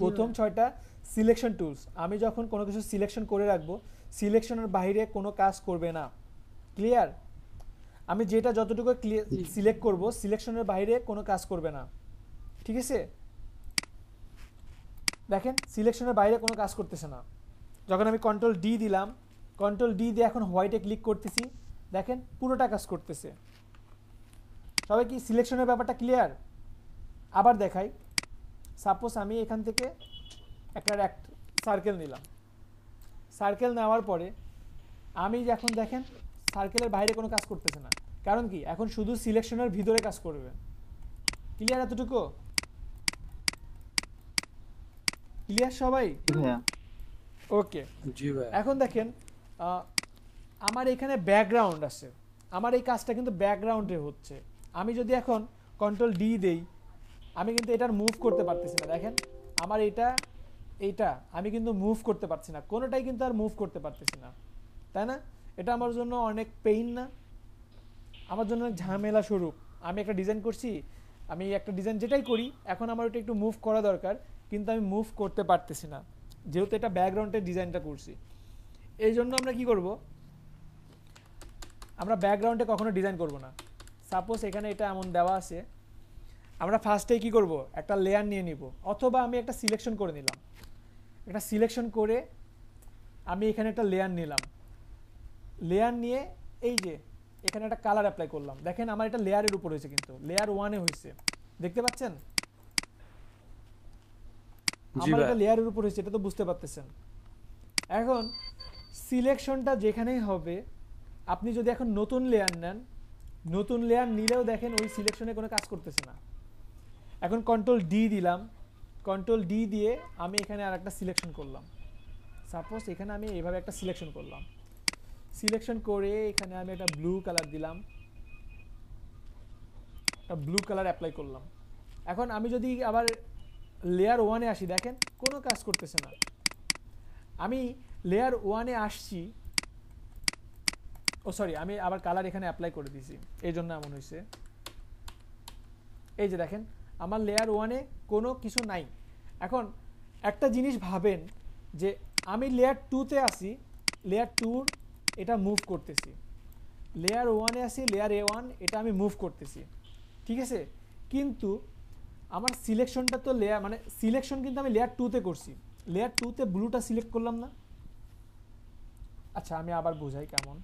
প্রথম ছয়টা সিলেকশন টুলস আমি যখন কোনো কিছু সিলেকশন করে রাখবো সিলেকশনের বাইরে কোনো কাজ করবে না ক্লিয়ার আমি যেটা যতটুকু সিলেক্ট করব সিলেকশনের বাইরে কোনো কাজ করবে না ঠিক আছে দেখেন সিলেকশনের বাইরে কোনো কাজ করতেছে না যখন আমি কন্ট্রোল ডি দিলাম কন্ট্রোল ডি দিয়ে এখন হোয়াইটে ক্লিক করতেছি দেখেন পুরোটা কাজ করতেছে সবাই কি সিলেকশনের ব্যাপারটা ক্লিয়ার আবার দেখাই সাপোজ আমি এখান থেকে একটা র্যাক্ট সার্কেল নিলাম সার্কেল নেওয়ার পরে আমি যখন দেখেন সার্কেলের বাইরে কোনো কাজ করতেছে না কারণ কি এখন শুধু সিলেকশনের ভিতরে কাজ করবে ক্লিয়ার এতটুকু ক্লিয়ার সবাই ওকে জি ভাই এখন দেখেন আমার এখানে ব্যাকগ্রাউন্ড আছে আমার এই কাজটা কিন্তু ব্যাকগ্রাউন্ডে হচ্ছে আমি যদি এখন কন্ট্রোল ডি দেই আমি কিন্তু এটার মুভ করতে পারতেছি না দেখেন আমার এটা এইটা আমি কিন্তু মুভ করতে পারছি না কোনোটাই কিন্তু আর মুভ করতে পারতেছি না তাই না এটা আমার জন্য অনেক পেইন না আমার জন্য ঝামেলা স্বরূপ আমি একটা ডিজাইন করছি আমি একটা ডিজাইন যেটাই করি এখন আমার ওটা একটু মুভ করা দরকার কিন্তু আমি মুভ করতে পারতেছি না যেহেতু এটা ব্যাকগ্রাউন্ডের ডিজাইনটা করছি এই জন্য আমরা কি করব আমরা ব্যাকগ্রাউন্ডে কখনো ডিজাইন করব না সাপোজ এখানে এটা এমন দেওয়া আছে আমরা ফার্স্টে কি করব একটা লেয়ার নিয়ে নিব অথবা আমি একটা সিলেকশন করে নিলাম একটা সিলেকশন করে আমি এখানে একটা লেয়ার নিলাম লেয়ার নিয়ে এই যে এখানে একটা কালার অ্যাপ্লাই করলাম দেখেন আমার এটা লেয়ারের উপর হয়েছে কিন্তু লেয়ার ওয়ানে হয়েছে দেখতে পাচ্ছেন আমার এটা লেয়ারের উপর হয়েছে এটা তো বুঝতে পারতেছেন এখন সিলেকশনটা যেখানেই হবে আপনি যদি এখন নতুন লেয়ার নেন নতুন লেয়ার নিলেও দেখেন ওই সিলেকশনে কোনো কাজ করতেছে না এখন কন্ট্রোল ডি দিলাম কন্ট্রোল ডি দিয়ে আমি এখানে আর একটা সিলেকশন করলাম সাপোজ এখানে আমি এইভাবে একটা সিলেকশন করলাম সিলেকশন করে এখানে আমি একটা ব্লু কালার দিলাম একটা ব্লু কালার অ্যাপ্লাই করলাম এখন আমি যদি আবার লেয়ার ওয়ানে আসি দেখেন কোনো কাজ করতেছে না আমি লেয়ার ওয়ানে আসছি ও সরি আমি আবার কালার এখানে অ্যাপ্লাই করে দিয়েছি এই জন্য এমন হয়েছে এই যে দেখেন আমার লেয়ার ওয়ানে কোনো কিছু নাই এখন একটা জিনিস ভাবেন যে আমি লেয়ার টুতে আসি লেয়ার টুর এটা মুভ করতেছি লেয়ার ওয়ানে আসি লেয়ার এ ওয়ান এটা আমি মুভ করতেছি ঠিক আছে কিন্তু আমার সিলেকশনটা তো লেয়ার মানে সিলেকশন কিন্তু আমি লেয়ার টুতে করছি লেয়ার টুতে ব্লুটা সিলেক্ট করলাম না আচ্ছা আমি আবার বোঝাই কেমন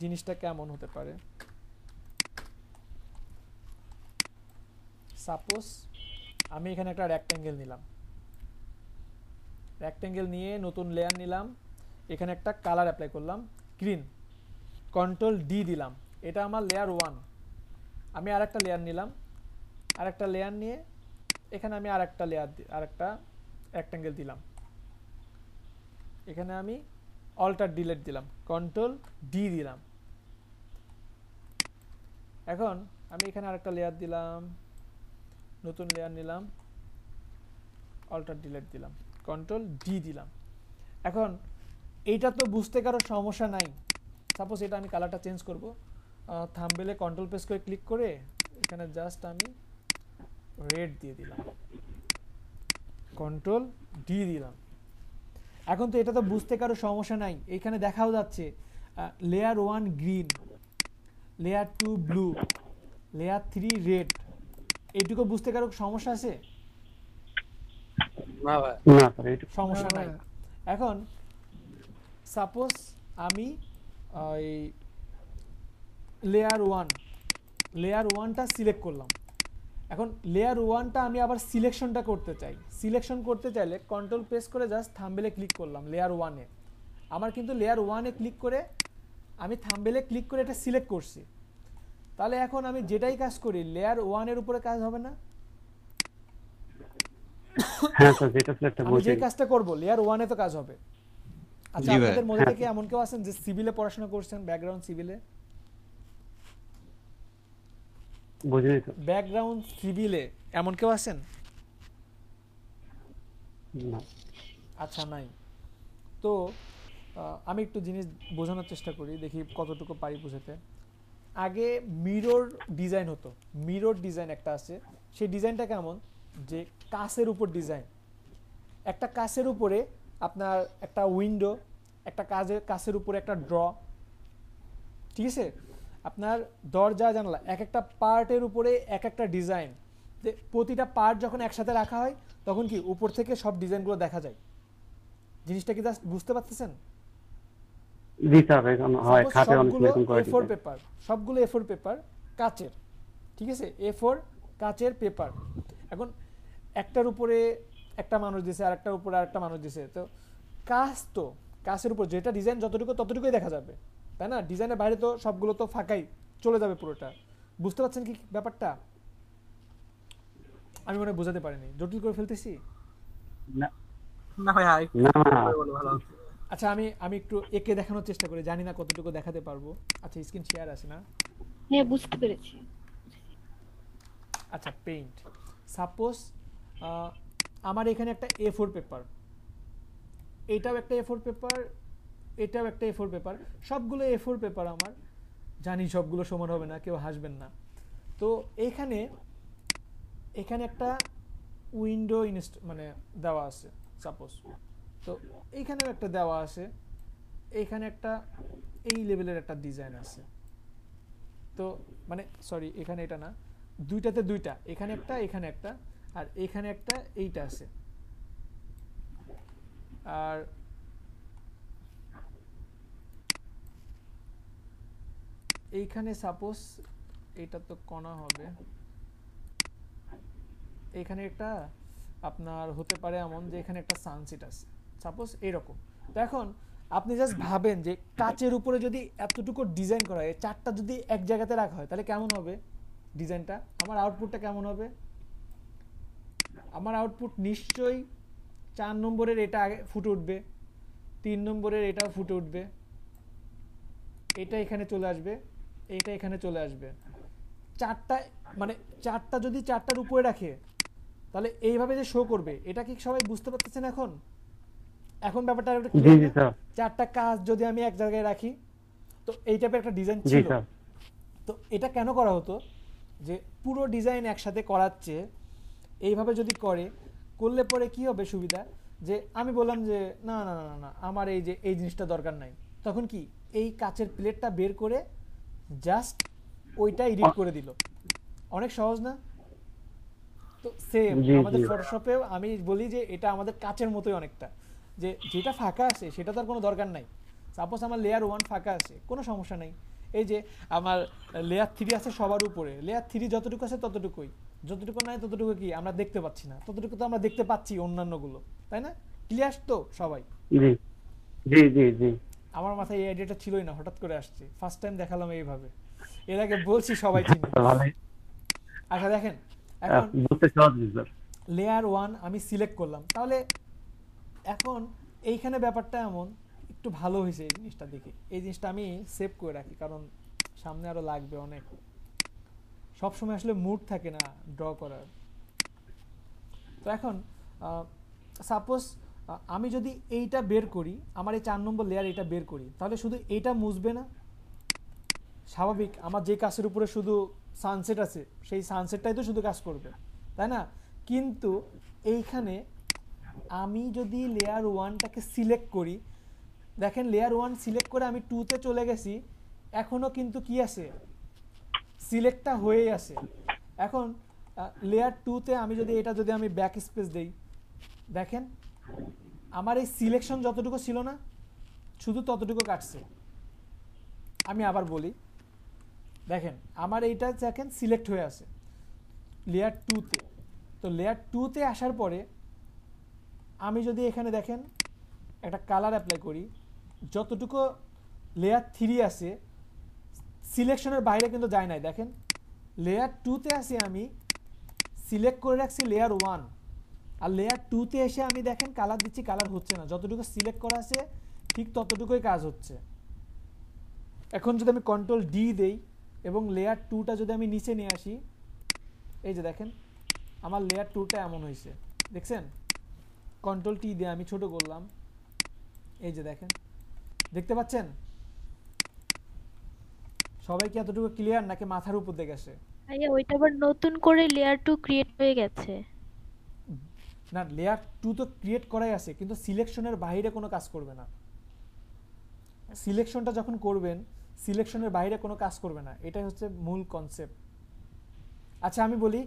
জিনিসটা কেমন হতে পারে সাপোজ আমি এখানে একটা র্যাক্ট্যাঙ্গেল নিলাম র্যাক্ট্যাঙ্গেল নিয়ে নতুন লেয়ার নিলাম এখানে একটা কালার অ্যাপ্লাই করলাম গ্রিন কন্ট্রোল ডি দিলাম এটা আমার লেয়ার ওয়ান আমি আর একটা লেয়ার নিলাম আরেকটা লেয়ার নিয়ে এখানে আমি আরেকটা লেয়ার আরেকটা রেক্ট্যাঙ্গেল দিলাম এখানে আমি অল্টার ডিলেট দিলাম কন্ট্রোল ডি দিলাম এখন আমি এখানে আরেকটা লেয়ার দিলাম নতুন লেয়ার নিলাম অল্টার ডিলেট দিলাম কন্ট্রোল ডি দিলাম এখন এইটা তো বুঝতে কারো সমস্যা নাই সাপোজ এটা আমি কালারটা চেঞ্জ করব থাম্বেলে কন্ট্রোল পেস করে ক্লিক করে এখানে জাস্ট আমি রেড দিয়ে দিলাম কন্ট্রোল ডি দিলাম এখন তো এটা তো বুঝতে কারো সমস্যা নাই এখানে দেখাও যাচ্ছে layer one green layer two blue layer three red এইটুকু বুঝতে কারো সমস্যা আছে সমস্যা নাই এখন সাপোজ আমি ওই লেয়ার ওয়ান লেয়ার ওয়ানটা সিলেক্ট করলাম এখন লেয়ার ওয়ানটা আমি আবার সিলেকশনটা করতে চাই সিলেকশন করতে চাইলে কন্ট্রোল প্রেস করে জাস্ট থাম্বেলে ক্লিক করলাম লেয়ার ওয়ানে আমার কিন্তু লেয়ার ওয়ানে ক্লিক করে আমি থাম্বেলে ক্লিক করে এটা সিলেক্ট করছি তাহলে এখন আমি যেটাই কাজ করি লেয়ার ওয়ানের উপরে কাজ হবে না হ্যাঁ, আমি যে কাজটা করবো লেয়ার ওয়ানে তো কাজ হবে আচ্ছা আপনাদের মধ্যে হ্যাঁ, থেকে এমন কেউ আছেন যে সিভিলে পড়াশোনা করছেন ব্যাকগ্রাউন্ড সিভিলে ব্যাকগ্রাউন্ড সিভিলে এমন কেউ আছেন আচ্ছা নাই তো আমি একটু জিনিস বোঝানোর চেষ্টা করি দেখি কতটুকু পারি বোঝাতে আগে মিরর ডিজাইন হতো মিরর ডিজাইন একটা আছে সেই ডিজাইনটা কেমন যে কাঁচের উপর ডিজাইন একটা কাঁচের উপরে আপনার একটা উইন্ডো একটা কাজের কাঁচের উপরে একটা ড্র ঠিক আছে আপনার দরজা জানালা এক একটা পার্টের উপরে এক একটা ডিজাইন প্রতিটা পার্ট যখন একসাথে রাখা হয় তখন কি উপর থেকে সব ডিজাইনগুলো দেখা যায় জিনিসটা কি জাস্ট বুঝতে পারতেছেন সবগুলো পেপার সবগুলো এ ফোর পেপার কাচের ঠিক আছে এ ফোর কাচের পেপার এখন একটার উপরে একটা মানুষ দিছে আর একটার উপরে আর একটা মানুষ দিছে তো কাজ তো কাচের উপর যেটা ডিজাইন যতটুকু ততটুকুই দেখা যাবে তাই না ডিজাইনের বাইরে তো সবগুলো তো ফাঁকাই চলে যাবে পুরোটা বুঝতে পারছেন কি ব্যাপারটা আমি মনে বোঝাতে পারিনি জটিল করে ফেলতেছি আচ্ছা আমি আমি একটু একে দেখানোর চেষ্টা করি জানি না কতটুকু দেখাতে পারবো আচ্ছা স্ক্রিন শেয়ার আছে না হ্যাঁ বুঝতে পেরেছি আচ্ছা পেইন্ট সাপোজ আমার এখানে একটা এ ফোর পেপার এটাও একটা এ ফোর পেপার এটাও একটা এফোর পেপার সবগুলো এ ফোর পেপার আমার জানি সবগুলো সমান হবে না কেউ হাসবেন না তো এখানে এখানে একটা উইন্ডো ইনস্ট মানে দেওয়া আছে সাপোজ তো এইখানেও একটা দেওয়া আছে এইখানে একটা এই লেভেলের একটা ডিজাইন আছে তো মানে সরি এখানে এটা না দুইটাতে দুইটা এখানে একটা এখানে একটা আর এখানে একটা এইটা আছে আর এইখানে সাপোজ এটা তো কণা হবে এখানে একটা আপনার হতে পারে এমন যে এখানে একটা সানসিট আছে সাপোজ এরকম তো এখন আপনি জাস্ট ভাবেন যে কাচের উপরে যদি এতটুকু ডিজাইন করা হয় চারটা যদি এক জায়গাতে রাখা হয় তাহলে কেমন হবে ডিজাইনটা আমার আউটপুটটা কেমন হবে আমার আউটপুট নিশ্চয়ই চার নম্বরের এটা আগে ফুটে উঠবে তিন নম্বরের এটাও ফুটে উঠবে এটা এখানে চলে আসবে এটা এখানে চলে আসবে চারটা মানে চারটা যদি চারটার উপরে রাখে তাহলে এইভাবে যে শো করবে এটা কি সবাই বুঝতে পারতেছেন এখন এখন ব্যাপারটা চারটা কাজ যদি আমি এক জায়গায় রাখি তো এই টাইপের একটা ডিজাইন ছিল তো এটা কেন করা হতো যে পুরো ডিজাইন একসাথে করাচ্ছে এইভাবে যদি করে করলে পরে কি হবে সুবিধা যে আমি বললাম যে না না না না আমার এই যে এই জিনিসটা দরকার নাই তখন কি এই কাচের প্লেটটা বের করে জাস্ট ওইটা এডিট করে দিল অনেক সহজ না তো সেম আমাদের ফটোশপে আমি বলি যে এটা আমাদের কাচের মতোই অনেকটা যে যেটা ফাঁকা আছে সেটা তার কোনো দরকার নাই সাপোজ আমার লেয়ার ওয়ান ফাঁকা আছে কোনো সমস্যা নাই এই যে আমার লেয়ার থ্রি আছে সবার উপরে লেয়ার থ্রি যতটুকু আছে ততটুকুই যতটুকু নাই ততটুকু কি আমরা দেখতে পাচ্ছি না ততটুকু তো আমরা দেখতে পাচ্ছি অন্যান্যগুলো তাই না ক্লিয়ার তো সবাই জি জি জি আমার মাথায় এই আইডিয়াটা ছিলই না হঠাৎ করে আসছে ফার্স্ট টাইম দেখালাম এইভাবে এর আগে বলছি সবাই চিনি আচ্ছা, আচ্ছা দেখেন এখন লেয়ার ওয়ান আমি সিলেক্ট করলাম তাহলে এখন এইখানে ব্যাপারটা এমন একটু ভালো হয়েছে এই জিনিসটা দেখে এই জিনিসটা আমি সেভ করে রাখি কারণ সামনে আরও লাগবে অনেক সবসময় আসলে মুড থাকে না ড্র করার তো এখন সাপোজ আমি যদি এইটা বের করি আমার এই চার নম্বর লেয়ার এটা বের করি তাহলে শুধু এইটা মুছবে না স্বাভাবিক আমার যে কাজের উপরে শুধু সানসেট আছে সেই সানসেটটাই তো শুধু কাজ করবে তাই না কিন্তু এইখানে আমি যদি লেয়ার ওয়ানটাকে সিলেক্ট করি দেখেন লেয়ার ওয়ান সিলেক্ট করে আমি টুতে চলে গেছি এখনও কিন্তু কি আছে সিলেক্টটা হয়েই আছে এখন লেয়ার টুতে আমি যদি এটা যদি আমি ব্যাক স্পেস দেই দেখেন আমার এই সিলেকশন যতটুকু ছিল না শুধু ততটুকু কাটছে আমি আবার বলি দেখেন আমার এইটা দেখেন সিলেক্ট হয়ে আছে লেয়ার টুতে তো লেয়ার টুতে আসার পরে আমি যদি এখানে দেখেন একটা কালার অ্যাপ্লাই করি যতটুকু লেয়ার থ্রি আছে সিলেকশনের বাইরে কিন্তু যায় নাই দেখেন লেয়ার টুতে আছি আমি সিলেক্ট করে রাখছি লেয়ার ওয়ান আর লেয়ার টুতে এসে আমি দেখেন কালার দিচ্ছি কালার হচ্ছে না যতটুকু সিলেক্ট করা আছে ঠিক ততটুকুই কাজ হচ্ছে এখন যদি আমি কন্ট্রোল ডি দেই এবং লেয়ার টুটা যদি আমি নিচে নিয়ে আসি এই যে দেখেন আমার লেয়ার টুটা এমন হয়েছে দেখছেন কন্ট্রোল টি দিয়ে আমি ছোট করলাম এই যে দেখেন দেখতে পাচ্ছেন সবাই কি এতটুকু ক্লিয়ার নাকি মাথার উপর দিয়ে গেছে আরে ওইটা আবার নতুন করে লেয়ার টু ক্রিয়েট হয়ে গেছে না লেয়ার টু তো ক্রিয়েট করাই আছে কিন্তু সিলেকশনের বাইরে কোনো কাজ করবে না সিলেকশনটা যখন করবেন সিলেকশনের বাইরে কোনো কাজ করবে না এটাই হচ্ছে মূল কনসেপ্ট আচ্ছা আমি বলি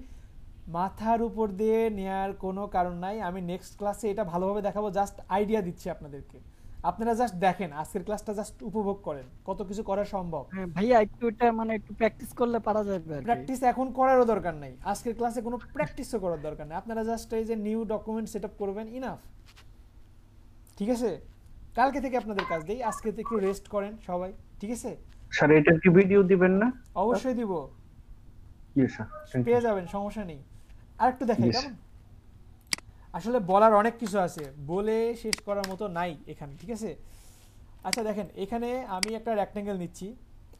মাথার উপর দিয়ে নেয়ার কোনো কারণ নাই আমি নেক্সট ক্লাসে এটা ভালোভাবে দেখাবো জাস্ট আইডিয়া দিচ্ছি আপনাদেরকে আপনারা জাস্ট দেখেন আজকের ক্লাসটা জাস্ট উপভোগ করেন কত কিছু করা সম্ভব হ্যাঁ, ভাইয়া একটু এটা মানে একটু প্র্যাকটিস করলে পারা যাবে প্র্যাকটিস এখন করারও দরকার নাই আজকের ক্লাসে কোনো প্র্যাকটিসও করার দরকার নাই আপনারা জাস্ট এই যে নিউ ডকুমেন্ট সেট আপ করবেন ইনাফ ঠিক আছে কালকে থেকে আপনাদের কাজ দেই আজকে থেকে একটু রেস্ট করেন সবাই ঠিক আছে স্যার এটা কি ভিডিও দিবেন না অবশ্যই দিব জি স্যার পেয়ে যাবেন সমস্যা নেই আর একটু দেখাই কেমন আসলে বলার অনেক কিছু আছে বলে শেষ করার মতো নাই এখানে ঠিক আছে আচ্ছা দেখেন এখানে আমি একটা রেক্ট্যাঙ্গেল নিচ্ছি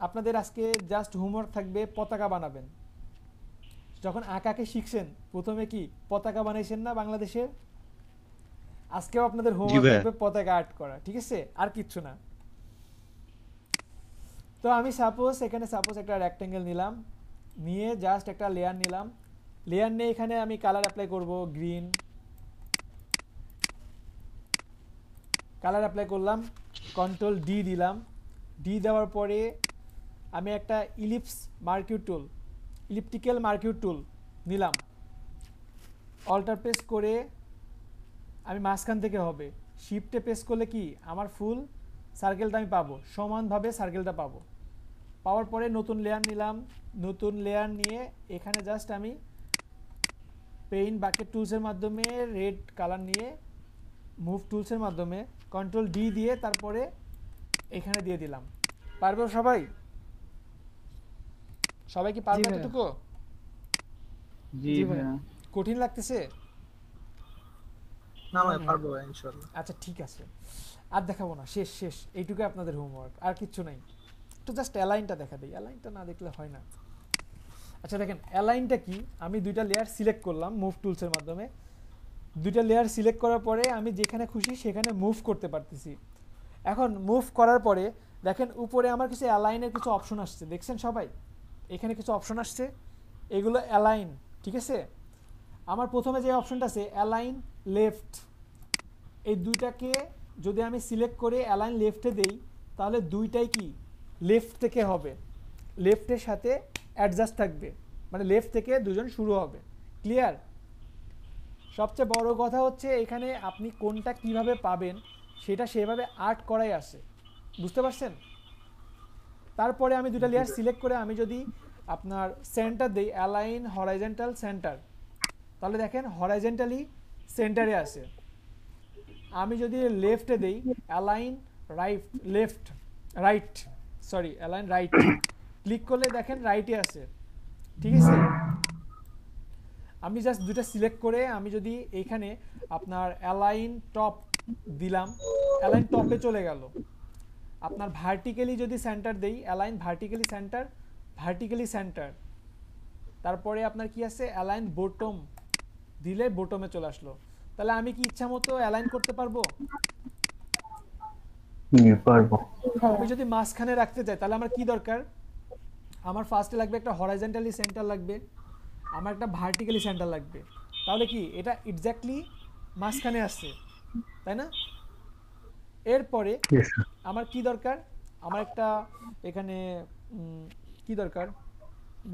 আপনাদের আজকে জাস্ট হোমওয়ার্ক থাকবে পতাকা বানাবেন যখন আঁকাকে শিখছেন প্রথমে কি পতাকা বানাইছেন না বাংলাদেশের আজকেও আপনাদের হোমওয়ার্ক থাকবে পতাকা আর্ট করা ঠিক আছে আর কিচ্ছু না তো আমি সাপোজ এখানে সাপোজ একটা রেক্ট্যাঙ্গেল নিলাম নিয়ে জাস্ট একটা লেয়ার নিলাম লেয়ার নিয়ে এখানে আমি কালার অ্যাপ্লাই করব গ্রিন কালার অ্যাপ্লাই করলাম কন্ট্রোল ডি দিলাম ডি দেওয়ার পরে আমি একটা ইলিপস মার্কিউ টুল ইলিপটিক্যাল মার্কিউ টুল নিলাম অল্টার প্রেস করে আমি মাঝখান থেকে হবে শিফটে প্রেস করলে কি আমার ফুল সার্কেলটা আমি পাবো সমানভাবে সার্কেলটা পাবো পাওয়ার পরে নতুন লেয়ার নিলাম নতুন লেয়ার নিয়ে এখানে জাস্ট আমি পেইন বাকেট টুলসের মাধ্যমে রেড কালার নিয়ে মুভ টুলসের মাধ্যমে কন্ট্রোল ডি দিয়ে তারপরে এখানে দিয়ে দিলাম পারবে সবাই সবাই কি পারবে এতটুকু জি কঠিন লাগতেছে না ভাই পারবো ইনশাআল্লাহ আচ্ছা ঠিক আছে আর দেখাবো না শেষ শেষ এইটুকু আপনাদের হোমওয়ার্ক আর কিচ্ছু নাই একটু জাস্ট অ্যালাইনটা দেখা দেই অ্যালাইনটা না দেখলে হয় না আচ্ছা দেখেন অ্যালাইনটা কি আমি দুইটা লেয়ার সিলেক্ট করলাম মুভ টুলসের মাধ্যমে দুইটা লেয়ার সিলেক্ট করার পরে আমি যেখানে খুশি সেখানে মুভ করতে পারতেছি এখন মুভ করার পরে দেখেন উপরে আমার কিছু অ্যালাইনের কিছু অপশন আসছে দেখছেন সবাই এখানে কিছু অপশন আসছে এগুলো অ্যালাইন ঠিক আছে আমার প্রথমে যে অপশনটা আছে অ্যালাইন লেফট এই দুইটাকে যদি আমি সিলেক্ট করে অ্যালাইন লেফটে দেই তাহলে দুইটাই কি লেফট থেকে হবে লেফটের সাথে অ্যাডজাস্ট থাকবে মানে লেফট থেকে দুজন শুরু হবে ক্লিয়ার সবচেয়ে বড় কথা হচ্ছে এখানে আপনি কোনটা কিভাবে পাবেন সেটা সেভাবে আর্ট করাই আসে বুঝতে পারছেন তারপরে আমি দুটা লেয়ার সিলেক্ট করে আমি যদি আপনার সেন্টার দিই অ্যালাইন হরাইজেন্টাল সেন্টার তাহলে দেখেন হরাইজেন্টালি সেন্টারে আছে আমি যদি লেফটে দিই align right left right sorry align right click করলে দেখেন রাইটে আছে ঠিক আছে আমি জাস্ট দুটা সিলেক্ট করে আমি যদি এইখানে আপনার অ্যালাইন টপ দিলাম অ্যালাইন টপে চলে গেল আপনার ভার্টিক্যালি যদি সেন্টার দেই align vertically centre vertically centre তারপরে আপনার কি আছে অ্যালাইন বোটম দিলে বোটমে চলে আসলো তাহলে আমি কি ইচ্ছা মতো অ্যালাইন করতে পারবো পারবো আমি যদি মাঝখানে রাখতে চাই তাহলে আমার কি দরকার আমার ফার্স্টে লাগবে একটা হরাইজেন্টালি সেন্টার লাগবে আমার একটা ভার্টিক্যালি সেন্টার লাগবে তাহলে কি এটা এক্স্যাক্টলি মাঝখানে আসছে তাই না এরপরে আমার কি দরকার আমার একটা এখানে কি দরকার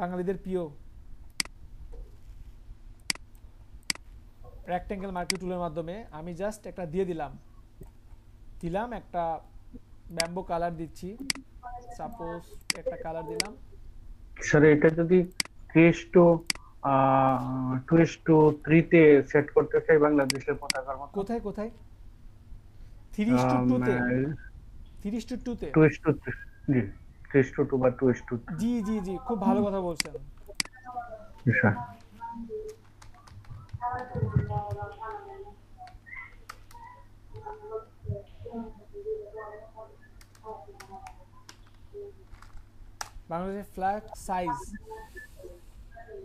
বাঙালিদের প্রিয় রেক্ট্যাঙ্গেল মার্কিং টুলের মাধ্যমে আমি জাস্ট একটা দিয়ে দিলাম দিলাম একটা ব্যাম্বো কালার দিচ্ছি সাপোজ একটা কালার দিলাম স্যার এটা যদি ক্রেস্টো টু তে সেট করতে চাই বাংলাদেশের পতাকার মতো কোথায় কোথায় থ্রি টু টু তে টু টু বা টু টু জি জি জি খুব ভালো কথা বলছেন আচ্ছা। বাংলাদেশের ফ্ল্যাগ সাইজ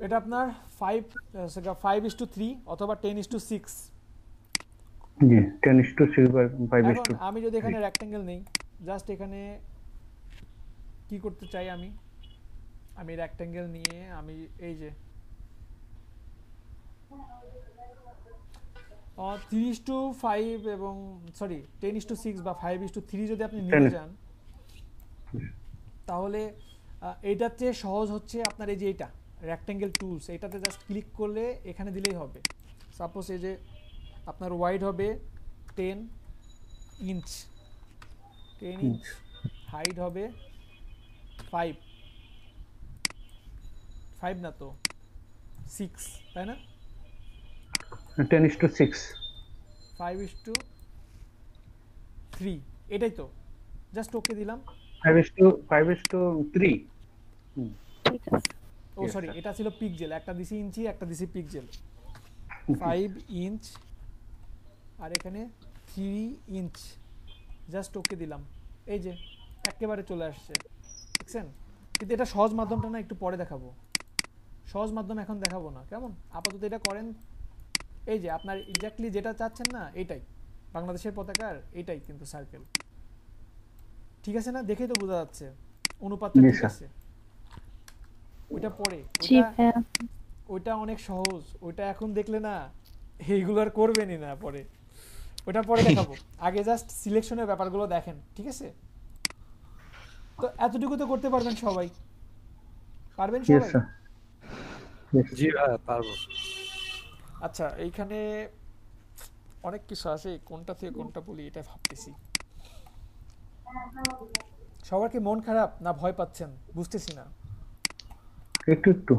এটা আপনার five five is to three অথবা টেন ইস টু সিক্স জি ten to six five is to আমি যদি এখানে রেক্ট্যাঙ্গেল নেই জাস্ট এখানে কি করতে চাই আমি আমি রেক্ট্যাঙ্গেল নিয়ে আমি এই যে থ্রি ইস টু ফাইভ এবং sorry ten is to six বা ফাইভ ইস টু থ্রি যদি আপনি নিয়ে যান তাহলে এইটার চেয়ে সহজ হচ্ছে আপনার এই যে এটা রেক্ট্যাঙ্গেল টুলস এটাতে জাস্ট ক্লিক করলে এখানে দিলেই হবে সাপোজ এই যে আপনার ওয়াইড হবে ten inch ten inch height হবে ফাইভ ফাইভ না তো সিক্স তাই না ten is to six five is to three এটাই তো জাস্ট ওকে দিলাম five is to five is to three ঠিক আছে ও সরি এটা ছিল একটা দিছি ইঞ্চি একটা দিছি ইঞ্চ আর এখানে ইঞ্চ জাস্ট ওকে দিলাম এই যে একেবারে চলে আসছে দেখছেন কিন্তু এটা সহজ মাধ্যমটা না একটু পরে দেখাবো সহজ মাধ্যম এখন দেখাবো না কেমন আপাতত এটা করেন এই যে আপনার এক্স্যাক্টলি যেটা চাচ্ছেন না এটাই বাংলাদেশের পতাকার এটাই কিন্তু সার্কেল ঠিক আছে না দেখেই তো বোঝা যাচ্ছে অনুপাতটা ঠিক আছে ওটা পড়ে ওটা অনেক সহজ ওটা এখন দেখলে না এইগুলো আর করবেনই না পরে ওটা পরে দেখাবো আগে জাস্ট সিলেকশনের ব্যাপারগুলো দেখেন ঠিক আছে তো এতটুকু তো করতে পারবেন সবাই পারবেন সবাই জি হ্যাঁ পারবো আচ্ছা এইখানে অনেক কিছু আছে কোনটা থেকে কোনটা বলি এটা ভাবতেছি সবার কি মন খারাপ না ভয় পাচ্ছেন বুঝতেছি না একটু একটু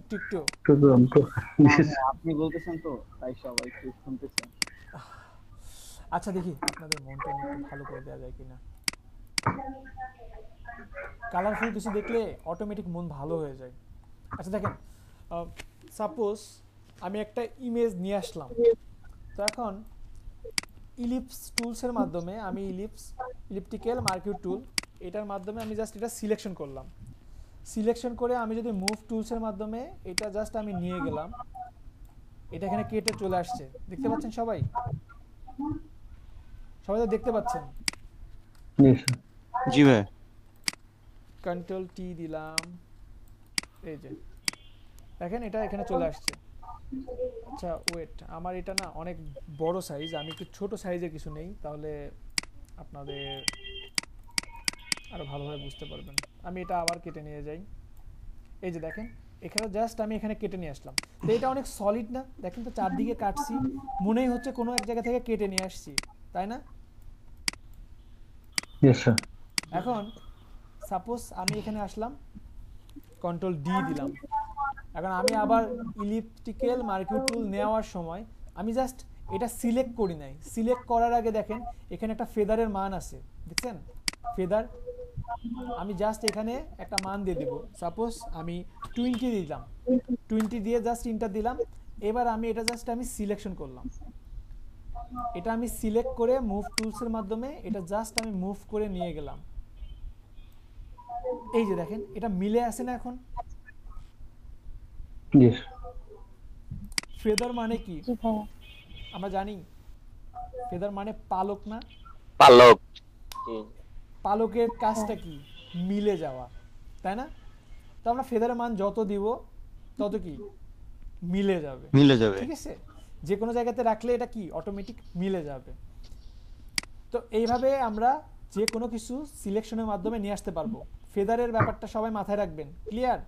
একটু একটু একটু আপনি বলতেছেন তো তাই সবাই একটু শুনতেছেন আচ্ছা দেখি আপনাদের মনটা একটু ভালো করে দেওয়া যায় কিনা কালারফুল কিছু দেখলে অটোমেটিক মন ভালো হয়ে যায় আচ্ছা দেখেন সাপোজ আমি একটা ইমেজ নিয়ে আসলাম তো এখন ইলিপস টুলসের মাধ্যমে আমি ইলিপস ইলিপটিক্যাল মার্কিউট টুল এটার মাধ্যমে আমি জাস্ট এটা সিলেকশন করলাম সিলেকশন করে আমি যদি মুভ টুলসের মাধ্যমে এটা জাস্ট আমি নিয়ে গেলাম এটা এখানে কেটে চলে আসছে দেখতে পাচ্ছেন সবাই সবাই তো দেখতে পাচ্ছেন জি ভাই কন্ট্রোল টি দিলাম এই যে দেখেন এটা এখানে চলে আসছে আচ্ছা ওয়েট আমার এটা না অনেক বড় সাইজ আমি একটু ছোট সাইজে কিছু নেই তাহলে আপনাদের আরো ভালোভাবে বুঝতে পারবেন আমি এটা আবার কেটে নিয়ে যাই এই যে দেখেন এখানে জাস্ট আমি এখানে কেটে নিয়ে আসলাম তো এটা অনেক সলিড না দেখেন তো চারদিকে কাটছি মনেই হচ্ছে কোনো এক জায়গা থেকে কেটে নিয়ে আসছি তাই না এখন সাপোজ আমি এখানে আসলাম কন্ট্রোল ডি দিলাম এখন আমি আবার ইলিপটিক্যাল মার্কিউ টুল নেওয়ার সময় আমি জাস্ট এটা সিলেক্ট করি নাই সিলেক্ট করার আগে দেখেন এখানে একটা ফেদারের মান আছে দেখছেন ফেদার আমি জাস্ট এখানে একটা মান দিয়ে দেবো সাপোজ আমি টোয়েন্টি দিলাম টোয়েন্টি দিয়ে জাস্ট ইন্টার দিলাম এবার আমি এটা জাস্ট আমি সিলেকশন করলাম এটা আমি সিলেক্ট করে মুভ টুলসের মাধ্যমে এটা জাস্ট আমি মুভ করে নিয়ে গেলাম এই যে দেখেন এটা মিলে আছে না এখন ফেদার মানে কি আমরা জানি ফেদার মানে পালক না পালক পালকের কাজটা কি মিলে যাওয়া তাই না তো আমরা ফেদারের মান যত দিব তত কি মিলে যাবে মিলে যাবে ঠিক আছে যে কোনো জায়গাতে রাখলে এটা কি অটোমেটিক মিলে যাবে তো এইভাবে আমরা যে কোনো কিছু সিলেকশনের মাধ্যমে নিয়ে আসতে পারবো ফেদারের ব্যাপারটা সবাই মাথায় রাখবেন ক্লিয়ার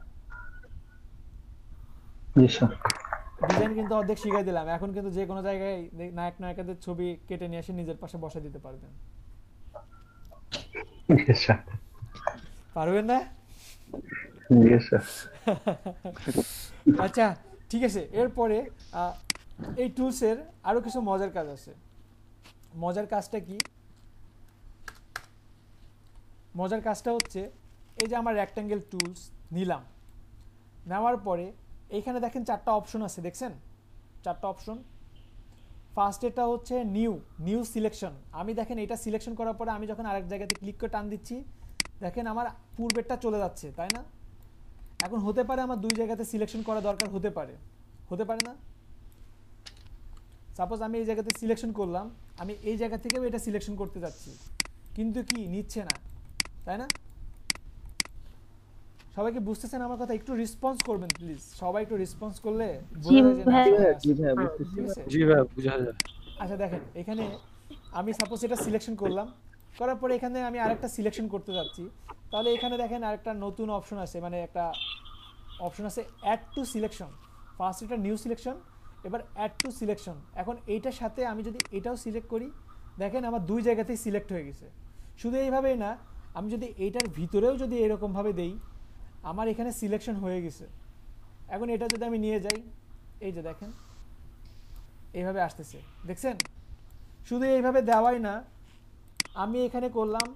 ডিজাইন কিন্তু অর্ধেক শিখাই দিলাম এখন কিন্তু যে কোনো জায়গায় নায়ক নায়িকাদের ছবি কেটে নিয়ে এসে নিজের পাশে বসে দিতে পারবেন পারবেন না আচ্ছা ঠিক আছে এরপরে এই টুলসের আরো কিছু মজার কাজ আছে মজার কাজটা কি মজার কাজটা হচ্ছে এই যে আমার রেক্ট্যাঙ্গেল টুলস নিলাম নেওয়ার পরে এইখানে দেখেন চারটা অপশন আছে দেখছেন চারটা অপশন ফার্স্ট এটা হচ্ছে নিউ নিউ সিলেকশন আমি দেখেন এটা সিলেকশন করার পরে আমি যখন আরেক জায়গাতে ক্লিক করে টান দিচ্ছি দেখেন আমার পূর্বেরটা চলে যাচ্ছে তাই না এখন হতে পারে আমার দুই জায়গাতে সিলেকশন করা দরকার হতে পারে হতে পারে না সাপোজ আমি এই জায়গাতে সিলেকশন করলাম আমি এই জায়গা থেকেও এটা সিলেকশন করতে যাচ্ছি কিন্তু কি নিচ্ছে না তাই না সবাইকে বুঝতেছেন আমার কথা একটু রেসপন্স করবেন প্লিজ সবাই একটু রেসপন্স করলে জি ভাই বুঝা যায় আচ্ছা দেখেন এখানে আমি সাপোজ এটা সিলেকশন করলাম করার পরে এখানে আমি আরেকটা সিলেকশন করতে যাচ্ছি তাহলে এখানে দেখেন আরেকটা নতুন অপশন আছে মানে একটা অপশন আছে অ্যাড টু সিলেকশন ফার্স্ট এটা নিউ সিলেকশন এবার অ্যাড টু সিলেকশন এখন এইটার সাথে আমি যদি এটাও সিলেক্ট করি দেখেন আমার দুই জায়গাতেই সিলেক্ট হয়ে গেছে শুধু এইভাবেই না আমি যদি এইটার ভিতরেও যদি এরকমভাবে দেই আমার এখানে সিলেকশন হয়ে গেছে এখন এটা যদি আমি নিয়ে যাই এই যে দেখেন এইভাবে আসতেছে দেখছেন শুধু এইভাবে দেওয়াই না আমি এখানে করলাম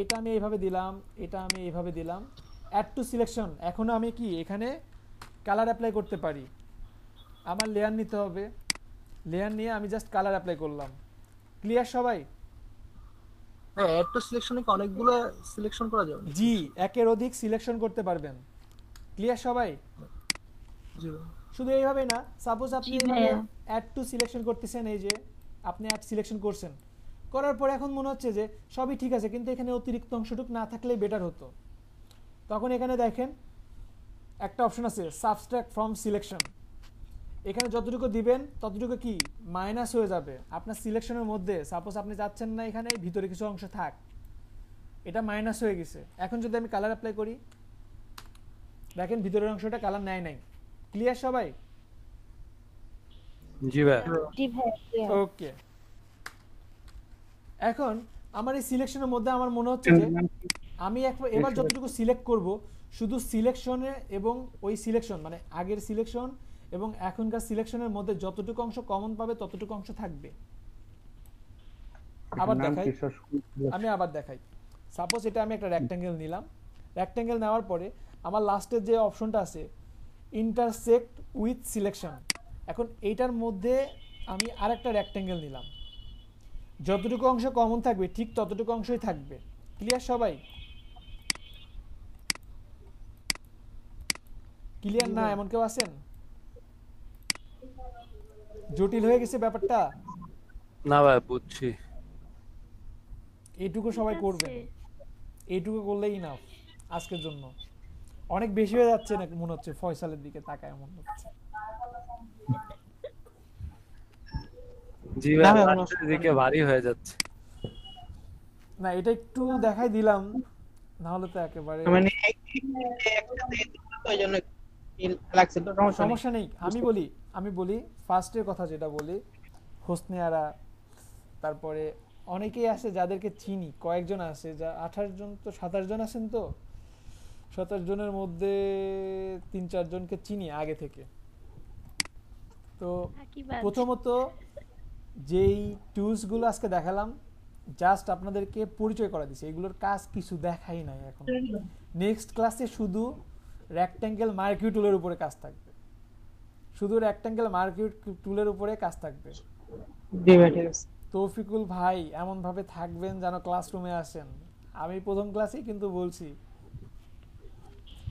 এটা আমি এইভাবে দিলাম এটা আমি এইভাবে দিলাম অ্যাড টু সিলেকশন এখনও আমি কি এখানে কালার অ্যাপ্লাই করতে পারি আমার লেয়ার নিতে হবে লেয়ার নিয়ে আমি জাস্ট কালার অ্যাপ্লাই করলাম ক্লিয়ার সবাই হ্যাঁ একটা সিলেকশনে কি অনেকগুলো সিলেকশন করা যাবে জি একের অধিক সিলেকশন করতে পারবেন ক্লিয়ার সবাই শুধু এইভাবে না সাপোজ আপনি অ্যাড টু সিলেকশন করতেছেন এই যে আপনি অ্যাড সিলেকশন করছেন করার পর এখন মনে হচ্ছে যে সবই ঠিক আছে কিন্তু এখানে অতিরিক্ত অংশটুক না থাকলেই বেটার হতো তখন এখানে দেখেন একটা অপশন আছে সাবস্ট্রাক্ট ফ্রম সিলেকশন এখানে যতটুকু দিবেন ততটুকু কি মাইনাস হয়ে যাবে আপনার সিলেকশনের মধ্যে সাপোজ আপনি যাচ্ছেন না এখানে ভিতরে কিছু অংশ থাক এটা মাইনাস হয়ে গেছে এখন যদি আমি কালার অ্যাপ্লাই করি দেখেন ভিতরের অংশটা কালার নেয় নাই ক্লিয়ার সবাই জি ভাই ওকে এখন আমার এই সিলেকশনের মধ্যে আমার মনে হচ্ছে যে আমি এবার যতটুকু সিলেক্ট করব শুধু সিলেকশনে এবং ওই সিলেকশন মানে আগের সিলেকশন এবং এখনকার সিলেকশনের মধ্যে যতটুকু অংশ কমন পাবে ততটুকু অংশ থাকবে আবার দেখাই আমি আবার দেখাই সাপোজ এটা আমি একটা রেক্ট্যাঙ্গেল নিলাম রেক্ট্যাঙ্গেল নেওয়ার পরে আমার লাস্টের যে অপশনটা আছে ইন্টারসেক্ট উইথ সিলেকশন এখন এইটার মধ্যে আমি আর একটা রেক্ট্যাঙ্গেল নিলাম যতটুকু অংশ কমন থাকবে ঠিক ততটুকু অংশই থাকবে ক্লিয়ার সবাই ক্লিয়ার না এমন কেউ আছেন জটিল হয়ে গেছে ব্যাপারটা না ভাই বুঝছি এইটুকু সবাই করবে এইটুকু করলেই না আজকের জন্য অনেক বেশি হয়ে যাচ্ছে না মনে হচ্ছে ফয়সালের দিকে তাকায় মনে হচ্ছে জি ভাই লাস্টের দিকে ভারী হয়ে যাচ্ছে না এটা একটু দেখাই দিলাম না হলে তো একেবারে মানে একটা দিন তো জন্য সমস্যা নেই আমি বলি আমি বলি ফার্স্টের কথা যেটা বলি হোসনে তারপরে অনেকেই আছে যাদেরকে চিনি কয়েকজন আছে যা আঠাশ জন তো সাতাশ জন আছেন তো সাতাশ জনের মধ্যে তিন চারজনকে চিনি আগে থেকে তো প্রথমত যেই টুলসগুলো আজকে দেখালাম জাস্ট আপনাদেরকে পরিচয় করা দিছি এগুলোর কাজ কিছু দেখাই নাই এখন নেক্সট হ্যাঁ। ক্লাসে শুধু রেক্ট্যাঙ্গেল মার্কিউটুলের উপরে কাজ থাকবে শুধু রেক্টাঙ্গেল মার্কিউট টুলের উপরে কাজ থাকবে তৌফিকুল ভাই এমন ভাবে থাকবেন যেন ক্লাসরুমে আসেন আমি প্রথম ক্লাসেই কিন্তু বলছি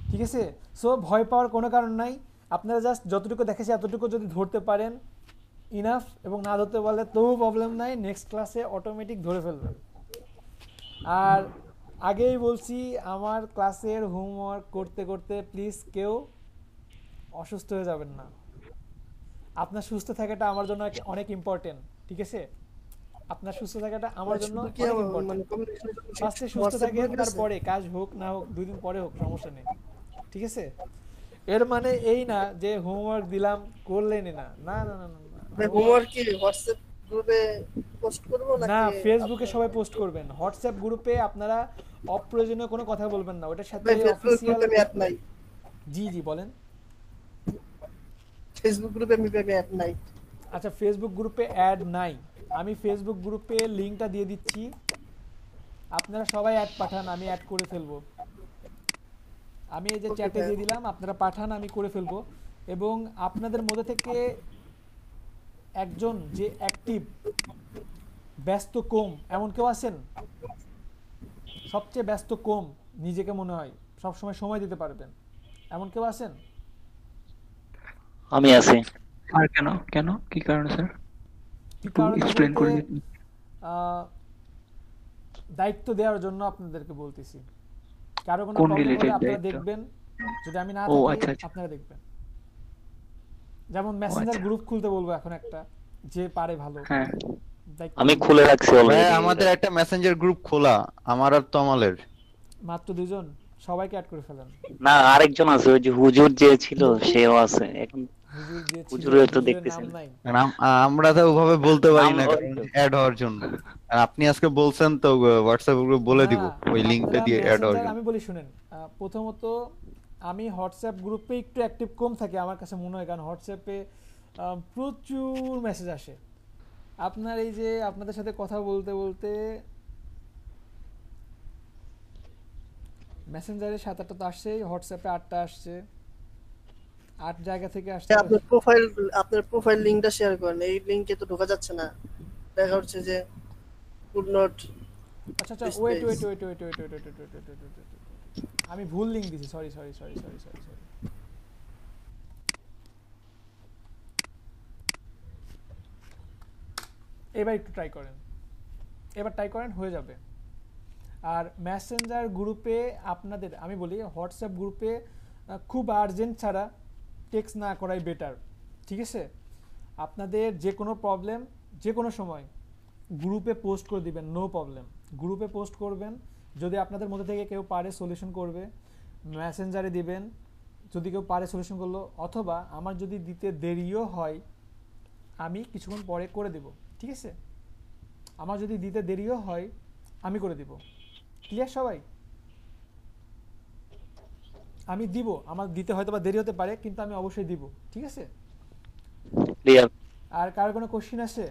ঠিক আছে সো ভয় পাওয়ার কোনো কারণ নাই আপনারা জাস্ট যতটুকু দেখেছি এতটুকু যদি ধরতে পারেন ইনাফ এবং না ধরতে পারলে তবু প্রবলেম নাই নেক্সট ক্লাসে অটোমেটিক ধরে ফেলবেন আর আগেই বলছি আমার ক্লাসের হোমওয়ার্ক করতে করতে প্লিজ কেউ অসুস্থ হয়ে যাবেন না আপনার সুস্থ থাকাটা আমার জন্য অনেক ইম্পর্টেন্ট ঠিক আছে আপনার সুস্থ থাকাটা আমার আচ্ছা, জন্য ফার্স্টে মানে সুস্থ থাকে তারপরে কাজ হোক না হোক দুই দিন পরে হোক সমস্যা নেই ঠিক আছে এর মানে এই না যে হোমওয়ার্ক দিলাম করলেন না না না না হোমওয়ার্ক মানে কি হোয়াটসঅ্যাপ গ্রুপে পোস্ট করব নাকি না ফেসবুকে সবাই পোস্ট করবেন হোয়াটসঅ্যাপ গ্রুপে আপনারা অপ্রয়োজনীয় কোনো কথা বলবেন না ওটার সাথে অফিসিয়াল জি জি বলেন ফেসবুক গ্রুপে ভাবে অ্যাড নাই আচ্ছা ফেসবুক গ্রুপে অ্যাড নাই আমি ফেসবুক গ্রুপে লিংকটা দিয়ে দিচ্ছি আপনারা সবাই অ্যাড পাঠান আমি অ্যাড করে ফেলবো আমি এই যে চ্যাটে দিয়ে দিলাম আপনারা পাঠান আমি করে ফেলবো এবং আপনাদের মধ্যে থেকে একজন যে অ্যাক্টিভ ব্যস্ত কম এমন কেউ আছেন সবচেয়ে ব্যস্ত কম নিজেকে মনে হয় সবসময় সময় দিতে পারবেন এমন কেউ আছেন আমি আছি আর কেন কেন কি কারণে স্যার একটু এক্সপ্লেইন করে দিন দায়িত্ব দেওয়ার জন্য আপনাদেরকে বলতেছি কারো কোনো কোন রিলেটেড আপনারা দেখবেন যদি আমি না থাকি আচ্ছা, আচ্ছা। আপনারা দেখবেন যেমন মেসেঞ্জার আচ্ছা। গ্রুপ খুলতে বলবো এখন একটা যে পারে ভালো হ্যাঁ আমি খুলে রাখছি অলরেডি হ্যাঁ আমাদের একটা মেসেঞ্জার গ্রুপ খোলা আমার আর তমালের মাত্র দুজন সবাইকে অ্যাড করে ফেলেন না আরেকজন আছে ওই যে হুজুর যে ছিল সেও আছে এখন আমরা তো ওভাবে বলতে পারি না অ্যাড হওয়ার জন্য আপনি আজকে বলছেন তো হোয়াটসঅ্যাপ গ্রুপ বলে দিব ওই লিংকটা দিয়ে অ্যাড হওয়ার জন্য আমি বলি শুনেন প্রথমত আমি হোয়াটসঅ্যাপ গ্রুপে একটু অ্যাক্টিভ কম থাকি আমার কাছে মনে হয় কারণ হোয়াটসঅ্যাপে প্রচুর মেসেজ আসে আপনার এই যে আপনাদের সাথে কথা বলতে বলতে মেসেঞ্জারে সাত আটটা তো আসছেই হোয়াটসঅ্যাপে আটটা আসছে আট জায়গা থেকে আসছে আপনার প্রোফাইল আপনার প্রোফাইল লিংকটা শেয়ার করেন এই লিংকে তো ঢোকা যাচ্ছে না দেখা হচ্ছে যে কুড নট আচ্ছা আচ্ছা wait wait wait wait wait wait wait wait wait wait wait আমি ভুল লিংক দিছি sorry sorry sorry sorry sorry sorry এবার একটু ট্রাই করেন এবার ট্রাই করেন হয়ে যাবে আর মেসেঞ্জার গ্রুপে আপনাদের আমি বলি হোয়াটসঅ্যাপ গ্রুপে খুব আর্জেন্ট ছাড়া টেক্সট না করাই বেটার ঠিক আছে আপনাদের যে কোনো প্রবলেম যে কোনো সময় গ্রুপে পোস্ট করে দিবেন নো প্রবলেম গ্রুপে পোস্ট করবেন যদি আপনাদের মধ্যে থেকে কেউ পারে সলিউশন করবে মেসেঞ্জারে দিবেন যদি কেউ পারে সলিউশন করলো অথবা আমার যদি দিতে দেরিও হয় আমি কিছুক্ষণ পরে করে দেব ঠিক আছে আমার যদি দিতে দেরিও হয় আমি করে দেব ক্লিয়ার সবাই আমি দিব আমার দিতে হয়তো বা দেরি হতে পারে কিন্তু আমি অবশ্যই দিব ঠিক আছে আর কার কোনো কোশ্চিন আছে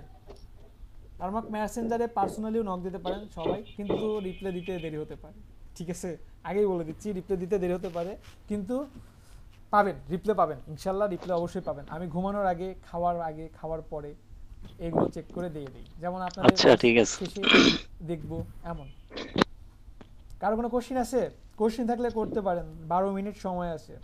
আমার মেসেঞ্জারে পার্সোনালিও নক দিতে পারেন সবাই কিন্তু রিপ্লাই দিতে দেরি হতে পারে ঠিক আছে আগেই বলে দিচ্ছি রিপ্লাই দিতে দেরি হতে পারে কিন্তু পাবেন রিপ্লে পাবেন ইনশাল্লাহ রিপ্লে অবশ্যই পাবেন আমি ঘুমানোর আগে খাওয়ার আগে খাওয়ার পরে এগুলো চেক করে দিয়ে দিই যেমন আপনাদের আচ্ছা ঠিক আছে দেখব এমন কারো কোনো কোশ্চিন আছে কোশ্চেন থাকলে করতে পারেন 12 মিনিট সময় আছে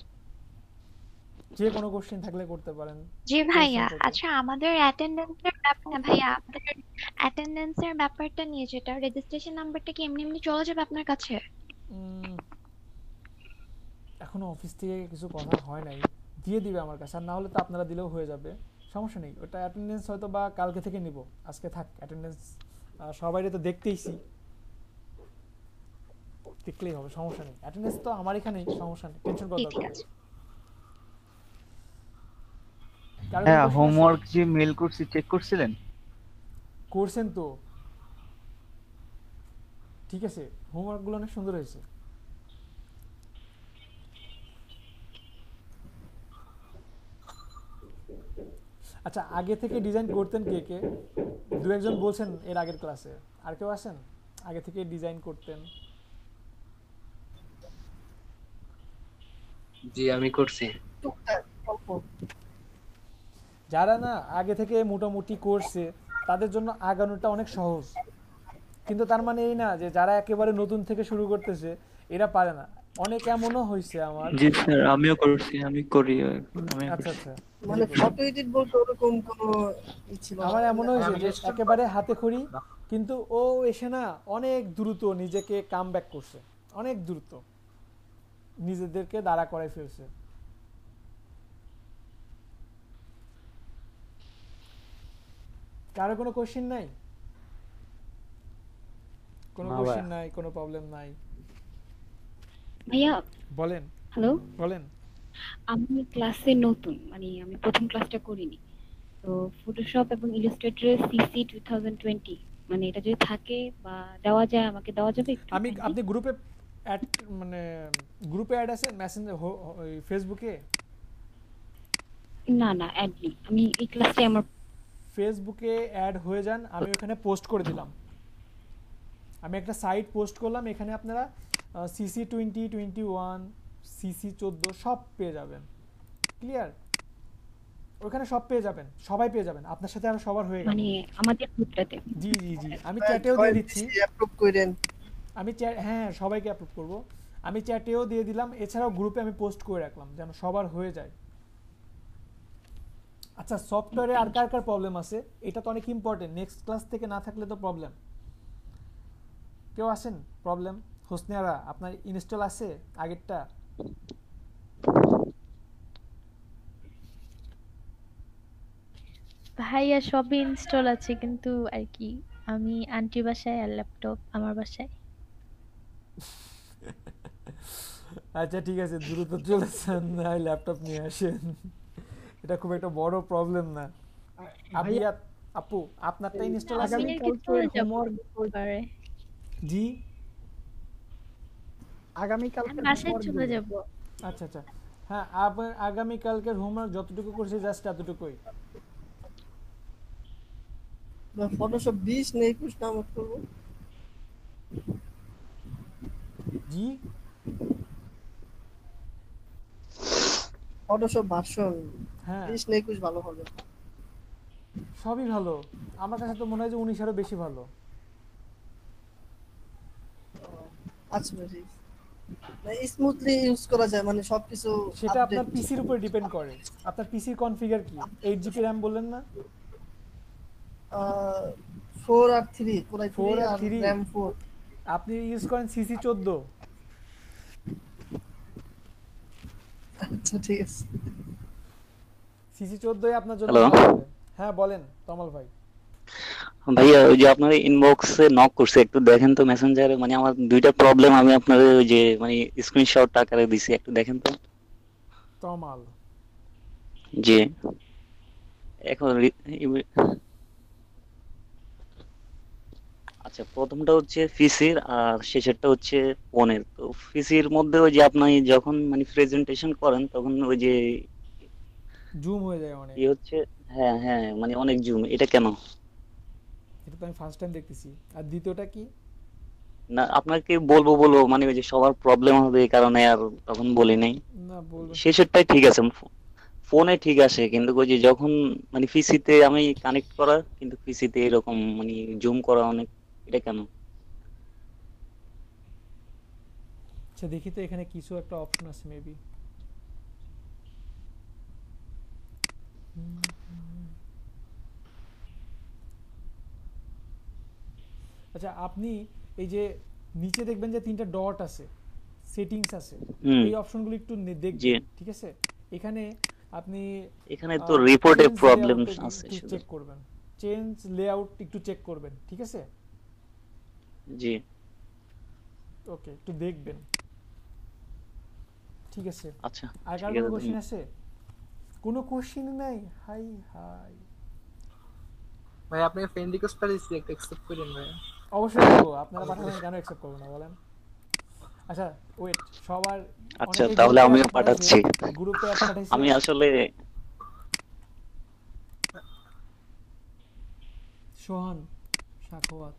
যে কোনো কোশ্চেন থাকলে করতে পারেন জি ভাইয়া আচ্ছা আমাদের অ্যাটেন্ডেন্সের ব্যাপার না ভাইয়া আপনাদের অ্যাটেন্ডেন্সের ব্যাপারটা নিয়ে যেটা রেজিস্ট্রেশন নাম্বারটা কি এমনি এমনি চলে যাবে আপনার কাছে এখনো অফিস থেকে কিছু কথা হয় নাই দিয়ে দিবে আমার কাছে আর না হলে তো আপনারা দিলেও হয়ে যাবে সমস্যা নেই ওটা অ্যাটেন্ডেন্স হয়তো বা কালকে থেকে নিব আজকে থাক অ্যাটেন্ডেন্স সবাইরে তো দেখতেইছি দেখলেই হবে সমস্যা নেই অ্যাটেন্ডেন্স তো আমার এখানে সমস্যা নেই টেনশন করার দরকার নেই হ্যাঁ হোমওয়ার্ক যে মেল করছি চেক করছিলেন করছেন তো ঠিক আছে হোমওয়ার্ক গুলো অনেক সুন্দর হয়েছে আচ্ছা আগে থেকে ডিজাইন করতেন কে কে দু একজন বলছেন এর আগের ক্লাসে আর কেউ আসেন আগে থেকে ডিজাইন করতেন জি আমি করছি যারা না আগে থেকে মোটামুটি করছে তাদের জন্য আগানোটা অনেক সহজ কিন্তু তার মানে এই না যে যারা একেবারে নতুন থেকে শুরু করতেছে এরা পারে না অনেক এমনও হয়েছে আমার জি স্যার আমিও করছি আমি করি আমি আচ্ছা আচ্ছা মানে কত এডিট বলতে ওরকম কোনো ছিল আমার এমনও হয়েছে যে একেবারে হাতে খড়ি কিন্তু ও এসে না অনেক দ্রুত নিজেকে কামব্যাক করছে অনেক দ্রুত নিজেদেরকে দাঁড়া করে ফেলছে কারো কোনো কোশ্চিন নাই কোনো কোশ্চেন নাই কোনো প্রবলেম নাই ভাইয়া বলেন হ্যালো বলেন আমি ক্লাসে নতুন মানে আমি প্রথম ক্লাসটা করিনি তো ফটোশপ এবং ইলাস্ট্রেটর সিসি 2020 মানে এটা যদি থাকে বা দেওয়া যায় আমাকে দেওয়া যাবে আমি আপনি গ্রুপে অ্যাড মানে গ্রুপে অ্যাড আছে মেসেঞ্জার ফেসবুকে না না অ্যাড নেই আমি এই ক্লাসে আমার ফেসবুকে অ্যাড হয়ে যান আমি ওখানে পোস্ট করে দিলাম আমি একটা সাইট পোস্ট করলাম এখানে আপনারা CC twenty twenty one CC চোদ্দো সব পেয়ে যাবেন ক্লিয়ার ওখানে সব পেয়ে যাবেন সবাই পেয়ে যাবেন আপনার সাথে আরো সবার হয়ে গেল মানে আমাদের গ্রুপটাতে জি জি জি আমি চ্যাটেও দিয়ে দিচ্ছি অ্যাপ্রুভ করেন আমি চ্যাট হ্যাঁ সবাইকে অ্যাপ্রুভ করব আমি চ্যাটেও দিয়ে দিলাম এছাড়াও গ্রুপে আমি পোস্ট করে রাখলাম যেন সবার হয়ে যায় আচ্ছা সফটওয়্যারে আর কার কার প্রবলেম আছে এটা তো অনেক ইম্পর্টেন্ট নেক্সট ক্লাস থেকে না থাকলে তো প্রবলেম কেউ আসেন প্রবলেম হোসনিয়ারা আপনার ইনস্টল আছে আগেরটা ভাইয়া সবই ইনস্টল আছে কিন্তু আর কি আমি আন্টি বাসায় আর ল্যাপটপ আমার বাসায় আচ্ছা ঠিক আছে দ্রুত চলেছেন না ল্যাপটপ নিয়ে আসেন এটা খুব একটা বড় প্রবলেম না আপনি আপু আপনারটা ইনস্টল আছে জি আগামী কাল চলে যাব আচ্ছা আচ্ছা হ্যাঁ আবার আগামী কালকের হোমওয়ার্ক যতটুকু করছে জাস্ট এতটুকুই ফটোশপ 20 না 21 নাম করব জি ফটোশপ ভার্সন হ্যাঁ একুশ ভালো হবে সবই ভালো আমার কাছে তো মনে হয় যে উনিশ আরো বেশি ভালো স্মুথলি আচ্ছা ইউজ করা যায় মানে সবকিছু সেটা আপনার পিসির উপর ডিপেন্ড করে আপনার পিসির কনফিগার কি 8 জিবি র‍্যাম বললেন না 4 আর 3 কোরাই 4 আর 3 র‍্যাম 4 আপনি ইউজ করেন সিসি চোদ্দ আচ্ছা ঠিক আছে সিসি চোদ্দই আপনার জন্য হ্যাঁ বলেন তমাল ভাই ভাইয়া ওই যে আপনার ইনবক্সে নক করছে একটু দেখেন তো মেসেঞ্জারে মানে আমার দুইটা প্রবলেম আমি আপনার ওই যে মানে স্ক্রিনশট আকারে দিছি একটু দেখেন তো তমাল জি এখন আচ্ছা প্রথমটা হচ্ছে ফিসির আর শেষেরটা হচ্ছে পনের তো ফিসির মধ্যে ওই যে আপনি যখন মানে প্রেজেন্টেশন করেন তখন ওই যে জুম হয়ে যায় অনেক এই ইয়ে হচ্ছে হ্যাঁ হ্যাঁ মানে অনেক জুম এটা কেন এটা তো আমি ফার্স্ট টাইম দেখতেছি আর দ্বিতীয়টা কি না আপনাকে বলবো বলবো মানে ওই যে সবার প্রবলেম হবে এই কারণে আর তখন বলি নাই না বলবো শেষেরটাই ঠিক আছে ফোনে ঠিক আছে কিন্তু ওই যে যখন মানে পিসিতে আমি কানেক্ট করা কিন্তু পিসিতে এরকম মানে জুম করা অনেক এটা কেন আচ্ছা দেখি তো এখানে কিছু একটা অপশন আছে মেবি আচ্ছা আপনি এই যে নিচে দেখবেন যে তিনটা ডট আছে সেটিংস আছে এই অপশনগুলো একটু দেখবেন ঠিক আছে এখানে আপনি এখানে তো রিপোর্টে প্রবলেম আছে চেক করবেন চেঞ্জ লেআউট একটু চেক করবেন ঠিক আছে জি ওকে একটু দেখবেন ঠিক আছে আচ্ছা আর কারো কোশ্চেন আছে কোনো কোশ্চেন নাই হাই হাই ভাই আপনি ফ্রেন্ড রিকোয়েস্ট পাঠিয়েছি একটা অ্যাকসেপ্ট করেন ভাই অবশ্যই করব আপনারা পাঠাবেন কেন অ্যাকসেপ্ট করব না বলেন আচ্ছা ওয়েট সবার আচ্ছা তাহলে আমি পাঠাচ্ছি গ্রুপে পাঠাইছি আমি আসলে সোহান সাখওয়াত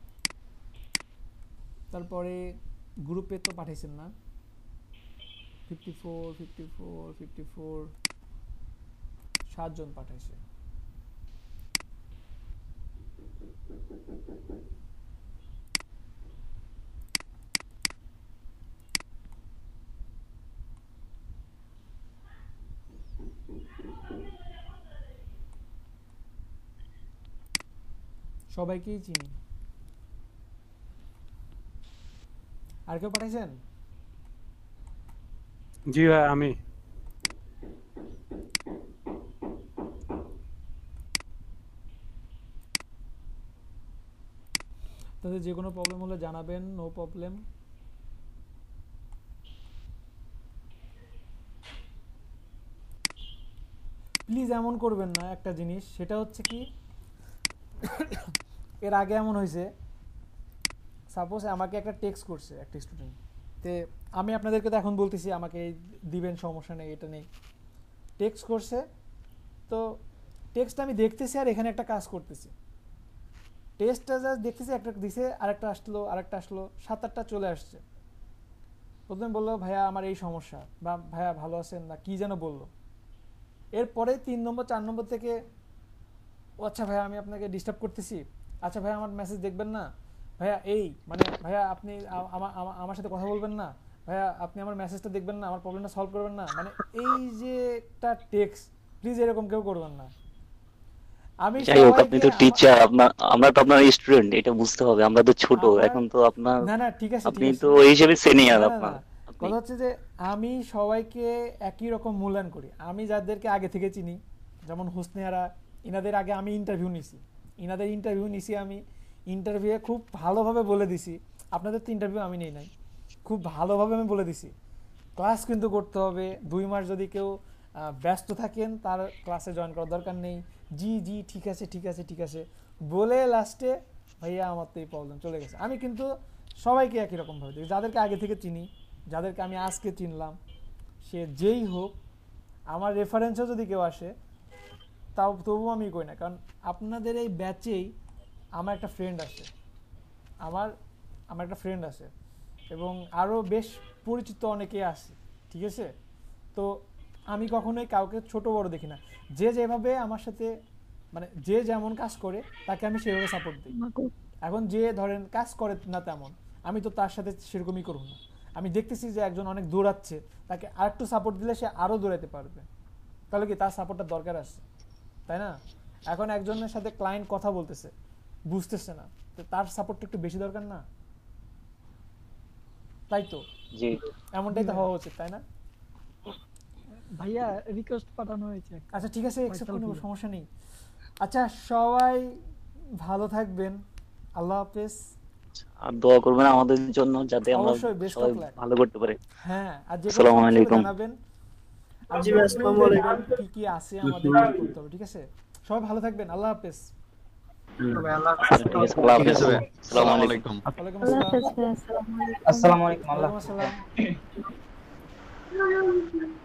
তারপরে গ্রুপে তো পাঠাইছেন না fifty four fifty four fifty four সাতজন পাঠাইছে সবাইকেই চিনি আর কেউ পাঠাইছেন জি ভাই আমি তাহলে যে কোনো প্রবলেম হলে জানাবেন নো প্রবলেম প্লিজ এমন করবেন না একটা জিনিস সেটা হচ্ছে কি এর আগে এমন হয়েছে সাপোজ আমাকে একটা টেক্সট করছে একটা স্টুডেন্ট তে আমি আপনাদেরকে তো এখন বলতেছি আমাকে দিবেন সমস্যা নেই এটা নেই টেক্সট করছে তো টেক্সট আমি দেখতেছি আর এখানে একটা কাজ করতেছি টেস্টটা জাস্ট দেখতেছি একটা দিছে আরেকটা আসলো আরেকটা আসলো সাত আটটা চলে আসছে প্রথমে বললো ভাইয়া আমার এই সমস্যা বা ভাইয়া ভালো আছেন না কি যেন বললো এরপরে তিন নম্বর চার নম্বর থেকে ও আচ্ছা ভাইয়া আমি আপনাকে ডিস্টার্ব করতেছি আচ্ছা ভাইয়া আমার মেসেজ দেখবেন না ভাইয়া এই মানে ভাইয়া আপনি আমার সাথে কথা বলবেন না ভাইয়া আপনি আমার মেসেজটা দেখবেন না আমার প্রবলেমটা সলভ করবেন না মানে এই যে একটা টেক্স প্লিজ এরকম কেউ করবেন না আমি যাই হোক আপনি তো টিচার আপনার আমরা তো আপনার স্টুডেন্ট এটা বুঝতে হবে আমরা তো ছোট এখন তো আপনার না না ঠিক আছে আপনি তো এই হিসেবে সিনিয়র আপনার কথা হচ্ছে যে আমি সবাইকে একই রকম মূল্যায়ন করি আমি যাদেরকে আগে থেকে চিনি যেমন হোসনেহারা ইনাদের আগে আমি ইন্টারভিউ নিছি ইনাদের ইন্টারভিউ নিছি আমি ইন্টারভিউয়ে খুব ভালোভাবে বলে দিছি আপনাদের তো ইন্টারভিউ আমি নেই নাই খুব ভালোভাবে আমি বলে দিছি ক্লাস কিন্তু করতে হবে দুই মাস যদি কেউ ব্যস্ত থাকেন তার ক্লাসে জয়েন করার দরকার নেই জি জি ঠিক আছে ঠিক আছে ঠিক আছে বলে লাস্টে ভাইয়া আমার তো এই প্রবলেম চলে গেছে আমি কিন্তু সবাইকে একই রকমভাবে দেখি যাদেরকে আগে থেকে চিনি যাদেরকে আমি আজকে চিনলাম সে যেই হোক আমার রেফারেন্সও যদি কেউ আসে তাও তবুও আমি কই না কারণ আপনাদের এই ব্যাচেই আমার একটা ফ্রেন্ড আছে আমার আমার একটা ফ্রেন্ড আছে এবং আরও বেশ পরিচিত অনেকে আছে ঠিক আছে তো আমি কখনোই কাউকে ছোট বড় দেখি না যে যেভাবে আমার সাথে মানে যে যেমন কাজ করে তাকে আমি সেভাবে সাপোর্ট দিই এখন যে ধরেন কাজ করে না তেমন আমি তো তার সাথে সেরকমই করব না আমি দেখতেছি যে একজন অনেক দৌড়াচ্ছে তাকে আর একটু সাপোর্ট দিলে সে আরও দৌড়াতে পারবে তাহলে কি তার সাপোর্টটা দরকার আছে তাই না এখন একজনের সাথে ক্লায়েন্ট কথা বলতেছে বুঝতেছে না তার সাপোর্ট একটু বেশি দরকার না তাই তো জি এমনটাই তো হওয়া উচিত তাই না ভাইয়া রিকোয়েস্ট পাঠানো হয়েছে আচ্ছা ঠিক আছে সমস্যা নেই আচ্ছা সবাই ভালো থাকবেন আল্লাহ হাফেজ আর দোয়া করবেন আমাদের জন্য যাতে আমরা সবাই ভালো করতে পারি হ্যাঁ আর যে আলাইকুম জানাবেন আসসালামু আলাইকুম কি কি আছে আমাদের করতে হবে ঠিক আছে সবাই ভালো থাকবেন আল্লাহ হাফেজ আসসালামু আলাইকুম আল্লাহ